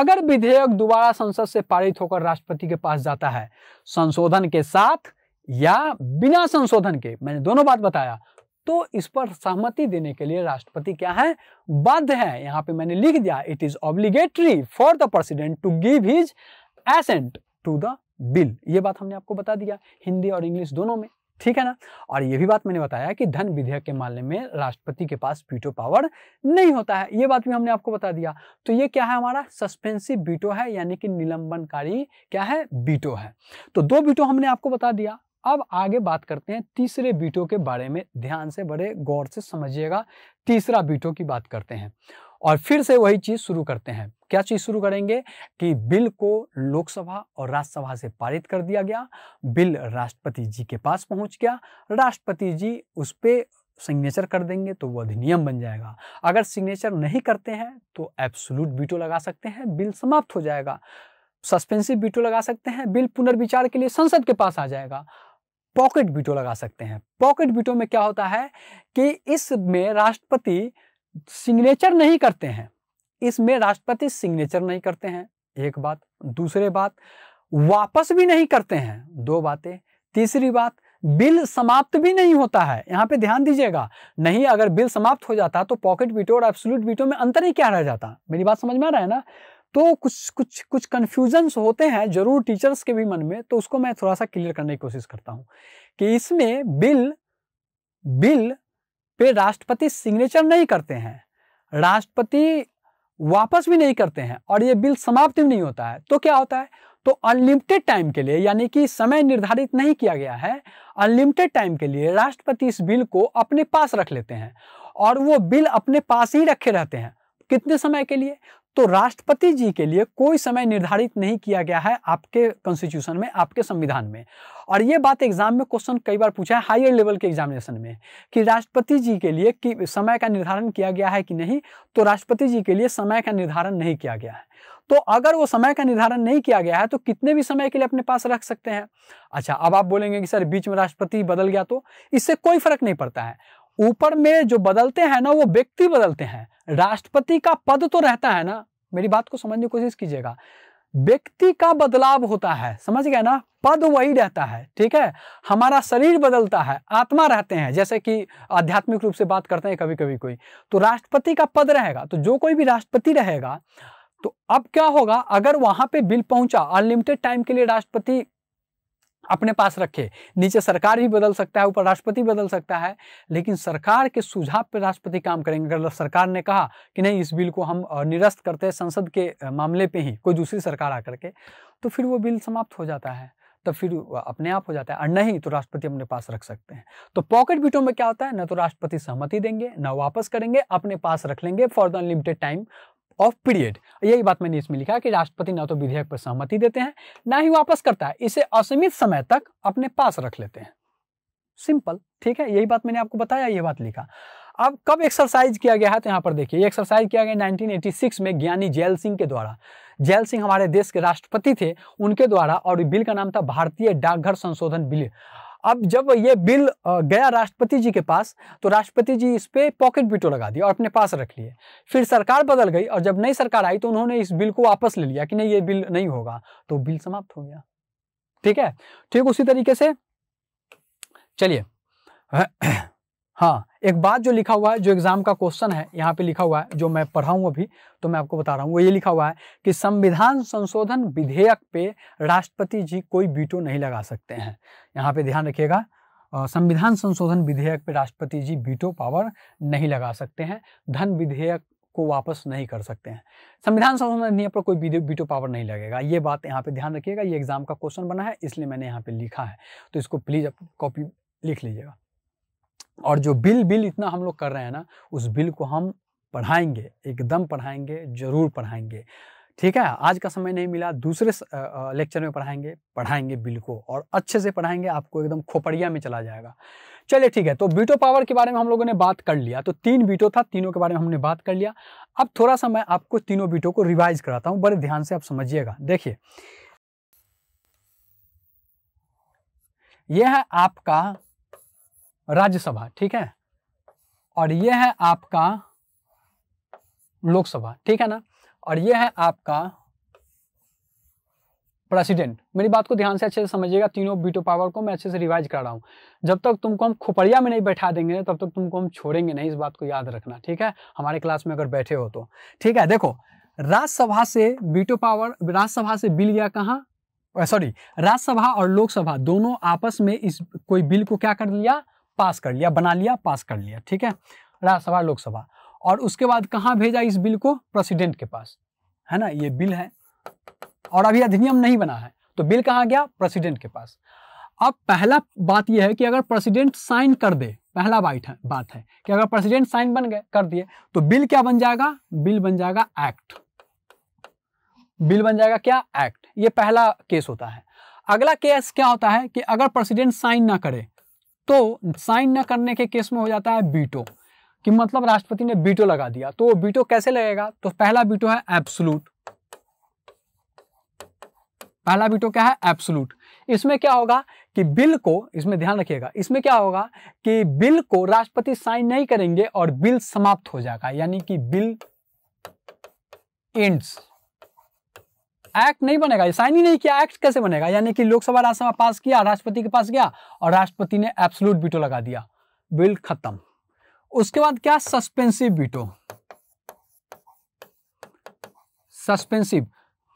अगर विधेयक दोबारा संसद से पारित होकर राष्ट्रपति के पास जाता है संशोधन के साथ या बिना संशोधन के मैंने दोनों बात बताया तो इस पर सहमति देने के लिए राष्ट्रपति क्या है बाध्य है यहाँ पे मैंने लिख दिया it is obligatory for the president to give his assent to the bill ये बात हमने आपको बता दिया हिंदी और इंग्लिश दोनों में ठीक है ना और ये भी बात मैंने बताया कि धन विधेयक के मामले में राष्ट्रपति के पास बीटो पावर नहीं होता है ये बात भी हमने आपको बता दिया तो ये क्या है हमारा सस्पेंसिव बीटो है यानी कि निलंबनकारी क्या है बीटो है तो दो बीटो हमने आपको बता दिया अब आगे बात करते हैं तीसरे बीटो के बारे में ध्यान से बड़े गौर से समझिएगा तीसरा बीटो की बात करते हैं और फिर से वही चीज़ शुरू करते हैं क्या चीज़ शुरू करेंगे कि बिल को लोकसभा और राज्यसभा से पारित कर दिया गया बिल राष्ट्रपति जी के पास पहुंच गया राष्ट्रपति जी उस पर सिग्नेचर कर देंगे तो वो अधिनियम बन जाएगा अगर सिग्नेचर नहीं करते हैं तो एब्सोलूट बीटो लगा सकते हैं बिल समाप्त हो जाएगा सस्पेंसिव बीटो लगा सकते हैं बिल पुनर्विचार के लिए संसद के पास आ जाएगा पॉकेट बीटो लगा सकते हैं पॉकेट बीटो में क्या होता है कि इसमें राष्ट्रपति सिग्नेचर नहीं करते हैं इसमें राष्ट्रपति सिग्नेचर नहीं करते हैं एक बात दूसरे बात वापस भी नहीं करते हैं दो बातें तीसरी बात बिल समाप्त भी नहीं होता है यहां पे ध्यान दीजिएगा नहीं अगर बिल समाप्त हो जाता तो पॉकेट बीटो और एब्सोल्यूट बीटो में अंतर ही क्या रह जाता मेरी बात समझ में आ रहा है ना तो कुछ कुछ कुछ कन्फ्यूजन्स होते हैं जरूर टीचर्स के भी मन में तो उसको मैं थोड़ा सा क्लियर करने की कोशिश करता हूँ कि इसमें बिल बिल पे राष्ट्रपति सिग्नेचर नहीं करते हैं राष्ट्रपति वापस भी नहीं करते हैं और ये बिल समाप्त भी नहीं होता है तो क्या होता है तो अनलिमिटेड टाइम के लिए यानी कि समय निर्धारित नहीं किया गया है अनलिमिटेड टाइम के लिए राष्ट्रपति इस बिल को अपने पास रख लेते हैं और वो बिल अपने पास ही रखे रहते हैं कितने समय के लिए तो राष्ट्रपति जी के लिए कोई समय निर्धारित नहीं किया गया है आपके कॉन्स्टिट्यूशन में आपके संविधान में और ये बात एग्जाम में क्वेश्चन कई बार पूछा है हायर लेवल के एग्जामिनेशन में कि राष्ट्रपति जी के लिए कि समय का निर्धारण किया गया है कि नहीं तो राष्ट्रपति जी के लिए समय का निर्धारण नहीं किया गया है तो अगर वो समय का निर्धारण नहीं किया गया है तो कितने भी समय के लिए अपने पास रख सकते हैं अच्छा अब आप बोलेंगे कि सर बीच में राष्ट्रपति बदल गया तो इससे कोई फर्क नहीं पड़ता है ऊपर में जो बदलते हैं ना वो व्यक्ति बदलते हैं राष्ट्रपति का पद तो रहता है ना मेरी बात को समझने की कोशिश कीजिएगा व्यक्ति का बदलाव होता है समझ गए ना पद वही रहता है ठीक है हमारा शरीर बदलता है आत्मा रहते हैं जैसे कि आध्यात्मिक रूप से बात करते हैं कभी कभी कोई तो राष्ट्रपति का पद रहेगा तो जो कोई भी राष्ट्रपति रहेगा तो अब क्या होगा अगर वहां पे बिल पहुंचा अनलिमिटेड टाइम के लिए राष्ट्रपति अपने पास रखे नीचे सरकार भी बदल सकता है ऊपर राष्ट्रपति बदल सकता है लेकिन सरकार के सुझाव पर राष्ट्रपति काम करेंगे अगर सरकार ने कहा कि नहीं इस बिल को हम निरस्त करते हैं संसद के मामले पे ही कोई दूसरी सरकार आकर के तो फिर वो बिल समाप्त हो जाता है तो फिर अपने आप हो जाता है और नहीं तो राष्ट्रपति अपने पास रख सकते हैं तो पॉकेट वीटो में क्या होता है ना तो राष्ट्रपति सहमति देंगे ना वापस करेंगे अपने पास रख लेंगे for the unlimited time of period यही बात मैंने इसमें लिखा कि राष्ट्रपति ना तो विधेयक पर सहमति देते हैं ना ही वापस करता है इसे असीमित समय तक अपने पास रख लेते हैं सिंपल ठीक है यही बात मैंने आपको बताया ये बात लिखा अब कब एक्सरसाइज किया गया है तो यहाँ पर देखिए एक्सरसाइज किया गया 1986 में ज्ञानी जैल सिंह के द्वारा जैल सिंह हमारे देश के राष्ट्रपति थे उनके द्वारा और बिल का नाम था भारतीय डाकघर संशोधन बिल अब जब ये बिल गया राष्ट्रपति जी के पास तो राष्ट्रपति जी इस पर पॉकेट बिटो लगा दिया और अपने पास रख लिए फिर सरकार बदल गई और जब नई सरकार आई तो उन्होंने इस बिल को वापस ले लिया कि नहीं ये बिल नहीं होगा तो बिल समाप्त हो गया ठीक है ठीक उसी तरीके से चलिए हाँ एक बात जो लिखा हुआ है जो एग्जाम का क्वेश्चन है यहाँ पे लिखा हुआ है जो मैं पढ़ा हूँ अभी तो मैं आपको बता रहा हूँ वो ये लिखा हुआ है कि संविधान संशोधन विधेयक पे राष्ट्रपति जी कोई वीटो नहीं लगा सकते हैं यहाँ पे ध्यान रखिएगा संविधान संशोधन विधेयक पे राष्ट्रपति जी वीटो पावर नहीं लगा सकते हैं धन विधेयक को वापस नहीं कर सकते हैं संविधान संशोधन अधिनियम पर कोई वीटो पावर नहीं लगेगा ये बात यहाँ पे ध्यान रखिएगा ये एग्जाम का क्वेश्चन बना है इसलिए मैंने यहाँ पे लिखा है तो इसको प्लीज़ आप कॉपी लिख लीजिएगा और जो बिल बिल इतना हम लोग कर रहे हैं ना उस बिल को हम पढ़ाएंगे एकदम पढ़ाएंगे ज़रूर पढ़ाएंगे ठीक है आज का समय नहीं मिला दूसरे लेक्चर में पढ़ाएंगे पढ़ाएंगे बिल को और अच्छे से पढ़ाएंगे आपको एकदम खोपड़िया में चला जाएगा चलिए ठीक है तो बीटो पावर के बारे में हम लोगों ने बात कर लिया तो तीन बीटो था तीनों के बारे में हमने बात कर लिया अब थोड़ा सा मैं आपको तीनों बीटों को रिवाइज कराता हूँ बड़े ध्यान से आप समझिएगा देखिए यह है आपका राज्यसभा ठीक है और ये है आपका लोकसभा ठीक है ना और ये है आपका प्रेसिडेंट मेरी बात को ध्यान से अच्छे से समझिएगा तीनों बीटो पावर को मैं अच्छे से रिवाइज कर रहा हूं जब तक तुमको हम खुपड़िया में नहीं बैठा देंगे तब तक तुमको हम छोड़ेंगे नहीं इस बात को याद रखना ठीक है हमारे क्लास में अगर बैठे हो तो ठीक है देखो राज्यसभा से बीटो पावर राज्यसभा से बिल गया कहा सॉरी राज्यसभा और लोकसभा दोनों आपस में इस कोई बिल को क्या कर लिया पास कर लिया बना लिया पास कर लिया ठीक है राज्यसभा लोकसभा और उसके बाद कहाँ भेजा इस बिल को प्रेसिडेंट के पास है ना ये बिल है और अभी अधिनियम नहीं बना है तो बिल कहाँ गया प्रेसिडेंट के पास अब पहला बात यह है कि अगर प्रेसिडेंट साइन कर दे पहला बाइट है बात है कि अगर प्रेसिडेंट साइन बन गए कर दिए तो बिल क्या बन जाएगा बिल बन जाएगा एक्ट बिल बन जाएगा क्या एक्ट ये पहला केस होता है अगला केस क्या होता है कि अगर प्रेसिडेंट साइन ना करे तो साइन न करने के केस में हो जाता है बीटो कि मतलब राष्ट्रपति ने बीटो लगा दिया तो बीटो कैसे लगेगा तो पहला बीटो है एब्सुलूट पहला बीटो क्या है एब्सुलूट इसमें क्या होगा कि बिल को इसमें ध्यान रखिएगा इसमें क्या होगा कि बिल को राष्ट्रपति साइन नहीं करेंगे और बिल समाप्त हो जाएगा यानी कि बिल एंड्स एक्ट नहीं बनेगा साइन ही नहीं किया एक्ट कैसे बनेगा यानी कि लोकसभा राज्यसभा पास किया राष्ट्रपति के पास गया और राष्ट्रपति ने एब्सोल्यूट बीटो लगा दिया बिल खत्म उसके बाद क्या सस्पेंसिव बीटो सस्पेंसिव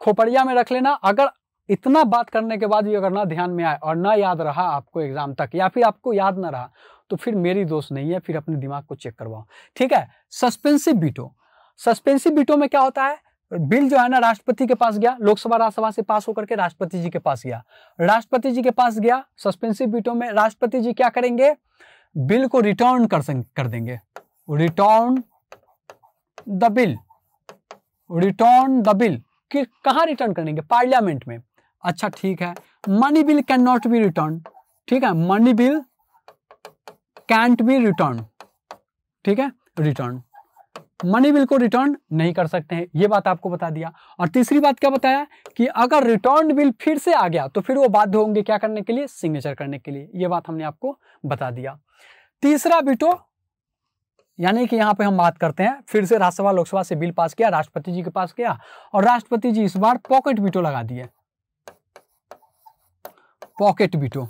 खोपड़िया में रख लेना अगर इतना बात करने के बाद भी अगर ना ध्यान में आए और ना याद रहा आपको एग्जाम तक या फिर आपको याद ना रहा तो फिर मेरी दोस्त नहीं है फिर अपने दिमाग को चेक करवाओ ठीक है सस्पेंसिव बीटो सस्पेंसिव बीटो में क्या होता है बिल जो है ना राष्ट्रपति के पास गया लोकसभा राज्यसभा से पास होकर के राष्ट्रपति जी के पास गया राष्ट्रपति जी के पास गया सस्पेंसिव बीटो में राष्ट्रपति जी क्या करेंगे बिल को रिटर्न कर कर देंगे return the bill return the bill कि कहाँ रिटर्न करेंगे पार्लियामेंट में अच्छा ठीक है money bill can not be return ठीक है money bill can't be return ठीक है रिटर्न मनी बिल को रिटर्न नहीं कर सकते हैं ये बात आपको बता दिया और तीसरी बात क्या बताया कि अगर रिटर्न बिल फिर से आ गया तो फिर वो बाध्य होंगे क्या करने के लिए सिग्नेचर करने के लिए ये बात हमने आपको बता दिया तीसरा बिटो यानी कि यहाँ पे हम बात करते हैं फिर से राज्यसभा लोकसभा से बिल पास किया राष्ट्रपति जी के पास किया और राष्ट्रपति जी इस बार पॉकेट बिटो लगा दिए पॉकेट बिटो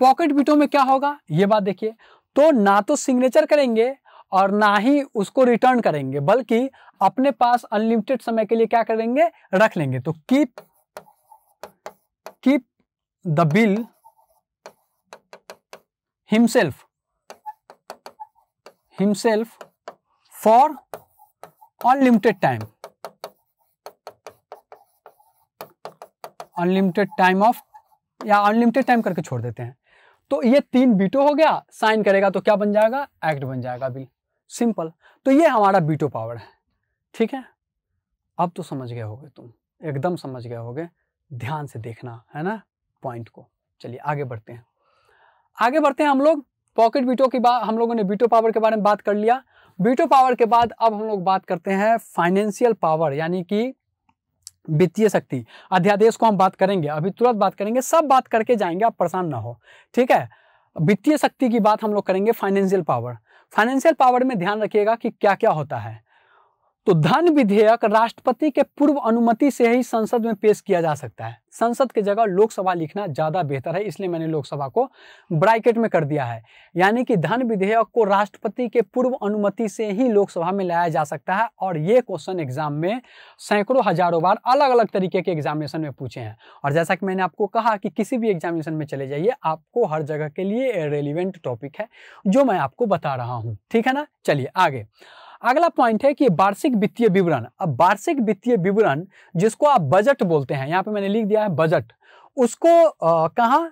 पॉकेट बिटो में क्या होगा ये बात देखिए तो ना तो सिग्नेचर करेंगे और ना ही उसको रिटर्न करेंगे बल्कि अपने पास अनलिमिटेड समय के लिए क्या करेंगे रख लेंगे तो keep keep the bill himself himself for unlimited time unlimited time of या अनलिमिटेड टाइम करके छोड़ देते हैं तो ये तीन बीटो हो गया साइन करेगा तो क्या बन जाएगा एक्ट बन जाएगा बिल सिंपल तो ये हमारा बीटो पावर है ठीक है अब तो समझ गए होगे तुम एकदम समझ गए होगे ध्यान से देखना है ना पॉइंट को चलिए आगे बढ़ते हैं आगे बढ़ते हैं हम लोग पॉकेट बीटो की बात हम लोगों ने बीटो पावर के बारे में बात कर लिया बीटो पावर के बाद अब हम लोग बात करते हैं फाइनेंशियल पावर यानी कि वित्तीय शक्ति अध्यादेश को हम बात करेंगे अभी तुरंत बात करेंगे सब बात करके जाएंगे आप परेशान ना हो ठीक है वित्तीय शक्ति की बात हम लोग करेंगे फाइनेंशियल पावर फाइनेंशियल पावर में ध्यान रखिएगा कि क्या क्या होता है तो धन विधेयक राष्ट्रपति के पूर्व अनुमति से ही संसद में पेश किया जा सकता है संसद के जगह लोकसभा लिखना ज़्यादा बेहतर है इसलिए मैंने लोकसभा को ब्रैकेट में कर दिया है यानी कि धन विधेयक को राष्ट्रपति के पूर्व अनुमति से ही लोकसभा में लाया जा सकता है और ये क्वेश्चन एग्जाम में सैकड़ों हजारों बार अलग अलग तरीके के एग्जामिनेशन में पूछे हैं और जैसा कि मैंने आपको कहा कि किसी भी एग्जामिनेशन में चले जाइए आपको हर जगह के लिए रेलिवेंट टॉपिक है जो मैं आपको बता रहा हूँ ठीक है ना चलिए आगे अगला पॉइंट है कि वार्षिक वित्तीय विवरण अब वार्षिक वित्तीय विवरण जिसको आप बजट बोलते हैं यहाँ पे मैंने लिख दिया है बजट उसको कहाँ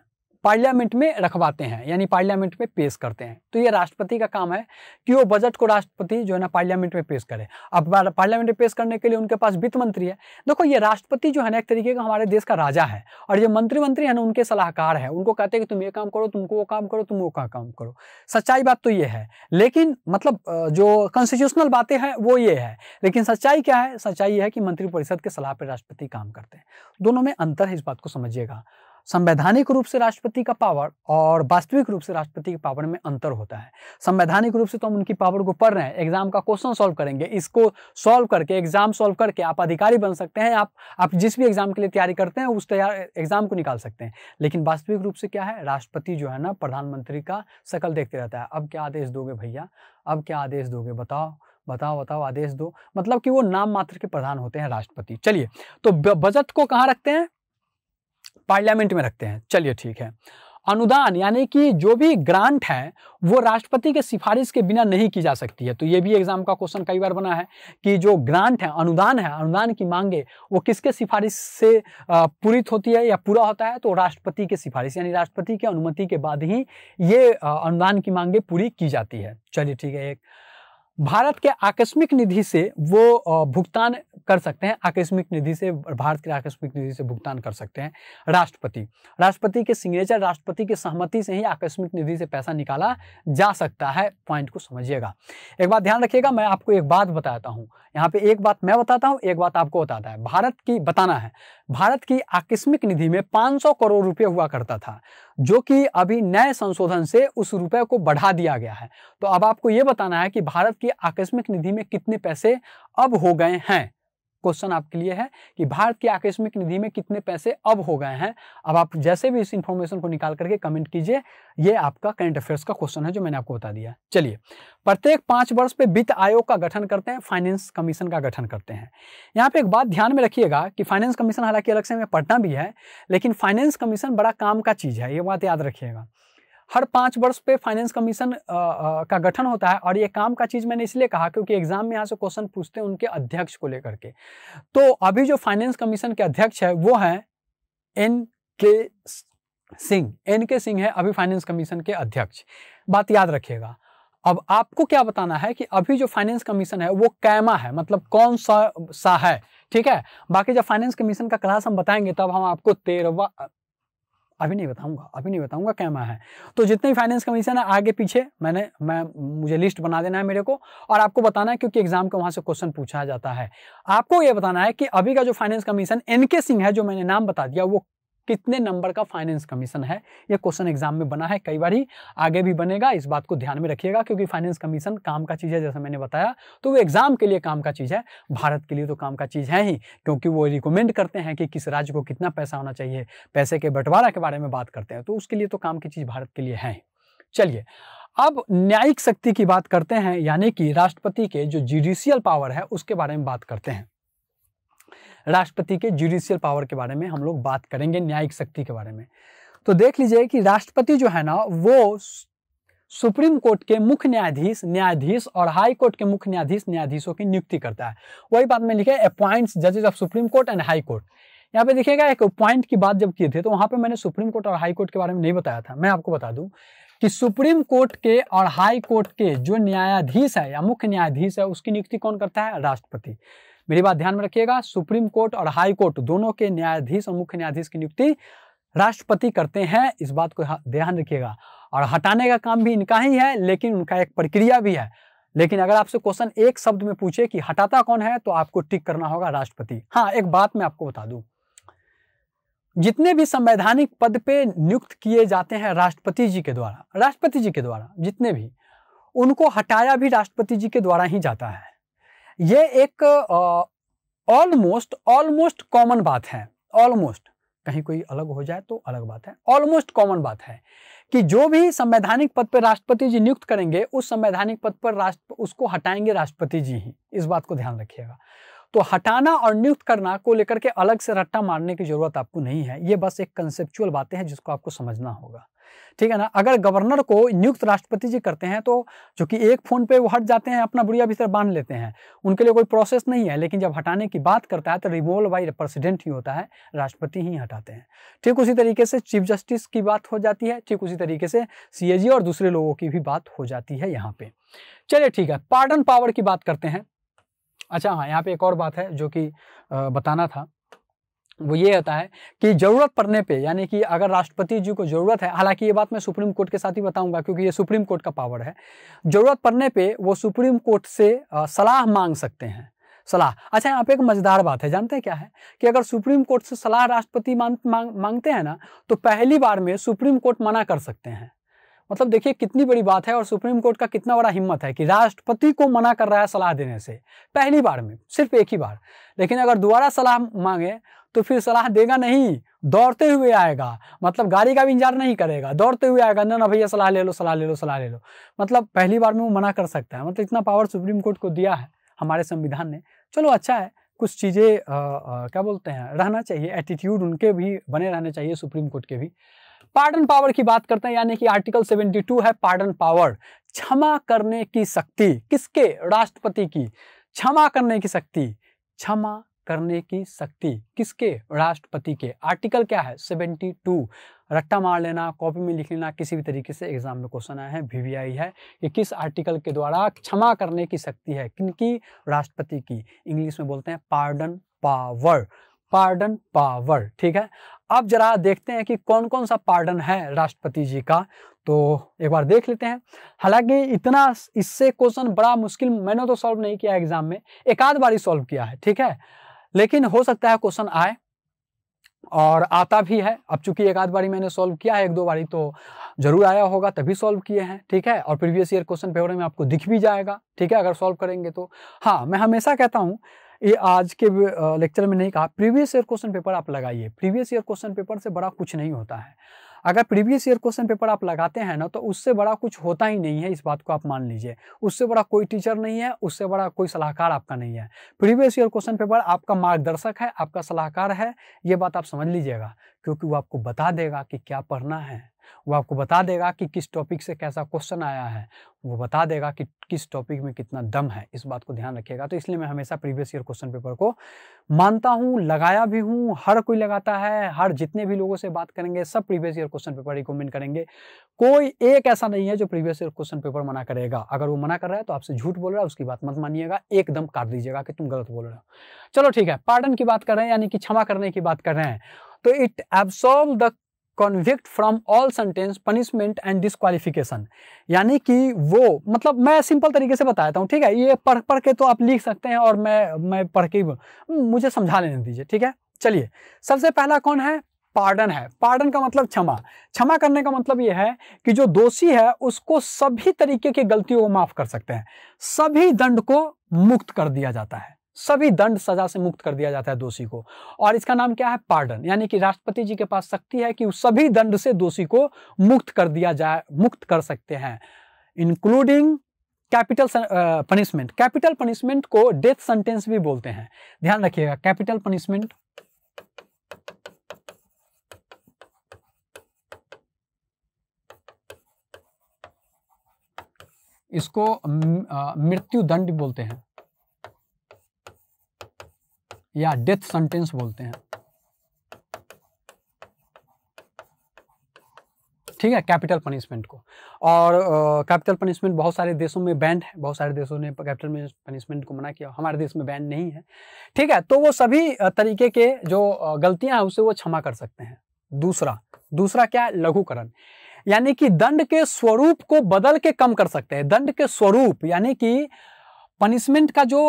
पार्लियामेंट में रखवाते हैं यानी पार्लियामेंट में पेश करते हैं तो ये राष्ट्रपति का काम है कि वो बजट को राष्ट्रपति जो है ना पार्लियामेंट में पेश करे अब पार्लियामेंट में पेश करने के लिए उनके पास वित्त मंत्री है देखो ये राष्ट्रपति जो है ना एक तरीके का हमारे देश का राजा है और ये मंत्री मंत्री है ना उनके सलाहकार है उनको कहते हैं कि तुम ये काम करो तुमको वो काम करो तुम वो काम करो सच्चाई बात तो ये है लेकिन मतलब जो कॉन्स्टिट्यूशनल बातें हैं वो ये है लेकिन सच्चाई क्या है सच्चाई ये है कि मंत्रिपरिषद के सलाह पर राष्ट्रपति काम करते हैं दोनों में अंतर है इस बात को समझिएगा संवैधानिक रूप से राष्ट्रपति का पावर और वास्तविक रूप से राष्ट्रपति के पावर में अंतर होता है संवैधानिक रूप से तो हम उनकी पावर को पढ़ रहे हैं एग्जाम का क्वेश्चन सॉल्व करेंगे इसको सॉल्व करके एग्जाम सॉल्व करके आप अधिकारी बन सकते हैं आप आप जिस भी एग्जाम के लिए तैयारी करते हैं उस तैयार एग्जाम को निकाल सकते हैं लेकिन वास्तविक रूप से क्या है राष्ट्रपति जो है ना प्रधानमंत्री का शकल देखते रहता है अब क्या आदेश दोगे भैया अब क्या आदेश दोगे बताओ बताओ बताओ आदेश दो मतलब कि वो नाम मात्र के प्रधान होते हैं राष्ट्रपति चलिए तो बजट को कहाँ रखते हैं पार्लियामेंट में रखते हैं चलिए ठीक है अनुदान यानी कि जो भी ग्रांट है वो राष्ट्रपति के सिफारिश के बिना नहीं की जा सकती है तो ये भी एग्जाम का क्वेश्चन कई बार बना है कि जो ग्रांट है अनुदान है अनुदान की मांगे वो किसके सिफारिश से पूरित होती है या पूरा होता है तो राष्ट्रपति के सिफारिश यानी राष्ट्रपति के अनुमति के बाद ही ये अनुदान की मांगे पूरी की जाती है चलिए ठीक है एक भारत के आकस्मिक निधि से वो भुगतान कर सकते हैं आकस्मिक निधि से भारत के आकस्मिक निधि से भुगतान कर सकते हैं राष्ट्रपति राष्ट्रपति के सिग्नेचर राष्ट्रपति के सहमति से ही आकस्मिक निधि से पैसा निकाला जा सकता है पॉइंट को समझिएगा एक बात ध्यान रखिएगा मैं आपको एक बात बताता हूँ यहाँ पे एक बात मैं बताता हूँ एक बात आपको बताता है भारत की बताना है भारत की आकस्मिक निधि में 500 करोड़ रुपये हुआ करता था जो कि अभी नए संशोधन से उस रुपए को बढ़ा दिया गया है तो अब आपको यह बताना है कि भारत की आकस्मिक निधि में कितने पैसे अब हो गए हैं क्वेश्चन आपके लिए है कि भारत की आकस्मिक निधि में कितने पैसे अब हो गए हैं अब आप जैसे भी इस इंफॉर्मेशन को निकाल करके कमेंट कीजिए ये आपका करंट अफेयर्स का क्वेश्चन है जो मैंने आपको बता दिया चलिए प्रत्येक पांच वर्ष पे वित्त आयोग का गठन करते हैं फाइनेंस कमीशन का गठन करते हैं यहाँ पे एक बात ध्यान में रखिएगा कि फाइनेंस कमीशन हालांकि अलग से हमें पढ़ना भी है लेकिन फाइनेंस कमीशन बड़ा काम का चीज़ है ये बात याद रखिएगा हर पाँच वर्ष पे फाइनेंस कमीशन का गठन होता है और ये काम का चीज़ मैंने इसलिए कहा क्योंकि एग्जाम में यहाँ से क्वेश्चन पूछते हैं उनके अध्यक्ष को लेकर के तो अभी जो फाइनेंस कमीशन के अध्यक्ष है वो हैं एन के सिंह एन के सिंह है अभी फाइनेंस कमीशन के अध्यक्ष बात याद रखिएगा अब आपको क्या बताना है कि अभी जो फाइनेंस कमीशन है वो कैमा है मतलब कौन सा सा है ठीक है बाकी जब फाइनेंस कमीशन का क्लास हम बताएंगे तब हम आपको तेरहवा अभी नहीं बताऊंगा अभी नहीं बताऊंगा कैमा है तो जितने भी फाइनेंस कमीशन है आगे पीछे मैंने मैं मुझे लिस्ट बना देना है मेरे को और आपको बताना है क्योंकि एग्जाम का वहां से क्वेश्चन पूछा जाता है आपको ये बताना है कि अभी का जो फाइनेंस कमीशन एन के सिंह है जो मैंने नाम बता दिया वो कितने नंबर का फाइनेंस कमीशन है ये क्वेश्चन एग्जाम में बना है कई बार ही आगे भी बनेगा इस बात को ध्यान में रखिएगा क्योंकि फाइनेंस कमीशन काम का चीज़ है जैसा मैंने बताया तो वो एग्जाम के लिए काम का चीज़ है भारत के लिए तो काम का चीज़ है ही क्योंकि वो रिकमेंड करते हैं कि किस राज्य को कितना पैसा होना चाहिए पैसे के बंटवारा के बारे में बात करते हैं तो उसके लिए तो काम की चीज़ भारत के लिए है चलिए अब न्यायिक शक्ति की बात करते हैं यानी कि राष्ट्रपति के जो जुडिशियल पावर है उसके बारे में बात करते हैं राष्ट्रपति के जुडिशियल पावर के बारे में हम लोग बात करेंगे न्यायिक शक्ति के बारे में तो देख लीजिए कि राष्ट्रपति जो है ना वो सुप्रीम कोर्ट के मुख्य न्यायाधीश न्यायाधीश और हाई कोर्ट के मुख्य न्यायाधीश न्यायाधीशों की नियुक्ति करता है वही बात में लिखे अपॉइंट्स जजेस of supreme court and high court यहाँ पे देखिएगा एक पॉइंट की बात जब किए थे तो वहां पे मैंने सुप्रीम कोर्ट और हाई कोर्ट के बारे में नहीं बताया था मैं आपको बता दूं कि सुप्रीम कोर्ट के और हाई कोर्ट के जो न्यायाधीश है या मुख्य न्यायाधीश है उसकी नियुक्ति कौन करता है राष्ट्रपति मेरी बात ध्यान में रखिएगा सुप्रीम कोर्ट और हाई कोर्ट दोनों के न्यायाधीश और मुख्य न्यायाधीश की नियुक्ति राष्ट्रपति करते हैं इस बात को ध्यान रखिएगा और हटाने का काम भी इनका ही है लेकिन उनका एक प्रक्रिया भी है लेकिन अगर आपसे क्वेश्चन एक शब्द में पूछे कि हटाता कौन है तो आपको टिक करना होगा राष्ट्रपति हाँ एक बात मैं आपको बता दूं जितने भी संवैधानिक पद पे नियुक्त किए जाते हैं राष्ट्रपति जी के द्वारा राष्ट्रपति जी के द्वारा जितने भी उनको हटाया भी राष्ट्रपति जी के द्वारा ही जाता है ये एक ऑलमोस्ट ऑलमोस्ट कॉमन बात है ऑलमोस्ट कहीं कोई अलग हो जाए तो अलग बात है ऑलमोस्ट कॉमन बात है कि जो भी संवैधानिक पद पर राष्ट्रपति जी नियुक्त करेंगे उस संवैधानिक पद पर राष्ट्र उसको हटाएंगे राष्ट्रपति जी ही इस बात को ध्यान रखिएगा तो हटाना और नियुक्त करना को लेकर के अलग से रट्टा मारने की जरूरत आपको नहीं है ये बस एक कंसेप्चुअल बातें हैं जिसको आपको समझना होगा ठीक है ना अगर गवर्नर को नियुक्त राष्ट्रपति जी करते हैं तो जो कि एक फ़ोन पे वो हट जाते हैं अपना बुढ़िया भी सर बांध लेते हैं उनके लिए कोई प्रोसेस नहीं है लेकिन जब हटाने की बात करता है तो रिमूवल बाई प्रेसिडेंट ही होता है राष्ट्रपति ही हटाते हैं ठीक उसी तरीके से चीफ जस्टिस की बात हो जाती है ठीक उसी तरीके से सी और दूसरे लोगों की भी बात हो जाती है यहाँ पे चलिए ठीक है पार्डन पावर की बात करते हैं अच्छा हाँ यहाँ पे एक और बात है जो कि बताना था वो ये होता है कि ज़रूरत पड़ने पे यानी कि अगर राष्ट्रपति जी को ज़रूरत है हालांकि ये बात मैं सुप्रीम कोर्ट के साथ ही बताऊंगा क्योंकि ये सुप्रीम कोर्ट का पावर है ज़रूरत पड़ने पे वो सुप्रीम कोर्ट से सलाह मांग सकते हैं सलाह अच्छा यहाँ पे एक मज़ेदार बात है जानते हैं क्या है कि अगर सुप्रीम कोर्ट से सलाह राष्ट्रपति मांग, मांगते हैं ना तो पहली बार में सुप्रीम कोर्ट मना कर सकते हैं मतलब देखिए कितनी बड़ी बात है और सुप्रीम कोर्ट का कितना बड़ा हिम्मत है कि राष्ट्रपति को मना कर रहा है सलाह देने से पहली बार में सिर्फ एक ही बार लेकिन अगर दोबारा सलाह मांगे तो फिर सलाह देगा नहीं दौड़ते हुए आएगा मतलब गाड़ी का भी इंतजार नहीं करेगा दौड़ते हुए आएगा ना ना भैया सलाह ले लो सलाह ले लो सलाह ले लो मतलब पहली बार में वो मना कर सकता है मतलब इतना पावर सुप्रीम कोर्ट को दिया है हमारे संविधान ने चलो अच्छा है कुछ चीज़ें क्या बोलते हैं रहना चाहिए एटीट्यूड उनके भी बने रहने चाहिए सुप्रीम कोर्ट के भी पार्डन पावर की बात करते हैं यानी कि आर्टिकल 72 है पार्डन पावर क्षमा करने की शक्ति किसके राष्ट्रपति की क्षमा करने की शक्ति क्षमा करने की शक्ति किसके राष्ट्रपति के आर्टिकल क्या है 72 रट्टा मार लेना कॉपी में लिख लेना किसी भी तरीके से एग्जाम में क्वेश्चन आया है वीवीआई है कि किस आर्टिकल के द्वारा क्षमा करने की शक्ति है किन की राष्ट्रपति की इंग्लिश में बोलते हैं पार्डन पावर पार्डन पावर ठीक है अब जरा देखते हैं कि कौन कौन सा पार्डन है राष्ट्रपति जी का तो एक बार देख लेते हैं हालांकि इतना इससे क्वेश्चन बड़ा मुश्किल मैंने तो सॉल्व नहीं किया एग्जाम में एक आध बार ही सॉल्व किया है ठीक है लेकिन हो सकता है क्वेश्चन आए और आता भी है अब चूंकि एक आध बारी मैंने सॉल्व किया है एक दो बारी तो जरूर आया होगा तभी सॉल्व किए हैं ठीक है और प्रीवियस ईयर क्वेश्चन पेपर में आपको दिख भी जाएगा ठीक है अगर सॉल्व करेंगे तो हाँ मैं हमेशा कहता हूँ ये आज के लेक्चर में नहीं कहा प्रीवियस ईयर क्वेश्चन पेपर आप लगाइए प्रीवियस ईयर क्वेश्चन पेपर से बड़ा कुछ नहीं होता है अगर प्रीवियस ईयर क्वेश्चन पेपर आप लगाते हैं ना तो उससे बड़ा कुछ होता ही नहीं है इस बात को आप मान लीजिए उससे बड़ा कोई टीचर नहीं है उससे बड़ा कोई सलाहकार आपका नहीं है प्रीवियस ईयर क्वेश्चन पेपर आपका मार्गदर्शक है आपका सलाहकार है ये बात आप समझ लीजिएगा क्योंकि वो आपको बता देगा कि क्या पढ़ना है वो आपको बता देगा कि किस टॉपिक से कैसा क्वेश्चन आया है वो बता देगा कि किस टॉपिक में कितना दम है इस बात को ध्यान रखिएगा तो इसलिए मैं हमेशा प्रीवियस ईयर क्वेश्चन पेपर को मानता हूँ लगाया भी हूँ हर कोई लगाता है हर जितने भी लोगों से बात करेंगे सब previous year question paper recommend करेंगे कोई एक ऐसा नहीं है जो प्रीवियस ईयर क्वेश्चन पेपर मना करेगा अगर वो मना कर रहा है तो आपसे झूठ बोल रहा है उसकी बात मत मानिएगा एकदम काट दीजिएगा कि तुम गलत बोल रहे हो चलो ठीक है पार्टन की बात कर रहे हैं यानी कि क्षमा करने की बात कर रहे हैं तो it absolve the convict from all sentence punishment and disqualification यानी कि वो मतलब मैं सिंपल तरीके से बताता हूँ ठीक है ये पढ़ पढ़ के तो आप लिख सकते हैं और मैं मैं पढ़ के मुझे समझा लेने दीजिए ठीक है चलिए सबसे पहला कौन है पार्डन है पार्डन का मतलब क्षमा क्षमा करने का मतलब यह है कि जो दोषी है उसको सभी तरीके की गलतियों को माफ कर सकते हैं सभी दंड को मुक्त कर दिया जाता है सभी दंड सजा से मुक्त कर दिया जाता है दोषी को और इसका नाम क्या है पार्डन यानी कि राष्ट्रपति जी के पास शक्ति है कि सभी दंड से दोषी को मुक्त कर दिया जाए मुक्त कर सकते हैं including capital punishment capital punishment को डेथ सेंटेंस भी बोलते हैं ध्यान रखिएगा कैपिटल पनिशमेंट इसको मृत्यु दंड बोलते हैं या डेथ सेंटेंस बोलते हैं ठीक है कैपिटल पनिशमेंट को और कैपिटल uh, पनिशमेंट बहुत सारे देशों में बैंड है बहुत सारे देशों ने कैपिटल पनिशमेंट को मना किया हमारे देश में बैंड नहीं है ठीक है तो वो सभी तरीके के जो गलतियां हैं उसे वो क्षमा कर सकते हैं दूसरा दूसरा क्या है लघुकरण यानी कि दंड के स्वरूप को बदल के कम कर सकते हैं दंड के स्वरूप यानी कि पनिशमेंट का जो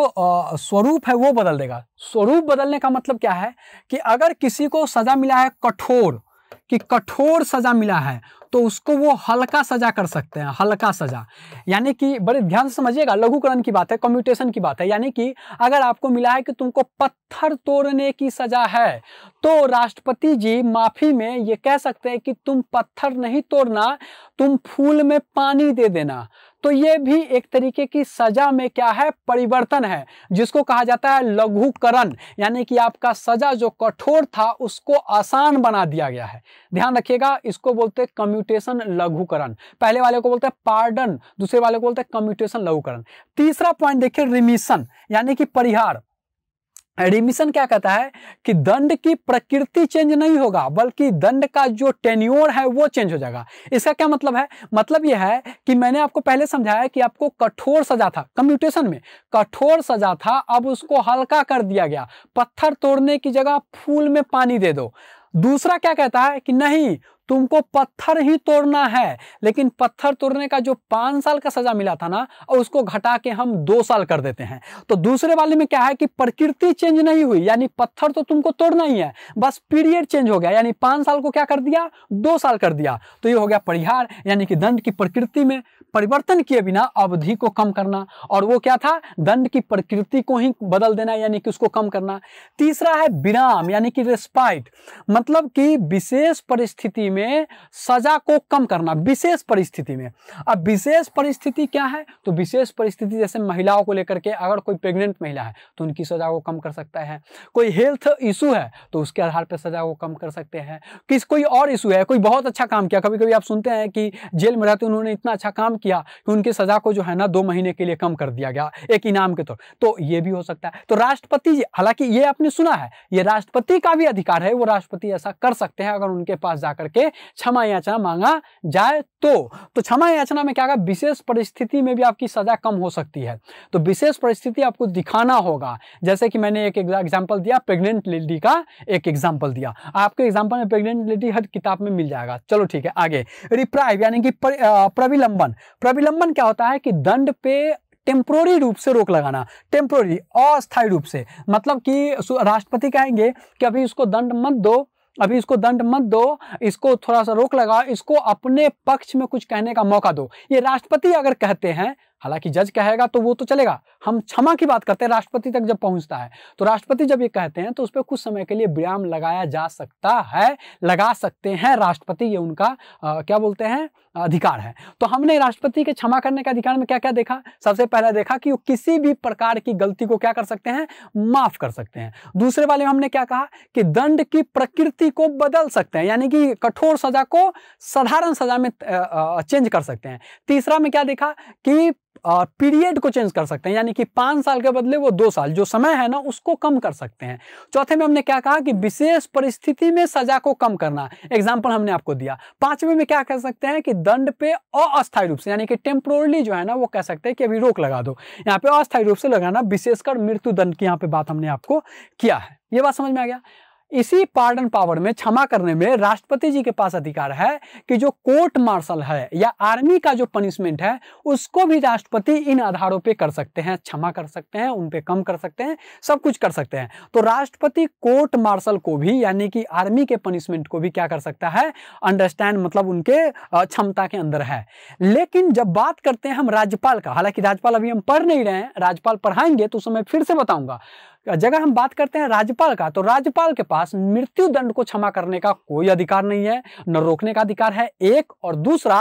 स्वरूप है वो बदल देगा स्वरूप बदलने का मतलब क्या है कि अगर किसी को सज़ा मिला है कठोर कि कठोर सज़ा मिला है तो उसको वो हल्का सज़ा कर सकते हैं हल्का सज़ा यानी कि बड़े ध्यान से समझिएगा लघुकरण की बात है कम्यूटेशन की बात है यानी कि अगर आपको मिला है कि तुमको पत्थर तोड़ने की सज़ा है तो राष्ट्रपति जी माफ़ी में ये कह सकते हैं कि तुम पत्थर नहीं तोड़ना तुम फूल में पानी दे देना तो ये भी एक तरीके की सजा में क्या है परिवर्तन है जिसको कहा जाता है लघुकरण यानी कि आपका सजा जो कठोर था उसको आसान बना दिया गया है ध्यान रखिएगा इसको बोलते हैं कम्यूटेशन लघुकरण पहले वाले को बोलते हैं पार्डन दूसरे वाले को बोलते हैं कम्यूटेशन लघुकरण तीसरा पॉइंट देखिए रिमिशन यानी कि परिहार रिमिशन क्या कहता है कि दंड की प्रकृति चेंज नहीं होगा बल्कि दंड का जो टेन्योर है वो चेंज हो जाएगा इसका क्या मतलब है मतलब यह है कि मैंने आपको पहले समझाया कि आपको कठोर सजा था कम्यूटेशन में कठोर सजा था अब उसको हल्का कर दिया गया पत्थर तोड़ने की जगह फूल में पानी दे दो दूसरा क्या कहता है कि नहीं तुमको पत्थर ही तोड़ना है लेकिन पत्थर तोड़ने का जो पांच साल का सजा मिला था ना और उसको घटा के हम दो साल कर देते हैं तो दूसरे वाले में क्या है कि प्रकृति चेंज नहीं हुई यानी पत्थर तो तुमको तोड़ना ही है बस पीरियड चेंज हो गया यानी पांच साल को क्या कर दिया दो साल कर दिया तो ये हो गया परिहार यानी कि दंड की प्रकृति में परिवर्तन किए बिना अवधि को कम करना और वो क्या था दंड की प्रकृति को ही बदल देना यानी कि उसको कम करना तीसरा है विराम यानी कि रेस्पाइट मतलब कि विशेष परिस्थिति में में सजा को कम करना विशेष परिस्थिति में अब विशेष परिस्थिति क्या है तो विशेष परिस्थिति जैसे महिलाओं को लेकर के अगर कोई प्रेग्नेंट महिला है तो उनकी सजा को कम कर सकता है कोई हेल्थ इशू है तो उसके आधार पर सजा को कम कर सकते हैं किस कोई और इशू है कोई बहुत अच्छा काम किया कभी कभी आप सुनते हैं कि जेल में रहते उन्होंने इतना अच्छा काम किया कि उनकी सजा को जो है ना दो महीने के लिए कम कर दिया गया एक इनाम के तौर तो ये भी हो सकता है तो राष्ट्रपति जी हालांकि ये आपने सुना है ये राष्ट्रपति का भी अधिकार है वो राष्ट्रपति ऐसा कर सकते हैं अगर उनके पास जाकर के क्षमा याचना मांगा जाए तो तो क्षमा याचना में क्या विशेष परिस्थिति में भी आपकी सजा कम हो सकती है तो विशेष परिस्थिति आपको दिखाना होगा जैसे कि मैंने एक एग्जाम्पल दिया प्रेग्नेंट लेडी का एक एग्जाम्पल दिया आपके एग्जाम्पल में प्रेग्नेंट लेडी हर किताब में मिल जाएगा चलो ठीक है आगे रिप्राइव यानी कि प्रविलंबन प्रविलंबन क्या होता है कि दंड पे टेम्प्रोरी रूप से रोक लगाना टेम्प्रोरी अस्थायी रूप से मतलब कि राष्ट्रपति कहेंगे कि अभी उसको दंड मत दो अभी इसको दंड मत दो इसको थोड़ा सा रोक लगा इसको अपने पक्ष में कुछ कहने का मौका दो ये राष्ट्रपति अगर कहते हैं हालांकि जज कहेगा तो वो तो चलेगा हम क्षमा की बात करते हैं राष्ट्रपति तक जब पहुंचता है तो राष्ट्रपति जब ये कहते हैं तो उस पर कुछ समय के लिए व्यायाम लगाया जा सकता है लगा सकते हैं राष्ट्रपति ये उनका आ, क्या बोलते हैं अधिकार है तो हमने राष्ट्रपति के क्षमा करने के अधिकार में क्या क्या देखा सबसे पहले देखा कि वो किसी भी प्रकार की गलती को क्या कर सकते हैं माफ कर सकते हैं दूसरे वाले में हमने क्या कहा कि दंड की प्रकृति को बदल सकते हैं यानी कि कठोर सजा को साधारण सजा में चेंज कर सकते हैं तीसरा में क्या देखा कि पीरियड को चेंज कर सकते हैं यानी कि पांच साल के बदले वो दो साल जो समय है ना उसको कम कर सकते हैं चौथे में हमने क्या कहा कि विशेष परिस्थिति में सजा को कम करना एग्जाम्पल हमने आपको दिया पांचवे में क्या कह सकते हैं कि दंड पे अस्थायी रूप से यानी कि टेम्प्रोरली जो है ना वो कह सकते हैं कि अभी रोक लगा दो यहाँ पे अस्थायी रूप से लगाना विशेषकर मृत्यु दंड की यहाँ पे बात हमने आपको किया है ये बात समझ में आ गया इसी पार्डन पावर में क्षमा करने में राष्ट्रपति जी के पास अधिकार है कि जो कोर्ट मार्शल है या आर्मी का जो पनिशमेंट है उसको भी राष्ट्रपति इन आधारों पे कर सकते हैं क्षमा कर सकते हैं उन पे कम कर सकते हैं सब कुछ कर सकते हैं तो राष्ट्रपति कोर्ट मार्शल को भी यानी कि आर्मी के पनिशमेंट को भी क्या कर सकता है अंडरस्टैंड मतलब उनके क्षमता के अंदर है लेकिन जब बात करते हैं हम राज्यपाल का हालांकि राज्यपाल अभी हम पढ़ नहीं रहे हैं राज्यपाल पढ़ाएंगे तो उस समय फिर से बताऊंगा जगह हम बात करते हैं राज्यपाल का तो राज्यपाल के पास मृत्यु दंड को क्षमा करने का कोई अधिकार नहीं है न रोकने का अधिकार है एक और दूसरा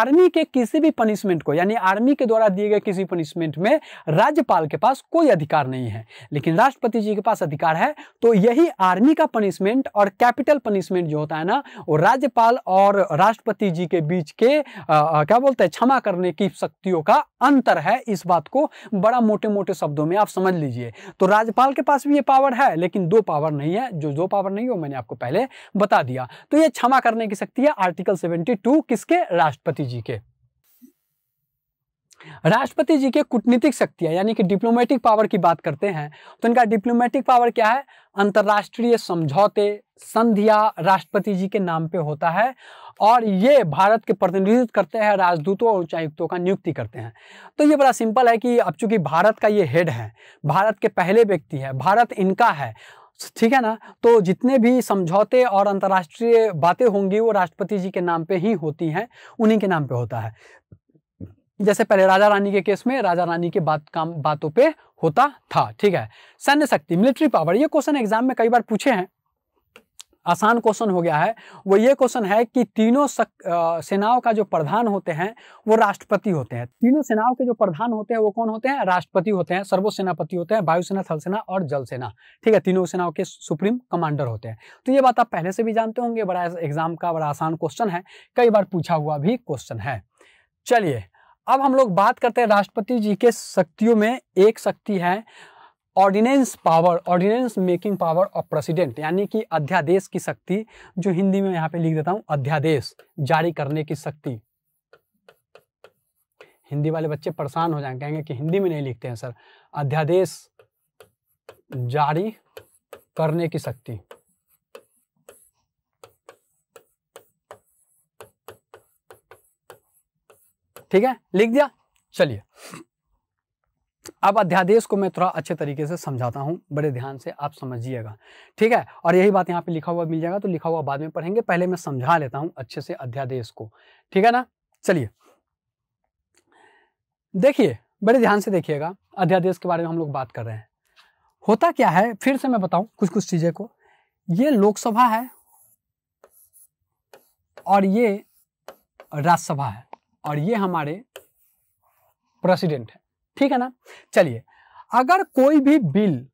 आर्मी के किसी भी पनिशमेंट को यानी आर्मी के द्वारा दिए गए किसी पनिशमेंट में राज्यपाल के पास कोई अधिकार नहीं है लेकिन राष्ट्रपति जी के पास अधिकार है तो यही आर्मी का पनिशमेंट और कैपिटल पनिशमेंट जो होता है ना वो राज्यपाल और राष्ट्रपति जी के बीच के आ, क्या बोलते हैं क्षमा करने की शक्तियों का अंतर है इस बात को बड़ा मोटे मोटे शब्दों में आप समझ लीजिए तो राज्यपाल नेपाल के पास भी ये पावर है लेकिन दो पावर नहीं है जो दो पावर नहीं है वो मैंने आपको पहले बता दिया तो ये क्षमा करने की शक्ति है आर्टिकल सेवेंटी किसके राष्ट्रपति जी के राष्ट्रपति जी के कूटनीतिक शक्तियाँ यानी कि डिप्लोमेटिक पावर की बात करते हैं तो इनका डिप्लोमेटिक पावर क्या है अंतर्राष्ट्रीय समझौते संधिया राष्ट्रपति जी के नाम पे होता है और ये भारत के प्रतिनिधित्व करते हैं राजदूतों और उच्चायुक्तों का नियुक्ति करते हैं तो ये बड़ा सिंपल है कि अब चूंकि भारत का ये हेड है भारत के पहले व्यक्ति है भारत इनका है ठीक है ना तो जितने भी समझौते और अंतर्राष्ट्रीय बातें होंगी वो राष्ट्रपति जी के नाम पे ही होती हैं उन्हीं के नाम पे होता है जैसे पहले राजा रानी के केस में राजा रानी के बात काम बातों पे होता था ठीक है सैन्य शक्ति मिलिट्री पावर ये क्वेश्चन एग्जाम में कई बार पूछे हैं आसान क्वेश्चन हो गया है वो ये क्वेश्चन है कि तीनों सेनाओं का जो प्रधान होते हैं वो राष्ट्रपति होते हैं तीनों सेनाओं के जो प्रधान होते हैं वो कौन होते हैं राष्ट्रपति होते हैं सेनापति होते हैं वायुसेना थल सेना और जल सेना ठीक है तीनों सेनाओं के सुप्रीम कमांडर होते हैं तो ये बात आप पहले से भी जानते होंगे बड़ा एग्जाम का बड़ा आसान क्वेश्चन है कई बार पूछा हुआ भी क्वेश्चन है चलिए अब हम लोग बात करते हैं राष्ट्रपति जी के शक्तियों में एक शक्ति है ordinance power ordinance making power of president यानी कि अध्यादेश की शक्ति जो हिंदी में यहां पे लिख देता हूं अध्यादेश जारी करने की शक्ति हिंदी वाले बच्चे परेशान हो जाएंगे कहेंगे कि हिंदी में नहीं लिखते हैं सर अध्यादेश जारी करने की शक्ति ठीक है लिख दिया चलिए अब अध्यादेश को मैं थोड़ा अच्छे तरीके से समझाता हूँ बड़े ध्यान से आप समझिएगा ठीक है और यही बात यहाँ पे लिखा हुआ मिल जाएगा तो लिखा हुआ बाद में पढ़ेंगे पहले मैं समझा लेता हूँ अच्छे से अध्यादेश को ठीक है ना चलिए देखिए बड़े ध्यान से देखिएगा अध्यादेश के बारे में हम लोग बात कर रहे हैं होता क्या है फिर से मैं बताऊं कुछ कुछ चीजें को ये लोकसभा है और ये राज्यसभा है और ये हमारे प्रेसिडेंट है ठीक है ना चलिए अगर कोई भी बिल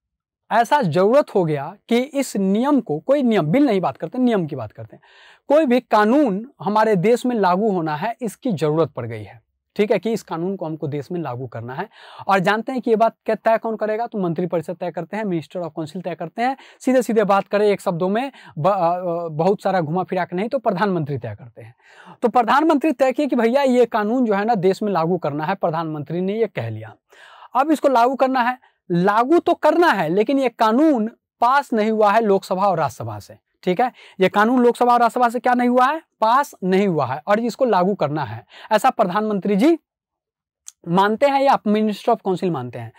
ऐसा जरूरत हो गया कि इस नियम को कोई नियम बिल नहीं बात करते नियम की बात करते हैं कोई भी कानून हमारे देश में लागू होना है इसकी जरूरत पड़ गई है ठीक है कि इस कानून को हमको देश में लागू करना है और जानते हैं कि ये बात क्या तय कौन करेगा तो मंत्रिपरिषद तय करते हैं मिनिस्टर ऑफ काउंसिल तय करते हैं सीधे सीधे बात करें एक शब्दों में बहुत सारा घुमा फिरा के नहीं तो प्रधानमंत्री तय करते हैं तो प्रधानमंत्री तय किए कि भैया ये कानून जो है ना देश में लागू करना है प्रधानमंत्री ने यह कह लिया अब इसको लागू करना है लागू तो करना है लेकिन ये कानून पास नहीं हुआ है लोकसभा और राज्यसभा से ठीक है ये कानून लोकसभा और राज्यसभा से क्या नहीं हुआ है पास नहीं हुआ है और इसको लागू करना है ऐसा प्रधानमंत्री जी मानते हैं या मिनिस्टर ऑफ काउंसिल मानते हैं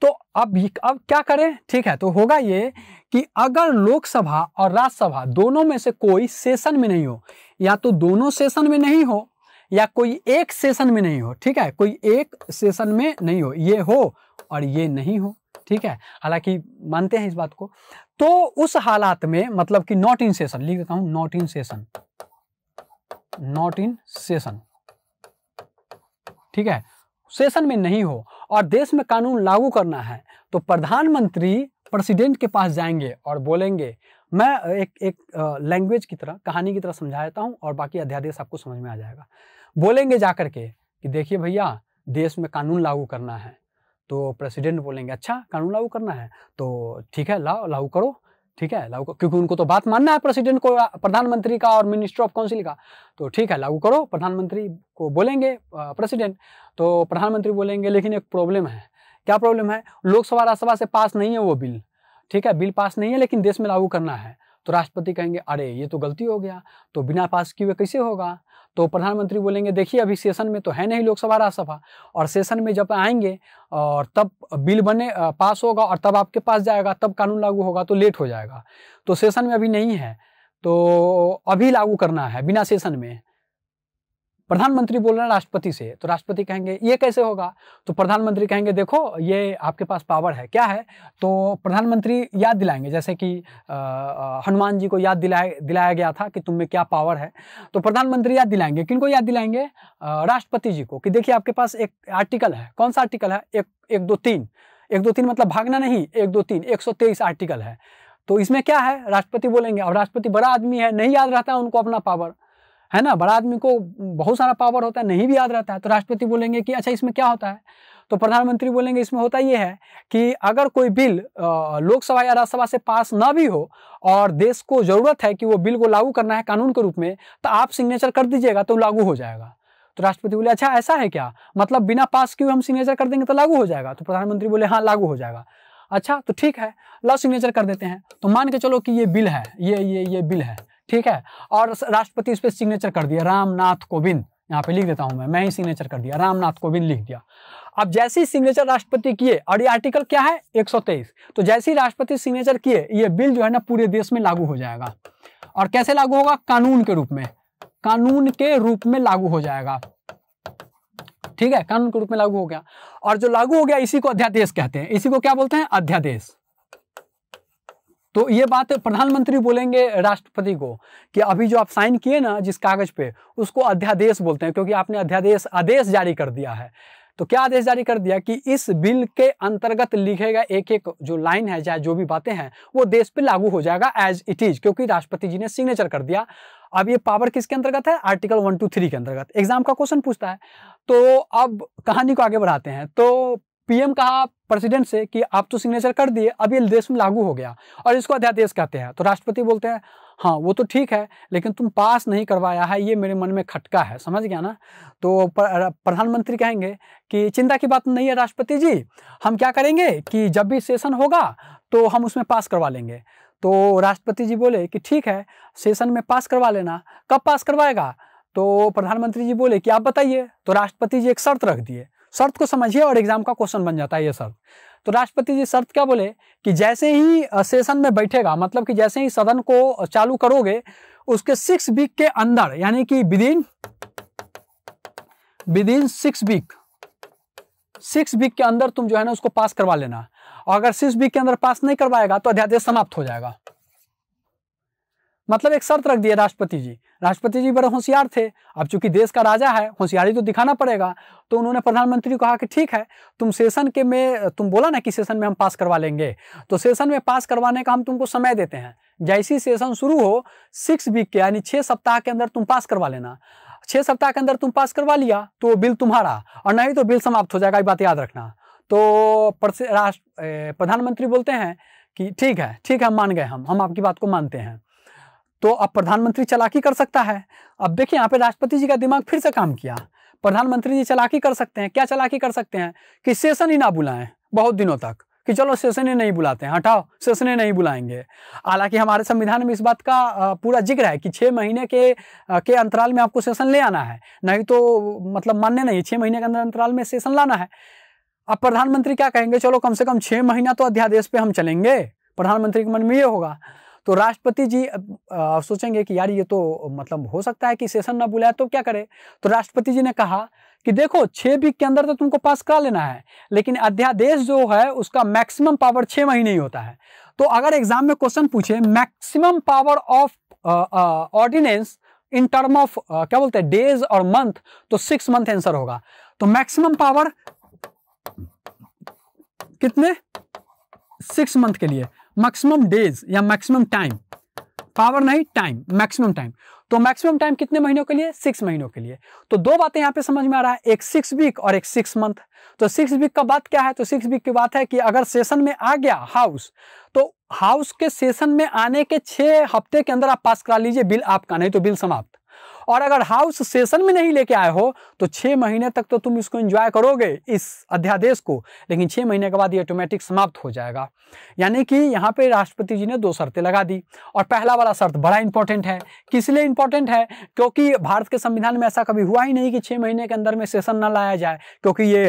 तो अब अब क्या करें ठीक है तो होगा ये कि अगर लोकसभा और राज्यसभा दोनों में से कोई सेशन में नहीं हो या तो दोनों सेशन में नहीं हो या कोई एक सेशन में नहीं हो ठीक है कोई एक सेशन में नहीं हो ये हो और ये नहीं हो ठीक है हालांकि मानते हैं इस बात को तो उस हालात में मतलब कि नॉट इन सेशन लिख देता हूं not in session not in session ठीक है सेशन में नहीं हो और देश में कानून लागू करना है तो प्रधानमंत्री प्रेसिडेंट के पास जाएंगे और बोलेंगे मैं एक एक लैंग्वेज की तरह कहानी की तरह समझा देता हूं और बाकी अध्यादेश आपको समझ में आ जाएगा बोलेंगे जाकर के कि देखिए भैया देश में कानून लागू करना है तो प्रेसिडेंट बोलेंगे अच्छा कानून लागू करना है तो ठीक है लाओ लागू करो ठीक है लागू क्योंकि उनको तो बात मानना है प्रेसिडेंट को प्रधानमंत्री का और मिनिस्टर ऑफ काउंसिल का तो ठीक है लागू करो प्रधानमंत्री को बोलेंगे प्रेसिडेंट तो प्रधानमंत्री बोलेंगे लेकिन एक प्रॉब्लम है क्या प्रॉब्लम है लोकसभा राज्यसभा से पास नहीं है वो बिल ठीक है बिल पास नहीं है लेकिन देश में लागू करना है तो राष्ट्रपति कहेंगे अरे ये तो गलती हो गया तो बिना पास किए कैसे होगा तो प्रधानमंत्री बोलेंगे देखिए अभी सेशन में तो है नहीं लोकसभा राज्यसभा और सेशन में जब आएंगे और तब बिल बने पास होगा और तब आपके पास जाएगा तब कानून लागू होगा तो लेट हो जाएगा तो सेशन में अभी नहीं है तो अभी लागू करना है बिना सेशन में प्रधानमंत्री बोल रहे हैं राष्ट्रपति से तो राष्ट्रपति कहेंगे ये कैसे होगा तो प्रधानमंत्री कहेंगे देखो ये आपके पास पावर है क्या है तो प्रधानमंत्री याद दिलाएंगे जैसे कि हनुमान जी को याद दिलाया दिलाया गया था कि तुम में क्या पावर है तो प्रधानमंत्री याद दिलाएंगे किन याद दिलाएंगे राष्ट्रपति जी को कि देखिए आपके पास एक आर्टिकल है कौन सा आर्टिकल है एक एक दो तीन एक दो तीन मतलब भागना नहीं एक दो तीन एक सौ तेईस आर्टिकल है तो इसमें क्या है राष्ट्रपति बोलेंगे और राष्ट्रपति बड़ा आदमी है नहीं याद रहता है उनको अपना पावर है ना बड़ा आदमी को बहुत सारा पावर होता है नहीं भी याद रहता है तो राष्ट्रपति बोलेंगे कि अच्छा इसमें क्या होता है तो प्रधानमंत्री बोलेंगे इसमें होता ये है कि अगर कोई बिल लोकसभा या राज्यसभा से पास ना भी हो और देश को ज़रूरत है कि वो बिल को लागू करना है कानून के रूप में तो आप सिग्नेचर कर दीजिएगा तो लागू हो जाएगा तो राष्ट्रपति बोले अच्छा ऐसा है क्या मतलब बिना पास किए हम सिग्नेचर कर देंगे तो लागू हो जाएगा तो प्रधानमंत्री बोले हाँ लागू हो जाएगा अच्छा तो ठीक है लॉ सिग्नेचर कर देते हैं तो मान के चलो कि ये बिल है ये ये ये बिल है ठीक है और राष्ट्रपति इस पर सिग्नेचर कर दिया रामनाथ कोविंद यहाँ पे लिख देता हूँ मैं मैं ही सिग्नेचर कर दिया रामनाथ कोविंद लिख दिया अब जैसे ही सिग्नेचर राष्ट्रपति किए और ये आर्टिकल क्या है 123 तो जैसे ही राष्ट्रपति सिग्नेचर किए ये बिल जो है ना पूरे देश में लागू हो जाएगा और कैसे लागू होगा कानून के रूप में कानून के रूप में लागू हो जाएगा ठीक है कानून के रूप में लागू हो गया और जो लागू हो गया इसी को अध्यादेश कहते हैं इसी को क्या बोलते हैं अध्यादेश तो ये बात प्रधानमंत्री बोलेंगे राष्ट्रपति को कि अभी जो आप साइन किए ना जिस कागज पे उसको अध्यादेश बोलते हैं क्योंकि आपने अध्यादेश आदेश जारी कर दिया है तो क्या आदेश जारी कर दिया कि इस बिल के अंतर्गत लिखेगा एक एक जो लाइन है चाहे जो भी बातें हैं वो देश पे लागू हो जाएगा एज इट इज क्योंकि राष्ट्रपति जी ने सिग्नेचर कर दिया अब ये पावर किसके अंतर्गत है आर्टिकल वन टू थ्री के अंतर्गत एग्जाम का क्वेश्चन पूछता है तो अब कहानी को आगे बढ़ाते हैं तो पीएम कहा प्रेसिडेंट से कि आप तो सिग्नेचर कर दिए अब ये देश में लागू हो गया और इसको अध्यादेश कहते हैं तो राष्ट्रपति बोलते हैं हाँ वो तो ठीक है लेकिन तुम पास नहीं करवाया है ये मेरे मन में खटका है समझ गया ना तो प्रधानमंत्री कहेंगे कि चिंता की बात नहीं है राष्ट्रपति जी हम क्या करेंगे कि जब भी सेशन होगा तो हम उसमें पास करवा लेंगे तो राष्ट्रपति जी बोले कि ठीक है सेशन में पास करवा लेना कब पास करवाएगा तो प्रधानमंत्री जी बोले कि आप बताइए तो राष्ट्रपति जी एक शर्त रख दिए शर्त को समझिए और एग्जाम का क्वेश्चन बन जाता है ये शर्त तो राष्ट्रपति जी शर्त क्या बोले कि जैसे ही सेशन में बैठेगा मतलब कि जैसे ही सदन को चालू करोगे उसके सिक्स वीक के अंदर यानी कि within within six week six week के अंदर तुम जो है ना उसको पास करवा लेना और अगर सिक्स वीक के अंदर पास नहीं करवाएगा तो अध्यादेश समाप्त हो जाएगा मतलब एक शर्त रख दिया राष्ट्रपति जी राष्ट्रपति जी बड़े होशियार थे अब चूंकि देश का राजा है होशियारी तो दिखाना पड़ेगा तो उन्होंने प्रधानमंत्री को कहा कि ठीक है तुम सेशन के में तुम बोला ना कि सेशन में हम पास करवा लेंगे तो सेशन में पास करवाने का हम तुमको समय देते हैं जैसी सेशन शुरू हो सिक्स वीक के यानी छः सप्ताह के अंदर तुम पास करवा लेना छः सप्ताह के अंदर तुम पास करवा लिया तो बिल तुम्हारा और नहीं तो बिल समाप्त हो जाएगा ये बात याद रखना तो राष्ट्र प्रधानमंत्री बोलते हैं कि ठीक है ठीक है मान गए हम हम आपकी बात को मानते हैं तो अब प्रधानमंत्री चलाकी कर सकता है अब देखिए यहाँ पे राष्ट्रपति जी का दिमाग फिर से काम किया प्रधानमंत्री जी चलाकी कर सकते हैं क्या चलाकी कर सकते हैं कि सेशन ही ना बुलाएं बहुत दिनों तक कि चलो सेशन ही नहीं बुलाते हैं हटाओ सेशन ही नहीं बुलाएंगे हालांकि हमारे संविधान में इस बात का पूरा जिक्र है कि छः महीने के के अंतराल में आपको सेशन ले आना है नहीं तो मतलब मान्य नहीं छः महीने के अंदर अंतराल में सेशन लाना है अब प्रधानमंत्री क्या कहेंगे चलो कम से कम छः महीना तो अध्यादेश पे हम चलेंगे प्रधानमंत्री के मन में ये होगा तो राष्ट्रपति जी सोचेंगे कि यार ये तो मतलब हो सकता है कि सेशन ना बुलाए तो क्या करे तो राष्ट्रपति जी ने कहा कि देखो छः वीक के अंदर तो तुमको पास करा लेना है लेकिन अध्यादेश जो है उसका मैक्सिमम पावर छः महीने ही होता है तो अगर एग्जाम में क्वेश्चन पूछे maximum power of ordinance in term of क्या बोलते हैं डेज और मंथ तो सिक्स मंथ आंसर होगा तो मैक्सिमम पावर कितने सिक्स मंथ के लिए मैक्सिमम डेज या मैक्सिमम टाइम पावर नहीं टाइम मैक्सिमम टाइम तो मैक्सिमम टाइम कितने महीनों के लिए सिक्स महीनों के लिए तो दो बातें यहाँ पे समझ में आ रहा है एक सिक्स वीक और एक सिक्स मंथ तो सिक्स वीक का बात क्या है तो सिक्स वीक की बात है कि अगर सेशन में आ गया हाउस तो हाउस के सेशन में आने के छह हफ्ते के अंदर आप पास करा लीजिए बिल आपका नहीं तो बिल समाप्त और अगर हाउस सेशन में नहीं लेके आए हो तो छः महीने तक तो तुम इसको एंजॉय करोगे इस अध्यादेश को लेकिन छः महीने के बाद ये ऑटोमेटिक समाप्त हो जाएगा यानी कि यहाँ पे राष्ट्रपति जी ने दो शर्तें लगा दी और पहला वाला शर्त बड़ा इंपॉर्टेंट है किस लिए इंपॉर्टेंट है क्योंकि भारत के संविधान में ऐसा कभी हुआ ही नहीं कि छः महीने के अंदर में सेशन ना लाया जाए क्योंकि ये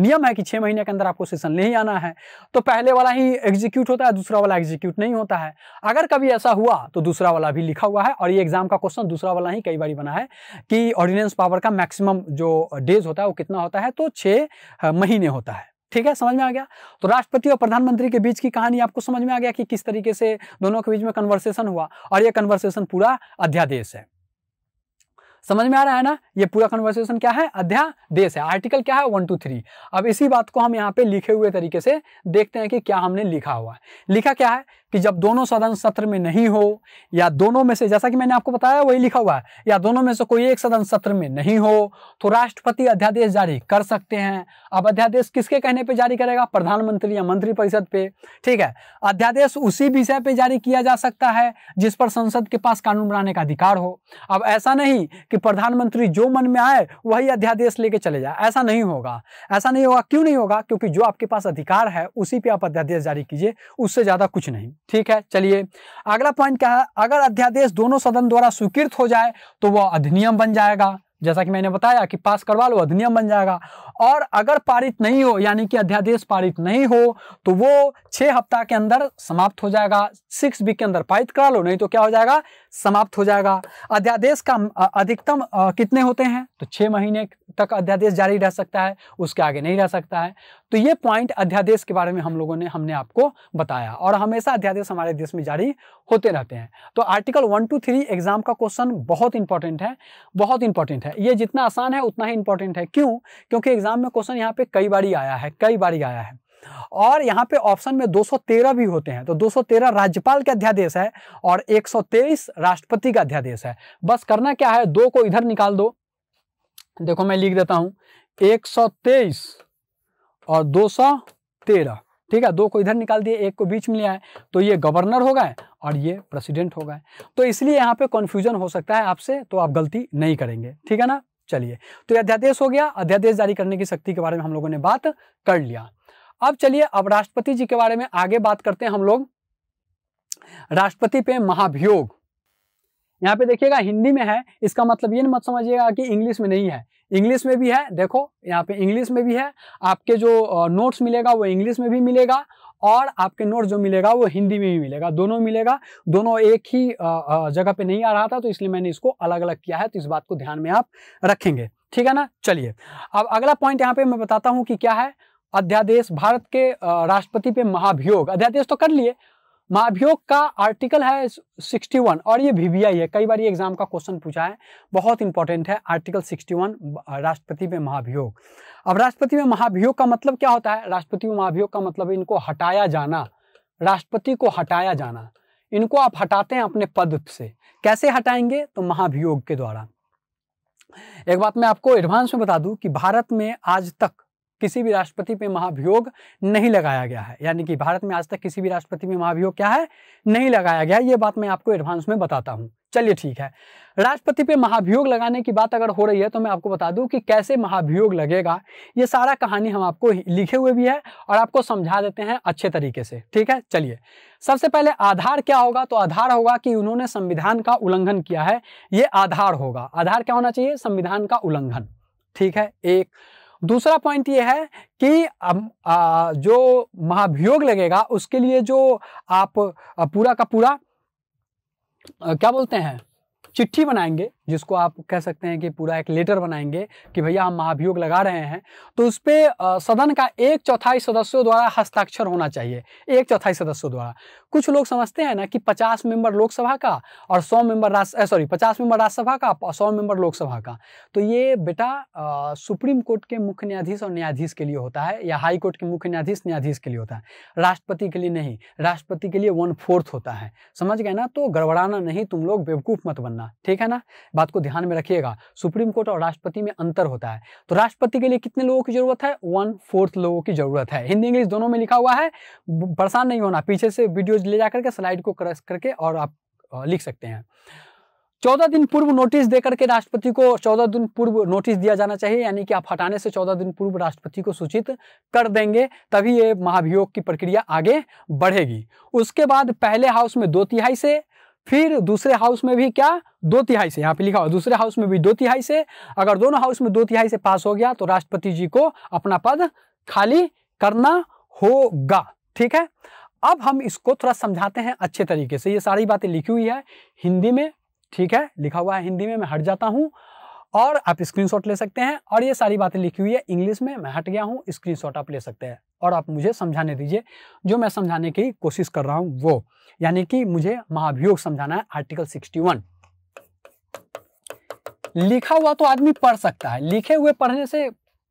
नियम है कि छः महीने के अंदर आपको सेशन नहीं आना है तो पहले वाला ही एग्जीक्यूट होता है दूसरा वाला एग्जीक्यूट नहीं होता है अगर कभी ऐसा हुआ तो दूसरा वाला भी लिखा हुआ है और ये एग्जाम का क्वेश्चन दूसरा वाला ही कई बार जानकारी बना है कि ऑर्डिनेंस पावर का मैक्सिमम जो डेज होता है वो कितना होता है तो छः महीने होता है ठीक है समझ में आ गया तो राष्ट्रपति और प्रधानमंत्री के बीच की कहानी आपको समझ में आ गया कि किस तरीके से दोनों के बीच में कन्वर्सेशन हुआ और यह कन्वर्सेशन पूरा अध्यादेश है समझ में आ रहा है ना ये पूरा कन्वर्सेशन क्या है अध्यादेश है आर्टिकल क्या है वन टू थ्री अब इसी बात को हम यहाँ पे लिखे हुए तरीके से देखते हैं कि क्या हमने लिखा हुआ है लिखा क्या है कि जब दोनों सदन सत्र में नहीं हो या दोनों में से जैसा कि मैंने आपको बताया वही लिखा हुआ है या दोनों में से कोई एक सदन सत्र में नहीं हो तो राष्ट्रपति अध्यादेश जारी कर सकते हैं अब अध्यादेश किसके कहने पे जारी करेगा प्रधानमंत्री या मंत्री परिषद पे ठीक है अध्यादेश उसी विषय पे जारी किया जा सकता है जिस पर संसद के पास कानून बनाने का अधिकार हो अब ऐसा नहीं कि प्रधानमंत्री जो मन में आए वही अध्यादेश लेके चले जाए ऐसा नहीं होगा ऐसा नहीं होगा क्यों नहीं होगा क्योंकि जो आपके पास अधिकार है उसी पर आप अध्यादेश जारी कीजिए उससे ज़्यादा कुछ नहीं ठीक है चलिए अगला पॉइंट क्या है अगर अध्यादेश दोनों सदन द्वारा स्वीकृत हो जाए तो वह अधिनियम बन जाएगा जैसा कि मैंने बताया कि पास करवा लो अधिनियम बन जाएगा और अगर पारित नहीं हो यानी कि अध्यादेश पारित नहीं हो तो वो छह हफ्ता के अंदर समाप्त हो जाएगा सिक्स वीक के अंदर पारित करा लो नहीं तो क्या हो जाएगा समाप्त हो जाएगा अध्यादेश का अधिकतम कितने होते हैं तो छः महीने तक अध्यादेश जारी रह सकता है उसके आगे नहीं रह सकता है तो ये पॉइंट अध्यादेश के बारे में हम लोगों ने हमने आपको बताया और हमेशा अध्यादेश हमारे देश में जारी होते रहते हैं तो article one two three exam का क्वेश्चन बहुत इंपॉर्टेंट है बहुत इंपॉर्टेंट है ये जितना आसान है उतना ही इंपॉर्टेंट है क्यों क्योंकि एग्जाम में क्वेश्चन यहाँ पे कई बार आया है कई बार आया है और यहाँ पे ऑप्शन में 213 भी होते हैं तो 213 राज्यपाल का अध्यादेश है और 123 राष्ट्रपति का अध्यादेश है बस करना क्या है दो को इधर निकाल दो देखो मैं लिख देता हूँ 123 और 213 ठीक है दो को इधर निकाल दिए एक को बीच में लिया है तो ये गवर्नर हो गए और ये प्रेसिडेंट हो गए तो इसलिए यहाँ पे कन्फ्यूजन हो सकता है आपसे तो आप गलती नहीं करेंगे ठीक है ना चलिए तो अध्यादेश हो गया अध्यादेश जारी करने की शक्ति के बारे में हम लोगों ने बात कर लिया अब चलिए अब राष्ट्रपति जी के बारे में आगे बात करते हैं हम लोग राष्ट्रपति पे महाभियोग यहाँ पे देखिएगा हिंदी में है इसका मतलब ये मत समझिएगा कि इंग्लिश में नहीं है इंग्लिश में भी है देखो यहाँ पे इंग्लिश में भी है आपके जो नोट्स मिलेगा वो इंग्लिश में भी मिलेगा और आपके नोट जो मिलेगा वो हिंदी में भी मिलेगा दोनों मिलेगा दोनों एक ही जगह पे नहीं आ रहा था तो इसलिए मैंने इसको अलग अलग किया है तो इस बात को ध्यान में आप रखेंगे ठीक है ना चलिए अब अगला पॉइंट यहाँ पे मैं बताता हूँ कि क्या है अध्यादेश भारत के राष्ट्रपति पे महाभियोग अध्यादेश तो कर लिए महाभियोग का आर्टिकल है 61 और ये वीवीआई है कई बार ये एग्जाम का क्वेश्चन पूछा है बहुत इंपॉर्टेंट है आर्टिकल 61 राष्ट्रपति में महाभियोग अब राष्ट्रपति में महाभियोग का मतलब क्या होता है राष्ट्रपति में महाभियोग का मतलब इनको हटाया जाना राष्ट्रपति को हटाया जाना इनको आप हटाते हैं अपने पद से कैसे हटाएंगे तो महाभियोग के द्वारा एक बात मैं आपको एडवांस में बता दूं कि भारत में आज तक किसी भी राष्ट्रपति पे महाभियोग नहीं लगाया गया है यानी कि भारत में आज तक किसी भी राष्ट्रपति पे महाभियोग क्या है नहीं लगाया गया ये बात मैं आपको एडवांस में बताता हूँ चलिए ठीक है राष्ट्रपति पे महाभियोग लगाने की बात अगर हो रही है तो मैं आपको बता दूं कि कैसे महाभियोग लगेगा ये सारा कहानी हम आपको लिखे हुए भी है और आपको समझा देते हैं अच्छे तरीके से ठीक है चलिए सबसे पहले आधार क्या होगा तो आधार होगा कि उन्होंने संविधान का उल्लंघन किया है ये आधार होगा आधार क्या होना चाहिए संविधान का उल्लंघन ठीक है एक दूसरा पॉइंट ये है कि जो महाभियोग लगेगा उसके लिए जो आप पूरा का पूरा क्या बोलते हैं चिट्ठी बनाएंगे जिसको आप कह सकते हैं कि पूरा एक लेटर बनाएंगे कि भैया हम महाभियोग लगा रहे हैं तो उस पर सदन का एक चौथाई सदस्यों द्वारा हस्ताक्षर होना चाहिए एक चौथाई सदस्यों द्वारा कुछ लोग समझते हैं ना कि 50 मेंबर लोकसभा का और 100 मेंबर राज्य सॉरी 50 मेंबर राज्यसभा का और मेंबर लोकसभा का तो ये बेटा सुप्रीम कोर्ट के मुख्य न्यायाधीश और न्यायाधीश के लिए होता है या हाई कोर्ट के मुख्य न्यायाधीश न्यायाधीश के लिए होता है राष्ट्रपति के लिए नहीं राष्ट्रपति के लिए वन फोर्थ होता है समझ गए ना तो गड़बड़ाना नहीं तुम लोग बेवकूफ़ मत बनना ठीक है ना बात को ध्यान में रखिएगा सुप्रीम कोर्ट और राष्ट्रपति में अंतर होता है तो राष्ट्रपति के लिए कितने लोगों की जरूरत है वन फोर्थ लोगों की जरूरत है हिंदी इंग्लिश दोनों में लिखा हुआ है परेशान नहीं होना पीछे से वीडियो ले जाकर के स्लाइड को क्रस करके और आप लिख सकते हैं चौदह दिन पूर्व नोटिस देकर के राष्ट्रपति को चौदह दिन पूर्व नोटिस दिया जाना चाहिए यानी कि आप हटाने से चौदह दिन पूर्व राष्ट्रपति को सूचित कर देंगे तभी ये महाभियोग की प्रक्रिया आगे बढ़ेगी उसके बाद पहले हाउस में दो तिहाई से फिर दूसरे हाउस में भी क्या दो तिहाई से यहाँ पे लिखा हुआ दूसरे हाउस में भी दो तिहाई से अगर दोनों हाउस में दो तिहाई से पास हो गया तो राष्ट्रपति जी को अपना पद खाली करना होगा ठीक है अब हम इसको थोड़ा समझाते हैं अच्छे तरीके से ये सारी बातें लिखी हुई है हिंदी में ठीक है लिखा हुआ है हिंदी में मैं हट जाता हूँ और आप स्क्रीनशॉट ले सकते हैं और ये सारी बातें लिखी हुई है इंग्लिश में मैं हट गया हूँ स्क्रीनशॉट आप ले सकते हैं और आप मुझे समझाने दीजिए जो मैं समझाने की कोशिश कर रहा हूं वो यानी कि मुझे महाभियोग समझाना है आर्टिकल 61 लिखा हुआ तो आदमी पढ़ सकता है लिखे हुए पढ़ने से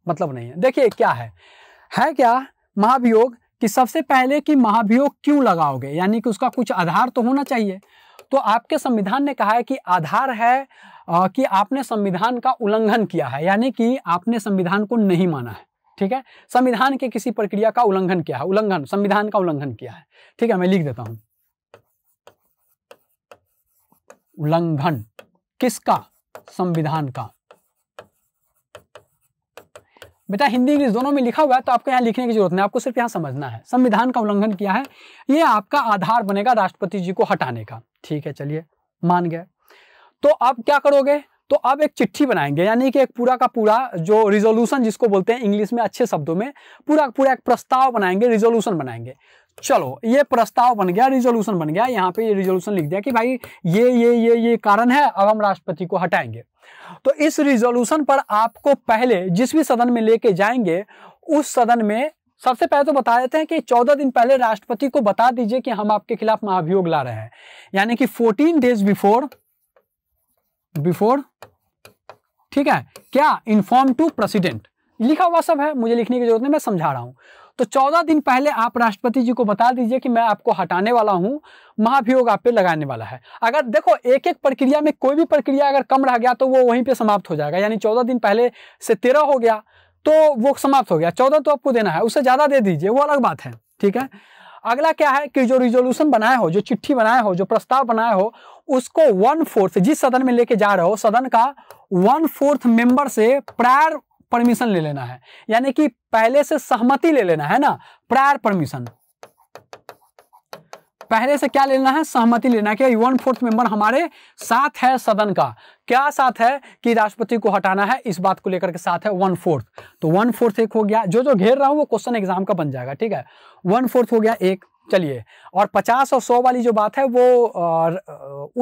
मतलब नहीं है देखिए क्या है है क्या महाभियोग कि सबसे पहले कि महाभियोग क्यों लगाओगे यानी कि उसका कुछ आधार तो होना चाहिए तो आपके संविधान ने कहा है कि आधार है कि आपने संविधान का उल्लंघन किया है यानी कि आपने संविधान को नहीं माना है ठीक है संविधान के किसी प्रक्रिया का उल्लंघन किया है उल्लंघन संविधान का उल्लंघन किया है ठीक है मैं लिख देता हूं उल्लंघन किसका संविधान का बेटा हिंदी इंग्लिश दोनों में लिखा हुआ है तो आपको यहाँ लिखने की जरूरत नहीं आपको सिर्फ यहाँ समझना है संविधान का उल्लंघन किया है ये आपका आधार बनेगा राष्ट्रपति जी को हटाने का ठीक है चलिए मान गए तो आप क्या करोगे तो अब एक चिट्ठी बनाएंगे यानी कि एक पूरा का पूरा जो रिजोल्यूशन जिसको बोलते हैं इंग्लिश में अच्छे शब्दों में पूरा का पूरा एक प्रस्ताव बनाएंगे रिजोल्यूशन बनाएंगे चलो ये प्रस्ताव बन गया रिजोल्यूशन बन गया यहाँ पे ये रिजोल्यूशन लिख दिया कि भाई ये ये ये ये कारण है अब हम राष्ट्रपति को हटाएंगे तो इस रिजोल्यूशन पर आपको पहले जिस भी सदन में लेके जाएंगे उस सदन में सबसे पहले तो बता देते हैं कि चौदह दिन पहले राष्ट्रपति को बता दीजिए कि हम आपके खिलाफ महाभियोग ला रहे हैं यानी कि फोर्टीन डेज बिफोर बिफोर ठीक है क्या इन्फॉर्म टू प्रेसिडेंट लिखा हुआ सब है मुझे लिखने की जरूरत नहीं मैं समझा रहा हूं तो चौदह दिन पहले आप राष्ट्रपति जी को बता दीजिए कि मैं आपको हटाने वाला हूँ महाभियोग आप पे लगाने वाला है अगर देखो एक एक प्रक्रिया में कोई भी प्रक्रिया अगर कम रह गया तो वो वहीं पे समाप्त हो जाएगा यानी चौदह दिन पहले से तेरह हो गया तो वो समाप्त हो गया चौदह तो आपको देना है उससे ज़्यादा दे दीजिए वो अलग बात है ठीक है अगला क्या है कि जो रिजोल्यूशन बनाए हो जो चिट्ठी बनाए हो जो प्रस्ताव बनाए हो उसको वन फोर्थ जिस सदन में लेके जा रहे हो सदन का वन फोर्थ मेंबर से प्रायर परमिशन ले लेना है यानी कि पहले से सहमति ले लेना है ना प्रायर परमिशन पहले से क्या लेना है सहमति लेना कि वन फोर्थ मेंबर हमारे साथ है सदन का क्या साथ है कि राष्ट्रपति को हटाना है इस बात को लेकर के साथ है वन फोर्थ तो वन फोर्थ एक हो गया जो जो घेर रहा हूं वो क्वेश्चन एग्जाम का बन जाएगा ठीक है वन फोर्थ हो गया एक चलिए और 50 और 100 वाली जो बात है वो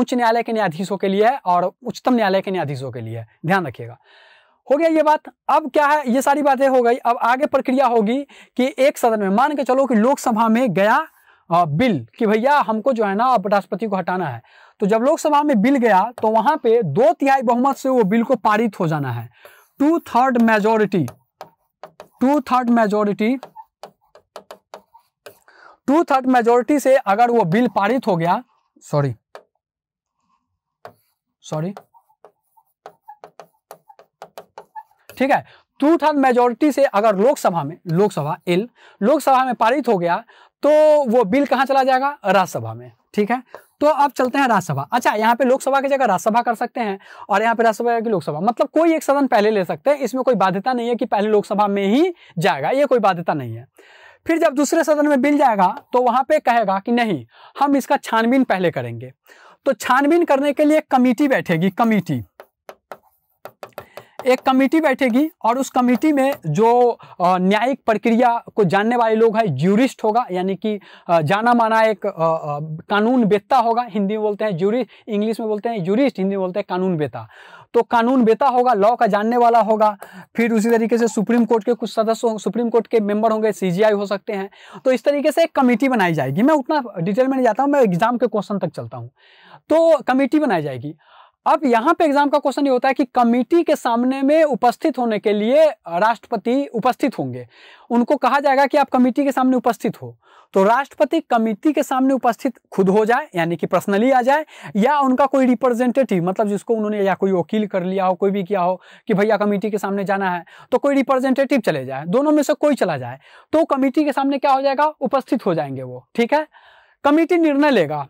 उच्च न्यायालय के न्यायाधीशों के लिए है और उच्चतम न्यायालय के न्यायाधीशों के लिए है ध्यान रखिएगा हो गया ये बात अब क्या है ये सारी बातें हो गई अब आगे प्रक्रिया होगी कि एक सदन में मान के चलो कि लोकसभा में गया आ, बिल कि भैया हमको जो है ना अब राष्ट्रपति को हटाना है तो जब लोकसभा में बिल गया तो वहां पे दो तिहाई बहुमत से वो बिल को पारित हो जाना है two third majority two third majority two third majority से अगर वो बिल पारित हो गया सॉरी सॉरी ठीक है टू थर्ड मेजोरिटी से अगर लोकसभा में लोकसभा एल लोकसभा में पारित हो गया तो वो बिल कहाँ चला जाएगा राज्यसभा में ठीक है तो अब चलते हैं राज्यसभा अच्छा यहाँ पे लोकसभा की जगह राज्यसभा कर सकते हैं और यहाँ पे राज्यसभा की लोकसभा मतलब कोई एक सदन पहले ले सकते हैं इसमें कोई बाध्यता नहीं है कि पहले लोकसभा में ही जाएगा ये कोई बाध्यता नहीं है फिर जब दूसरे सदन में बिल जाएगा तो वहां पे कहेगा कि नहीं हम इसका छानबीन पहले करेंगे तो छानबीन करने के लिए कमेटी बैठेगी कमेटी एक कमेटी बैठेगी और उस कमेटी में जो न्यायिक प्रक्रिया को जानने वाले लोग हैं ज्यूरिस्ट होगा यानी कि जाना माना एक कानून बेता होगा हिंदी में बोलते हैं ज्यूरिस्ट इंग्लिश में बोलते हैं ज्यूरिस्ट हिंदी में बोलते हैं कानून बेता तो कानून बेता होगा लॉ का जानने वाला होगा फिर उसी तरीके से सुप्रीम कोर्ट के कुछ सदस्य सुप्रीम कोर्ट के मेंबर होंगे सी हो सकते हैं तो इस तरीके से एक कमेटी बनाई जाएगी मैं उतना डिटेल में नहीं जाता हूँ मैं एग्जाम के क्वेश्चन तक चलता हूँ तो कमेटी बनाई जाएगी अब यहाँ पे एग्जाम का क्वेश्चन ये होता है कि कमेटी के सामने में उपस्थित होने के लिए राष्ट्रपति उपस्थित होंगे उनको कहा जाएगा कि आप कमेटी के सामने उपस्थित हो तो राष्ट्रपति कमिटी के सामने उपस्थित खुद हो जाए यानी कि पर्सनली आ जाए या उनका कोई रिप्रेजेंटेटिव मतलब जिसको उन्होंने या कोई वकील कर लिया हो कोई भी किया हो कि भैया कमेटी के सामने जाना है तो कोई रिप्रेजेंटेटिव चले जाए दोनों में से कोई चला जाए तो कमेटी के सामने क्या हो जाएगा उपस्थित हो जाएंगे वो ठीक है कमेटी निर्णय लेगा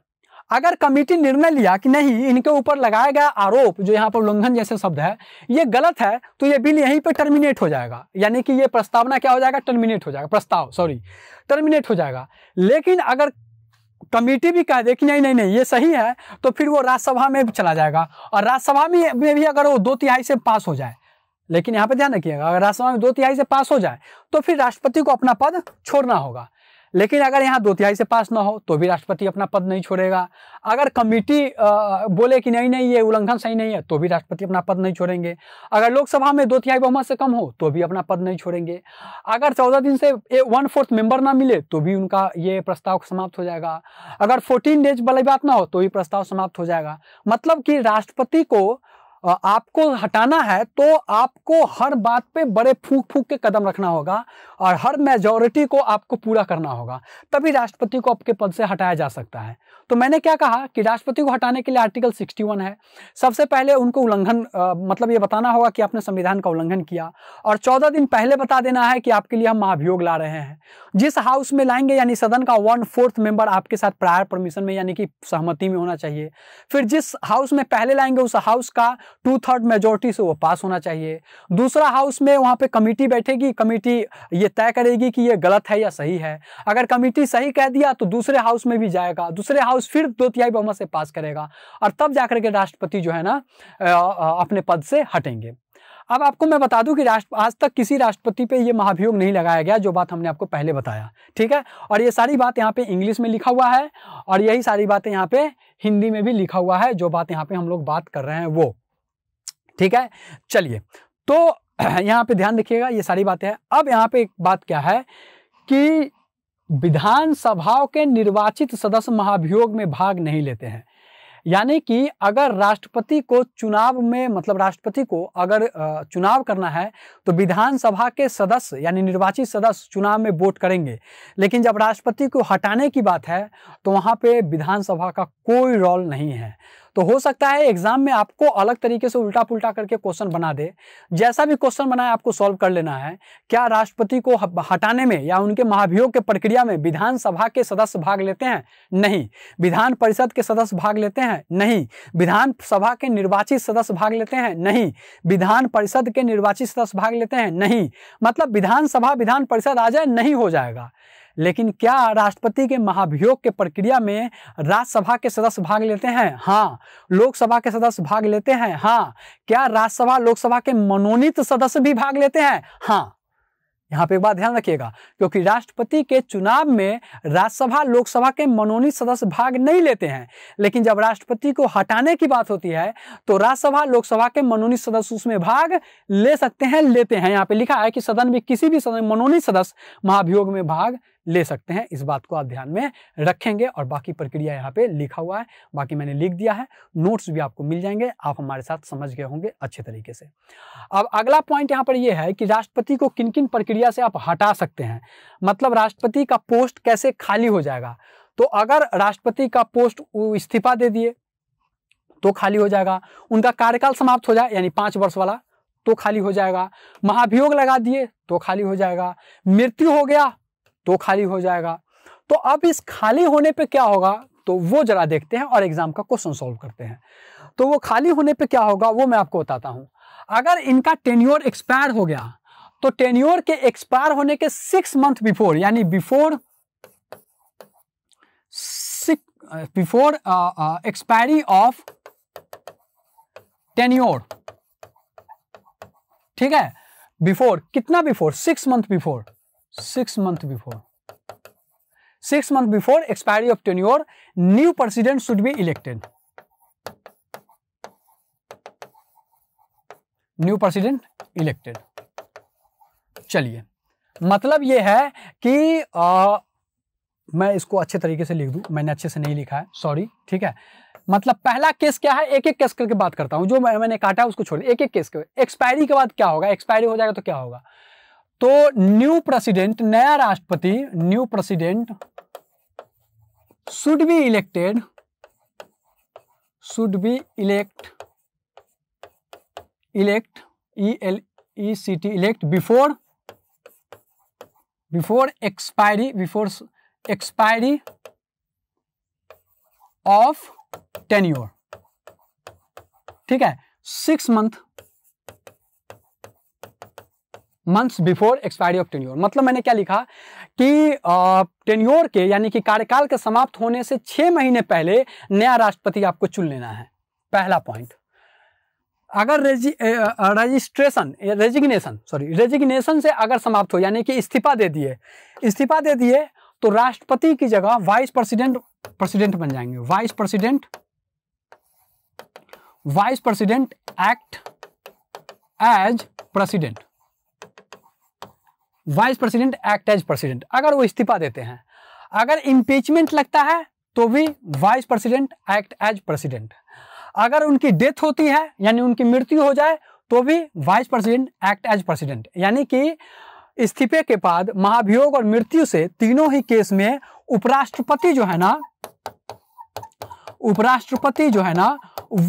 अगर कमेटी निर्णय लिया कि नहीं इनके ऊपर लगाया गया आरोप जो यहाँ पर उल्लंघन जैसे शब्द है ये गलत है तो ये बिल यहीं पर टर्मिनेट हो जाएगा यानी कि ये प्रस्तावना क्या हो जाएगा टर्मिनेट हो जाएगा प्रस्ताव सॉरी टर्मिनेट हो जाएगा लेकिन अगर कमेटी भी कह दे कि नहीं नहीं नहीं ये सही है तो फिर वो राज्यसभा में चला जाएगा और राज्यसभा में भी अगर वो दो तिहाई से पास हो जाए लेकिन यहाँ पर ध्यान रखिएगा अगर राज्यसभा में दो तिहाई से पास हो जाए तो फिर राष्ट्रपति को अपना पद छोड़ना होगा लेकिन अगर यहाँ दो तिहाई से पास ना हो तो भी राष्ट्रपति अपना पद नहीं छोड़ेगा अगर कमेटी बोले कि नहीं नहीं ये उल्लंघन सही नहीं है तो भी राष्ट्रपति अपना पद नहीं छोड़ेंगे अगर लोकसभा में दो तिहाई बहुमत से कम हो तो भी अपना पद नहीं छोड़ेंगे अगर चौदह दिन से वन फोर्थ मेंबर ना मिले तो भी उनका ये प्रस्ताव समाप्त हो जाएगा अगर फोर्टीन डेज वाली बात ना हो तो भी प्रस्ताव समाप्त हो जाएगा मतलब कि राष्ट्रपति को आपको हटाना है तो आपको हर बात पे बड़े फूक फूक के कदम रखना होगा और हर मेजोरिटी को आपको पूरा करना होगा तभी राष्ट्रपति को आपके पद से हटाया जा सकता है तो मैंने क्या कहा कि राष्ट्रपति को हटाने के लिए आर्टिकल 61 है सबसे पहले उनको उल्लंघन मतलब ये बताना होगा कि आपने संविधान का उल्लंघन किया और चौदह दिन पहले बता देना है कि आपके लिए हम महाभियोग ला रहे हैं जिस हाउस में लाएंगे यानी सदन का वन फोर्थ मेंबर आपके साथ प्रायर परमिशन में यानी कि सहमति में होना चाहिए फिर जिस हाउस में पहले लाएंगे उस हाउस का टू थर्ड मेजोरिटी से वो पास होना चाहिए दूसरा हाउस में वहाँ पे कमेटी बैठेगी कमेटी ये तय करेगी कि ये गलत है या सही है अगर कमेटी सही कह दिया तो दूसरे हाउस में भी जाएगा दूसरे हाउस फिर दो तिहाई बहुमत से पास करेगा और तब जाकर के राष्ट्रपति जो है ना अपने पद से हटेंगे अब आपको मैं बता दूं कि राष्ट्र आज तक किसी राष्ट्रपति पे ये महाभियोग नहीं लगाया गया जो बात हमने आपको पहले बताया ठीक है और ये सारी बात यहाँ पे इंग्लिश में लिखा हुआ है और यही सारी बातें यहाँ पे हिंदी में भी लिखा हुआ है जो बात यहाँ पे हम लोग बात कर रहे हैं वो ठीक है चलिए तो यहाँ पे ध्यान रखिएगा ये सारी बातें हैं अब यहाँ पे एक बात क्या है कि विधानसभाओं के निर्वाचित सदस्य महाभियोग में भाग नहीं लेते हैं यानी कि अगर राष्ट्रपति को चुनाव में मतलब राष्ट्रपति को अगर चुनाव करना है तो विधानसभा के सदस्य यानी निर्वाचित सदस्य चुनाव में वोट करेंगे लेकिन जब राष्ट्रपति को हटाने की बात है तो वहाँ पे विधानसभा का कोई रोल नहीं है तो हो सकता है एग्जाम में आपको अलग तरीके से उल्टा पुल्टा करके क्वेश्चन बना दे जैसा भी क्वेश्चन बनाए आपको सॉल्व कर लेना है क्या राष्ट्रपति को हटाने में या उनके महाभियोग के प्रक्रिया में विधानसभा के सदस्य भाग लेते हैं नहीं विधान परिषद के सदस्य भाग लेते हैं नहीं विधानसभा के निर्वाचित सदस्य भाग लेते हैं नहीं विधान परिषद के निर्वाचित सदस्य भाग लेते हैं नहीं मतलब विधानसभा विधान परिषद आ जाए नहीं हो जाएगा लेकिन क्या राष्ट्रपति के महाभियोग के प्रक्रिया में राज्यसभा के सदस्य भाग लेते हैं हाँ लोकसभा के सदस्य भाग लेते हैं हाँ क्या राज्यसभा लोकसभा के मनोनीत सदस्य भी भाग लेते हैं हाँ यहाँ पे एक बात ध्यान रखिएगा क्योंकि राष्ट्रपति के चुनाव में राज्यसभा लोकसभा के मनोनीत सदस्य भाग नहीं लेते हैं लेकिन जब राष्ट्रपति को हटाने की बात होती है तो राज्यसभा लोकसभा के मनोनीत सदस्य उसमें भाग ले सकते हैं लेते हैं यहाँ पे लिखा है कि सदन में किसी भी सदन मनोनीत सदस्य महाभियोग में भाग ले सकते हैं इस बात को आप ध्यान में रखेंगे और बाकी प्रक्रिया यहाँ पे लिखा हुआ है बाकी मैंने लिख दिया है नोट्स भी आपको मिल जाएंगे आप हमारे साथ समझ गए होंगे अच्छे तरीके से अब अगला पॉइंट यहाँ पर यह है कि राष्ट्रपति को किन किन प्रक्रिया से आप हटा सकते हैं मतलब राष्ट्रपति का पोस्ट कैसे खाली हो जाएगा तो अगर राष्ट्रपति का पोस्ट इस्तीफा दे दिए तो खाली हो जाएगा उनका कार्यकाल समाप्त हो जाए यानी पांच वर्ष वाला तो खाली हो जाएगा महाभियोग लगा दिए तो खाली हो जाएगा मृत्यु हो गया तो खाली हो जाएगा तो अब इस खाली होने पे क्या होगा तो वो जरा देखते हैं और एग्जाम का क्वेश्चन सॉल्व करते हैं तो वो खाली होने पे क्या होगा वो मैं आपको बताता हूं अगर इनका टेन्योर एक्सपायर हो गया तो टेन्योर के एक्सपायर होने के सिक्स मंथ बिफोर यानी before before expiry of tenure ठीक है बिफोर कितना before six month before six month before six month before expiry of tenure new president should be elected new president elected चलिए मतलब यह है कि आ, मैं इसको अच्छे तरीके से लिख दू मैंने अच्छे से नहीं लिखा है सॉरी ठीक है मतलब पहला केस क्या है एक एक केस करके बात करता हूं जो मैंने काटा है उसको छोड़ एक एक केस के एक्सपायरी के बाद क्या होगा एक्सपायरी हो जाएगा तो क्या होगा तो न्यू प्रेसिडेंट नया राष्ट्रपति new president should be elected should be elect elect E L E C T elect before before expiry before expiry of tenure ठीक है six month months before expiry of tenure मतलब मैंने क्या लिखा कि tenure के यानी कि कार्यकाल के समाप्त होने से छह महीने पहले नया राष्ट्रपति आपको चुन लेना है पहला पॉइंट अगर रेजि रजिस्ट्रेशन रेजिग्नेशन सॉरी रेजिग्नेशन से अगर समाप्त हो यानी कि इस्तीफा दे दिए इस्तीफा दे दिए तो राष्ट्रपति की जगह वाइस प्रेसिडेंट प्रेसिडेंट बन जाएंगे vice president vice president act as president vice president act as president अगर वो इस्तीफा देते हैं अगर इम्पीचमेंट लगता है तो भी vice president act as president अगर उनकी डेथ होती है यानी उनकी मृत्यु हो जाए तो भी vice president act as president यानी कि इस्तीफे के बाद महाभियोग और मृत्यु से तीनों ही केस में उपराष्ट्रपति जो है ना उपराष्ट्रपति जो है ना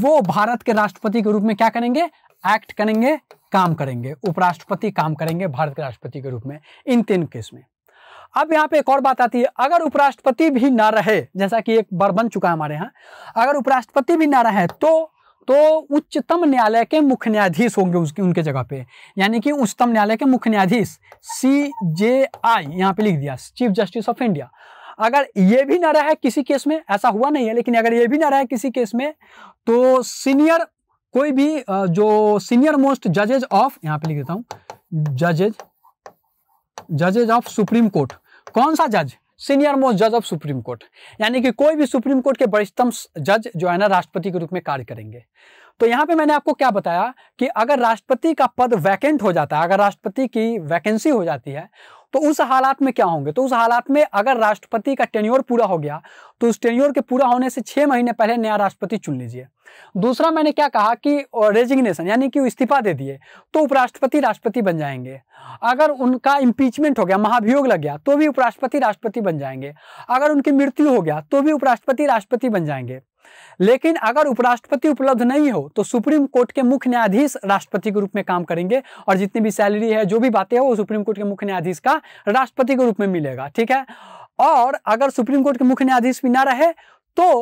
वो भारत के राष्ट्रपति के रूप में क्या करेंगे एक्ट करेंगे काम करेंगे उपराष्ट्रपति काम करेंगे भारत के राष्ट्रपति के रूप में इन तीन केस में अब यहाँ पे एक और बात आती है अगर उपराष्ट्रपति भी ना रहे जैसा कि एक बार बन चुका है हमारे यहाँ अगर उपराष्ट्रपति भी ना रहे तो तो उच्चतम न्यायालय के मुख्य न्यायाधीश होंगे उसकी उनके जगह पे यानी कि उच्चतम न्यायालय के मुख्य न्यायाधीश सी जे आई यहाँ पे लिख दिया चीफ जस्टिस ऑफ इंडिया अगर ये भी ना रहा है किसी केस में ऐसा हुआ नहीं है लेकिन अगर ये भी ना रहा है किसी केस में तो सीनियर कोई भी जो सीनियर मोस्ट जजेज ऑफ यहां पे लिख देता हूं जजेज जजेज ऑफ सुप्रीम कोर्ट कौन सा जज सीनियर मोस्ट जज ऑफ सुप्रीम कोर्ट यानी कि कोई भी सुप्रीम कोर्ट के वरिष्ठतम जज जो है ना राष्ट्रपति के रूप में कार्य करेंगे तो यहां पे मैंने आपको क्या बताया कि अगर राष्ट्रपति का पद वैकेंट हो जाता है अगर राष्ट्रपति की वैकेंसी हो जाती है तो उस हालात में क्या होंगे तो उस हालात में अगर राष्ट्रपति का टेन्योर पूरा हो गया तो उस टेन्योर के पूरा होने से छः महीने पहले नया राष्ट्रपति चुन लीजिए दूसरा मैंने क्या कहा कि रेजिग्नेशन यानी कि इस्तीफा दे दिए तो उपराष्ट्रपति राष्ट्रपति बन जाएंगे अगर उनका इम्पीचमेंट हो गया महाभियोग लग गया तो भी उपराष्ट्रपति राष्ट्रपति बन जाएंगे अगर उनकी मृत्यु हो गया तो भी उपराष्ट्रपति राष्ट्रपति बन जाएंगे लेकिन अगर उपराष्ट्रपति उपलब्ध नहीं हो तो सुप्रीम कोर्ट के मुख्य न्यायाधीश राष्ट्रपति के रूप में काम करेंगे और जितनी भी सैलरी है जो भी बातें है वो सुप्रीम कोर्ट के मुख्य न्यायाधीश का राष्ट्रपति के रूप में मिलेगा ठीक है और अगर सुप्रीम कोर्ट के मुख्य न्यायाधीश भी ना रहे तो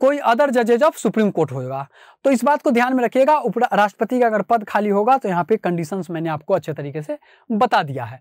कोई अदर जजेज ऑफ सुप्रीम कोर्ट होगा तो इस बात को ध्यान में रखिएगा उप राष्ट्रपति का अगर पद खाली होगा तो यहाँ पे कंडीशंस मैंने आपको अच्छे तरीके से बता दिया है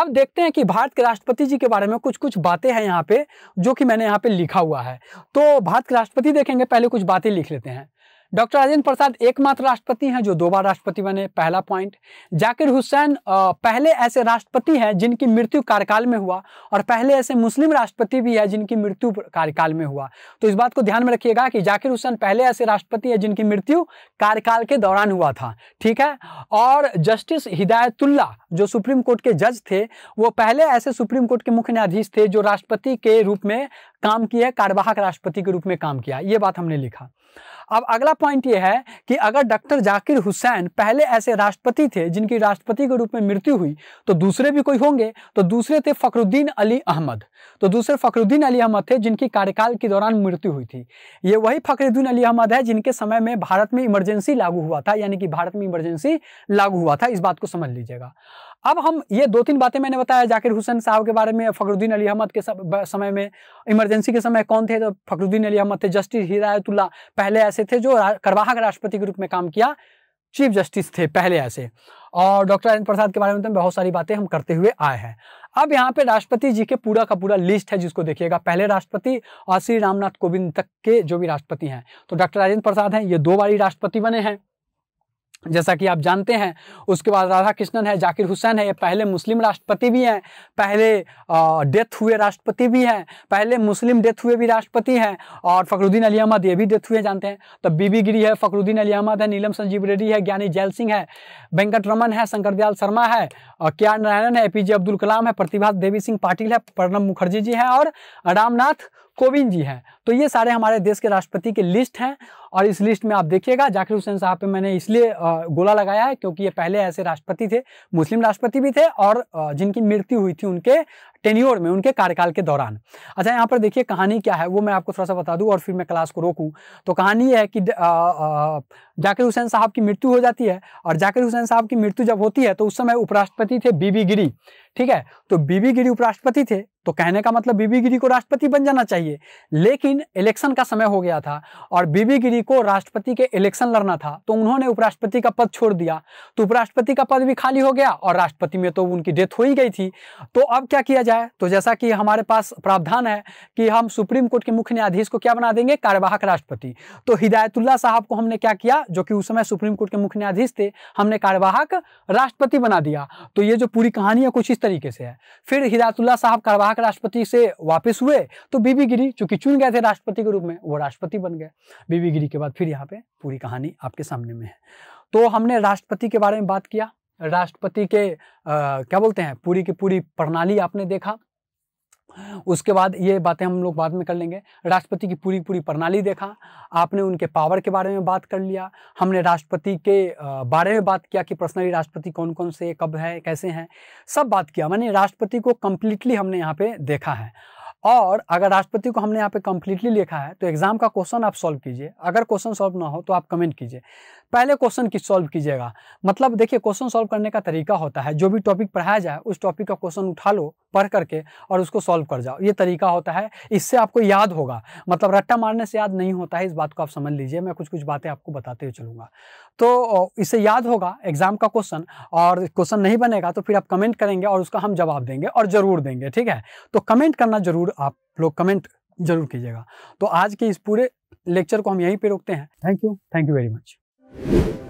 अब देखते हैं कि भारत के राष्ट्रपति जी के बारे में कुछ कुछ बातें हैं यहाँ पे जो कि मैंने यहाँ पे लिखा हुआ है तो भारत के राष्ट्रपति देखेंगे पहले कुछ बातें लिख लेते हैं डॉक्टर राजेंद्र प्रसाद एकमात्र राष्ट्रपति हैं जो दो बार राष्ट्रपति बने पहला पॉइंट जाकिर हुसैन पहले ऐसे राष्ट्रपति हैं जिनकी मृत्यु कार्यकाल में हुआ और पहले ऐसे मुस्लिम राष्ट्रपति भी है जिनकी मृत्यु कार्यकाल में हुआ तो इस बात को ध्यान में रखिएगा कि जाकिर हुसैन पहले ऐसे राष्ट्रपति है जिनकी मृत्यु कार्यकाल के दौरान हुआ था ठीक है और जस्टिस हिदायतुल्ला जो सुप्रीम कोर्ट के जज थे वो पहले ऐसे सुप्रीम कोर्ट के मुख्य न्यायाधीश थे जो राष्ट्रपति के रूप में काम किया कार्यवाहक राष्ट्रपति के रूप में काम किया ये बात हमने लिखा अब अगला पॉइंट ये है कि अगर डॉक्टर जाकिर हुसैन पहले ऐसे राष्ट्रपति थे जिनकी राष्ट्रपति के रूप में मृत्यु हुई तो दूसरे भी कोई होंगे तो दूसरे थे फखरुद्दीन अली अहमद तो दूसरे फखरुद्दीन अली अहमद थे जिनकी कार्यकाल के दौरान मृत्यु हुई थी ये वही फखरुद्दीन अली अहमद है जिनके समय में भारत में इमरजेंसी लागू हुआ था यानी कि भारत में इमरजेंसी लागू हुआ था इस बात को समझ लीजिएगा अब हम ये दो तीन बातें मैंने बताया जाकिर हुसैन साहब के बारे में फखरुद्दीन अली अहमद के समय में इमरजेंसी के समय कौन थे तो फखरुद्दीन अली अहमद थे जस्टिस हिदायतुल्ला पहले ऐसे थे जो करवाहा राष्ट्रपति के रूप में काम किया चीफ जस्टिस थे पहले ऐसे और डॉक्टर राजेंद्र प्रसाद के बारे में तो बहुत सारी बातें हम करते हुए आए हैं अब यहाँ पे राष्ट्रपति जी के पूरा का पूरा लिस्ट है जिसको देखिएगा पहले राष्ट्रपति और श्री रामनाथ कोविंद तक के जो भी राष्ट्रपति हैं तो डॉक्टर राजेंद्र प्रसाद हैं ये दो बारी राष्ट्रपति बने हैं जैसा कि आप जानते हैं उसके बाद राधा कृष्णन है जाकिर हुसैन है ये पहले मुस्लिम राष्ट्रपति भी हैं पहले डेथ हुए राष्ट्रपति भी हैं पहले मुस्लिम डेथ हुए भी राष्ट्रपति हैं और फ़खरुद्दीन अली अहमद ये भी डेथ हुए जानते हैं तो बीबी गिरी है फ़खरुद्दीन अली अहमद है नीलम संजीव रेड्डी है ज्ञानी जैल सिंह है वेंकट रमन है शंकर दयाल शर्मा है के आर नारायणन है ए पी जे अब्दुल कलाम है प्रतिभा देवी सिंह पाटिल है प्रणब मुखर्जी जी हैं और रामनाथ कोविंद जी हैं तो ये सारे हमारे देश के राष्ट्रपति के लिस्ट हैं और इस लिस्ट में आप देखिएगा जाकिर हुसैन साहब पे मैंने इसलिए गोला लगाया है क्योंकि ये पहले ऐसे राष्ट्रपति थे मुस्लिम राष्ट्रपति भी थे और जिनकी मृत्यु हुई थी उनके टेन्योर में उनके कार्यकाल के दौरान अच्छा यहाँ पर देखिए कहानी क्या है वो मैं आपको थोड़ा सा बता दूँ और फिर मैं क्लास को रोकूँ तो कहानी ये है कि जाकिर हुसैन साहब की मृत्यु हो जाती है और जाकिर हुसैन साहब की मृत्यु जब होती है तो उस समय उपराष्ट्रपति थे बीबी गिरी ठीक है तो बीबी गिरी उपराष्ट्रपति थे तो कहने का मतलब बीबी गिरी को राष्ट्रपति बन जाना चाहिए लेकिन इलेक्शन का समय हो गया था और बीबी गिरी को राष्ट्रपति के इलेक्शन लड़ना था तो उन्होंने उपराष्ट्रपति का पद छोड़ दिया तो उपराष्ट्रपति का पद भी खाली हो गया और राष्ट्रपति में तो उनकी डेथ हो ही गई थी तो अब क्या किया जाए जाए तो जैसा कि हमारे पास प्रावधान है कि हम सुप्रीम कोर्ट के मुख्य न्यायाधीश को क्या बना देंगे कार्यवाहक राष्ट्रपति तो हिदायतुल्ला साहब को हमने क्या किया जो कि उस समय सुप्रीम कोर्ट के मुख्य न्यायाधीश थे हमने कार्यवाहक राष्ट्रपति बना दिया तो ये जो पूरी कहानी है कुछ इस तरीके से है फिर हिदायतुल्ला साहब कार्यवाहक राष्ट्रपति से वापस हुए तो बीबी गिरी चूंकि चुन गए थे राष्ट्रपति के रूप में वो राष्ट्रपति बन गए बीबी गिरी के बाद फिर यहाँ पे पूरी कहानी आपके सामने में है तो हमने राष्ट्रपति के बारे में बात किया राष्ट्रपति के आ, क्या बोलते हैं पूरी की पूरी प्रणाली आपने देखा उसके बाद ये बातें हम लोग बाद में कर लेंगे राष्ट्रपति की पूरी पूरी प्रणाली देखा आपने उनके पावर के बारे में बात कर लिया हमने राष्ट्रपति के बारे में बात किया कि पर्सनली राष्ट्रपति कौन कौन से कब है कैसे हैं सब बात किया मैंने राष्ट्रपति को कम्प्लीटली हमने यहाँ पे देखा है और अगर राष्ट्रपति को हमने यहाँ पे कंप्लीटली लिखा है तो एग्जाम का क्वेश्चन आप सॉल्व कीजिए अगर क्वेश्चन सॉल्व ना हो तो आप कमेंट कीजिए पहले क्वेश्चन की सॉल्व कीजिएगा मतलब देखिए क्वेश्चन सॉल्व करने का तरीका होता है जो भी टॉपिक पढ़ाया जाए उस टॉपिक का क्वेश्चन उठा लो पढ़ करके और उसको सॉल्व कर जाओ ये तरीका होता है इससे आपको याद होगा मतलब रट्टा मारने से याद नहीं होता है इस बात को आप समझ लीजिए मैं कुछ कुछ बातें आपको बताते हुए चलूँगा तो इससे याद होगा एग्ज़ाम का क्वेश्चन और क्वेश्चन नहीं बनेगा तो फिर आप कमेंट करेंगे और उसका हम जवाब देंगे और ज़रूर देंगे ठीक है तो कमेंट करना ज़रूर आप लोग कमेंट ज़रूर कीजिएगा तो आज के इस पूरे लेक्चर को हम यहीं पर रोकते हैं thank you thank you very much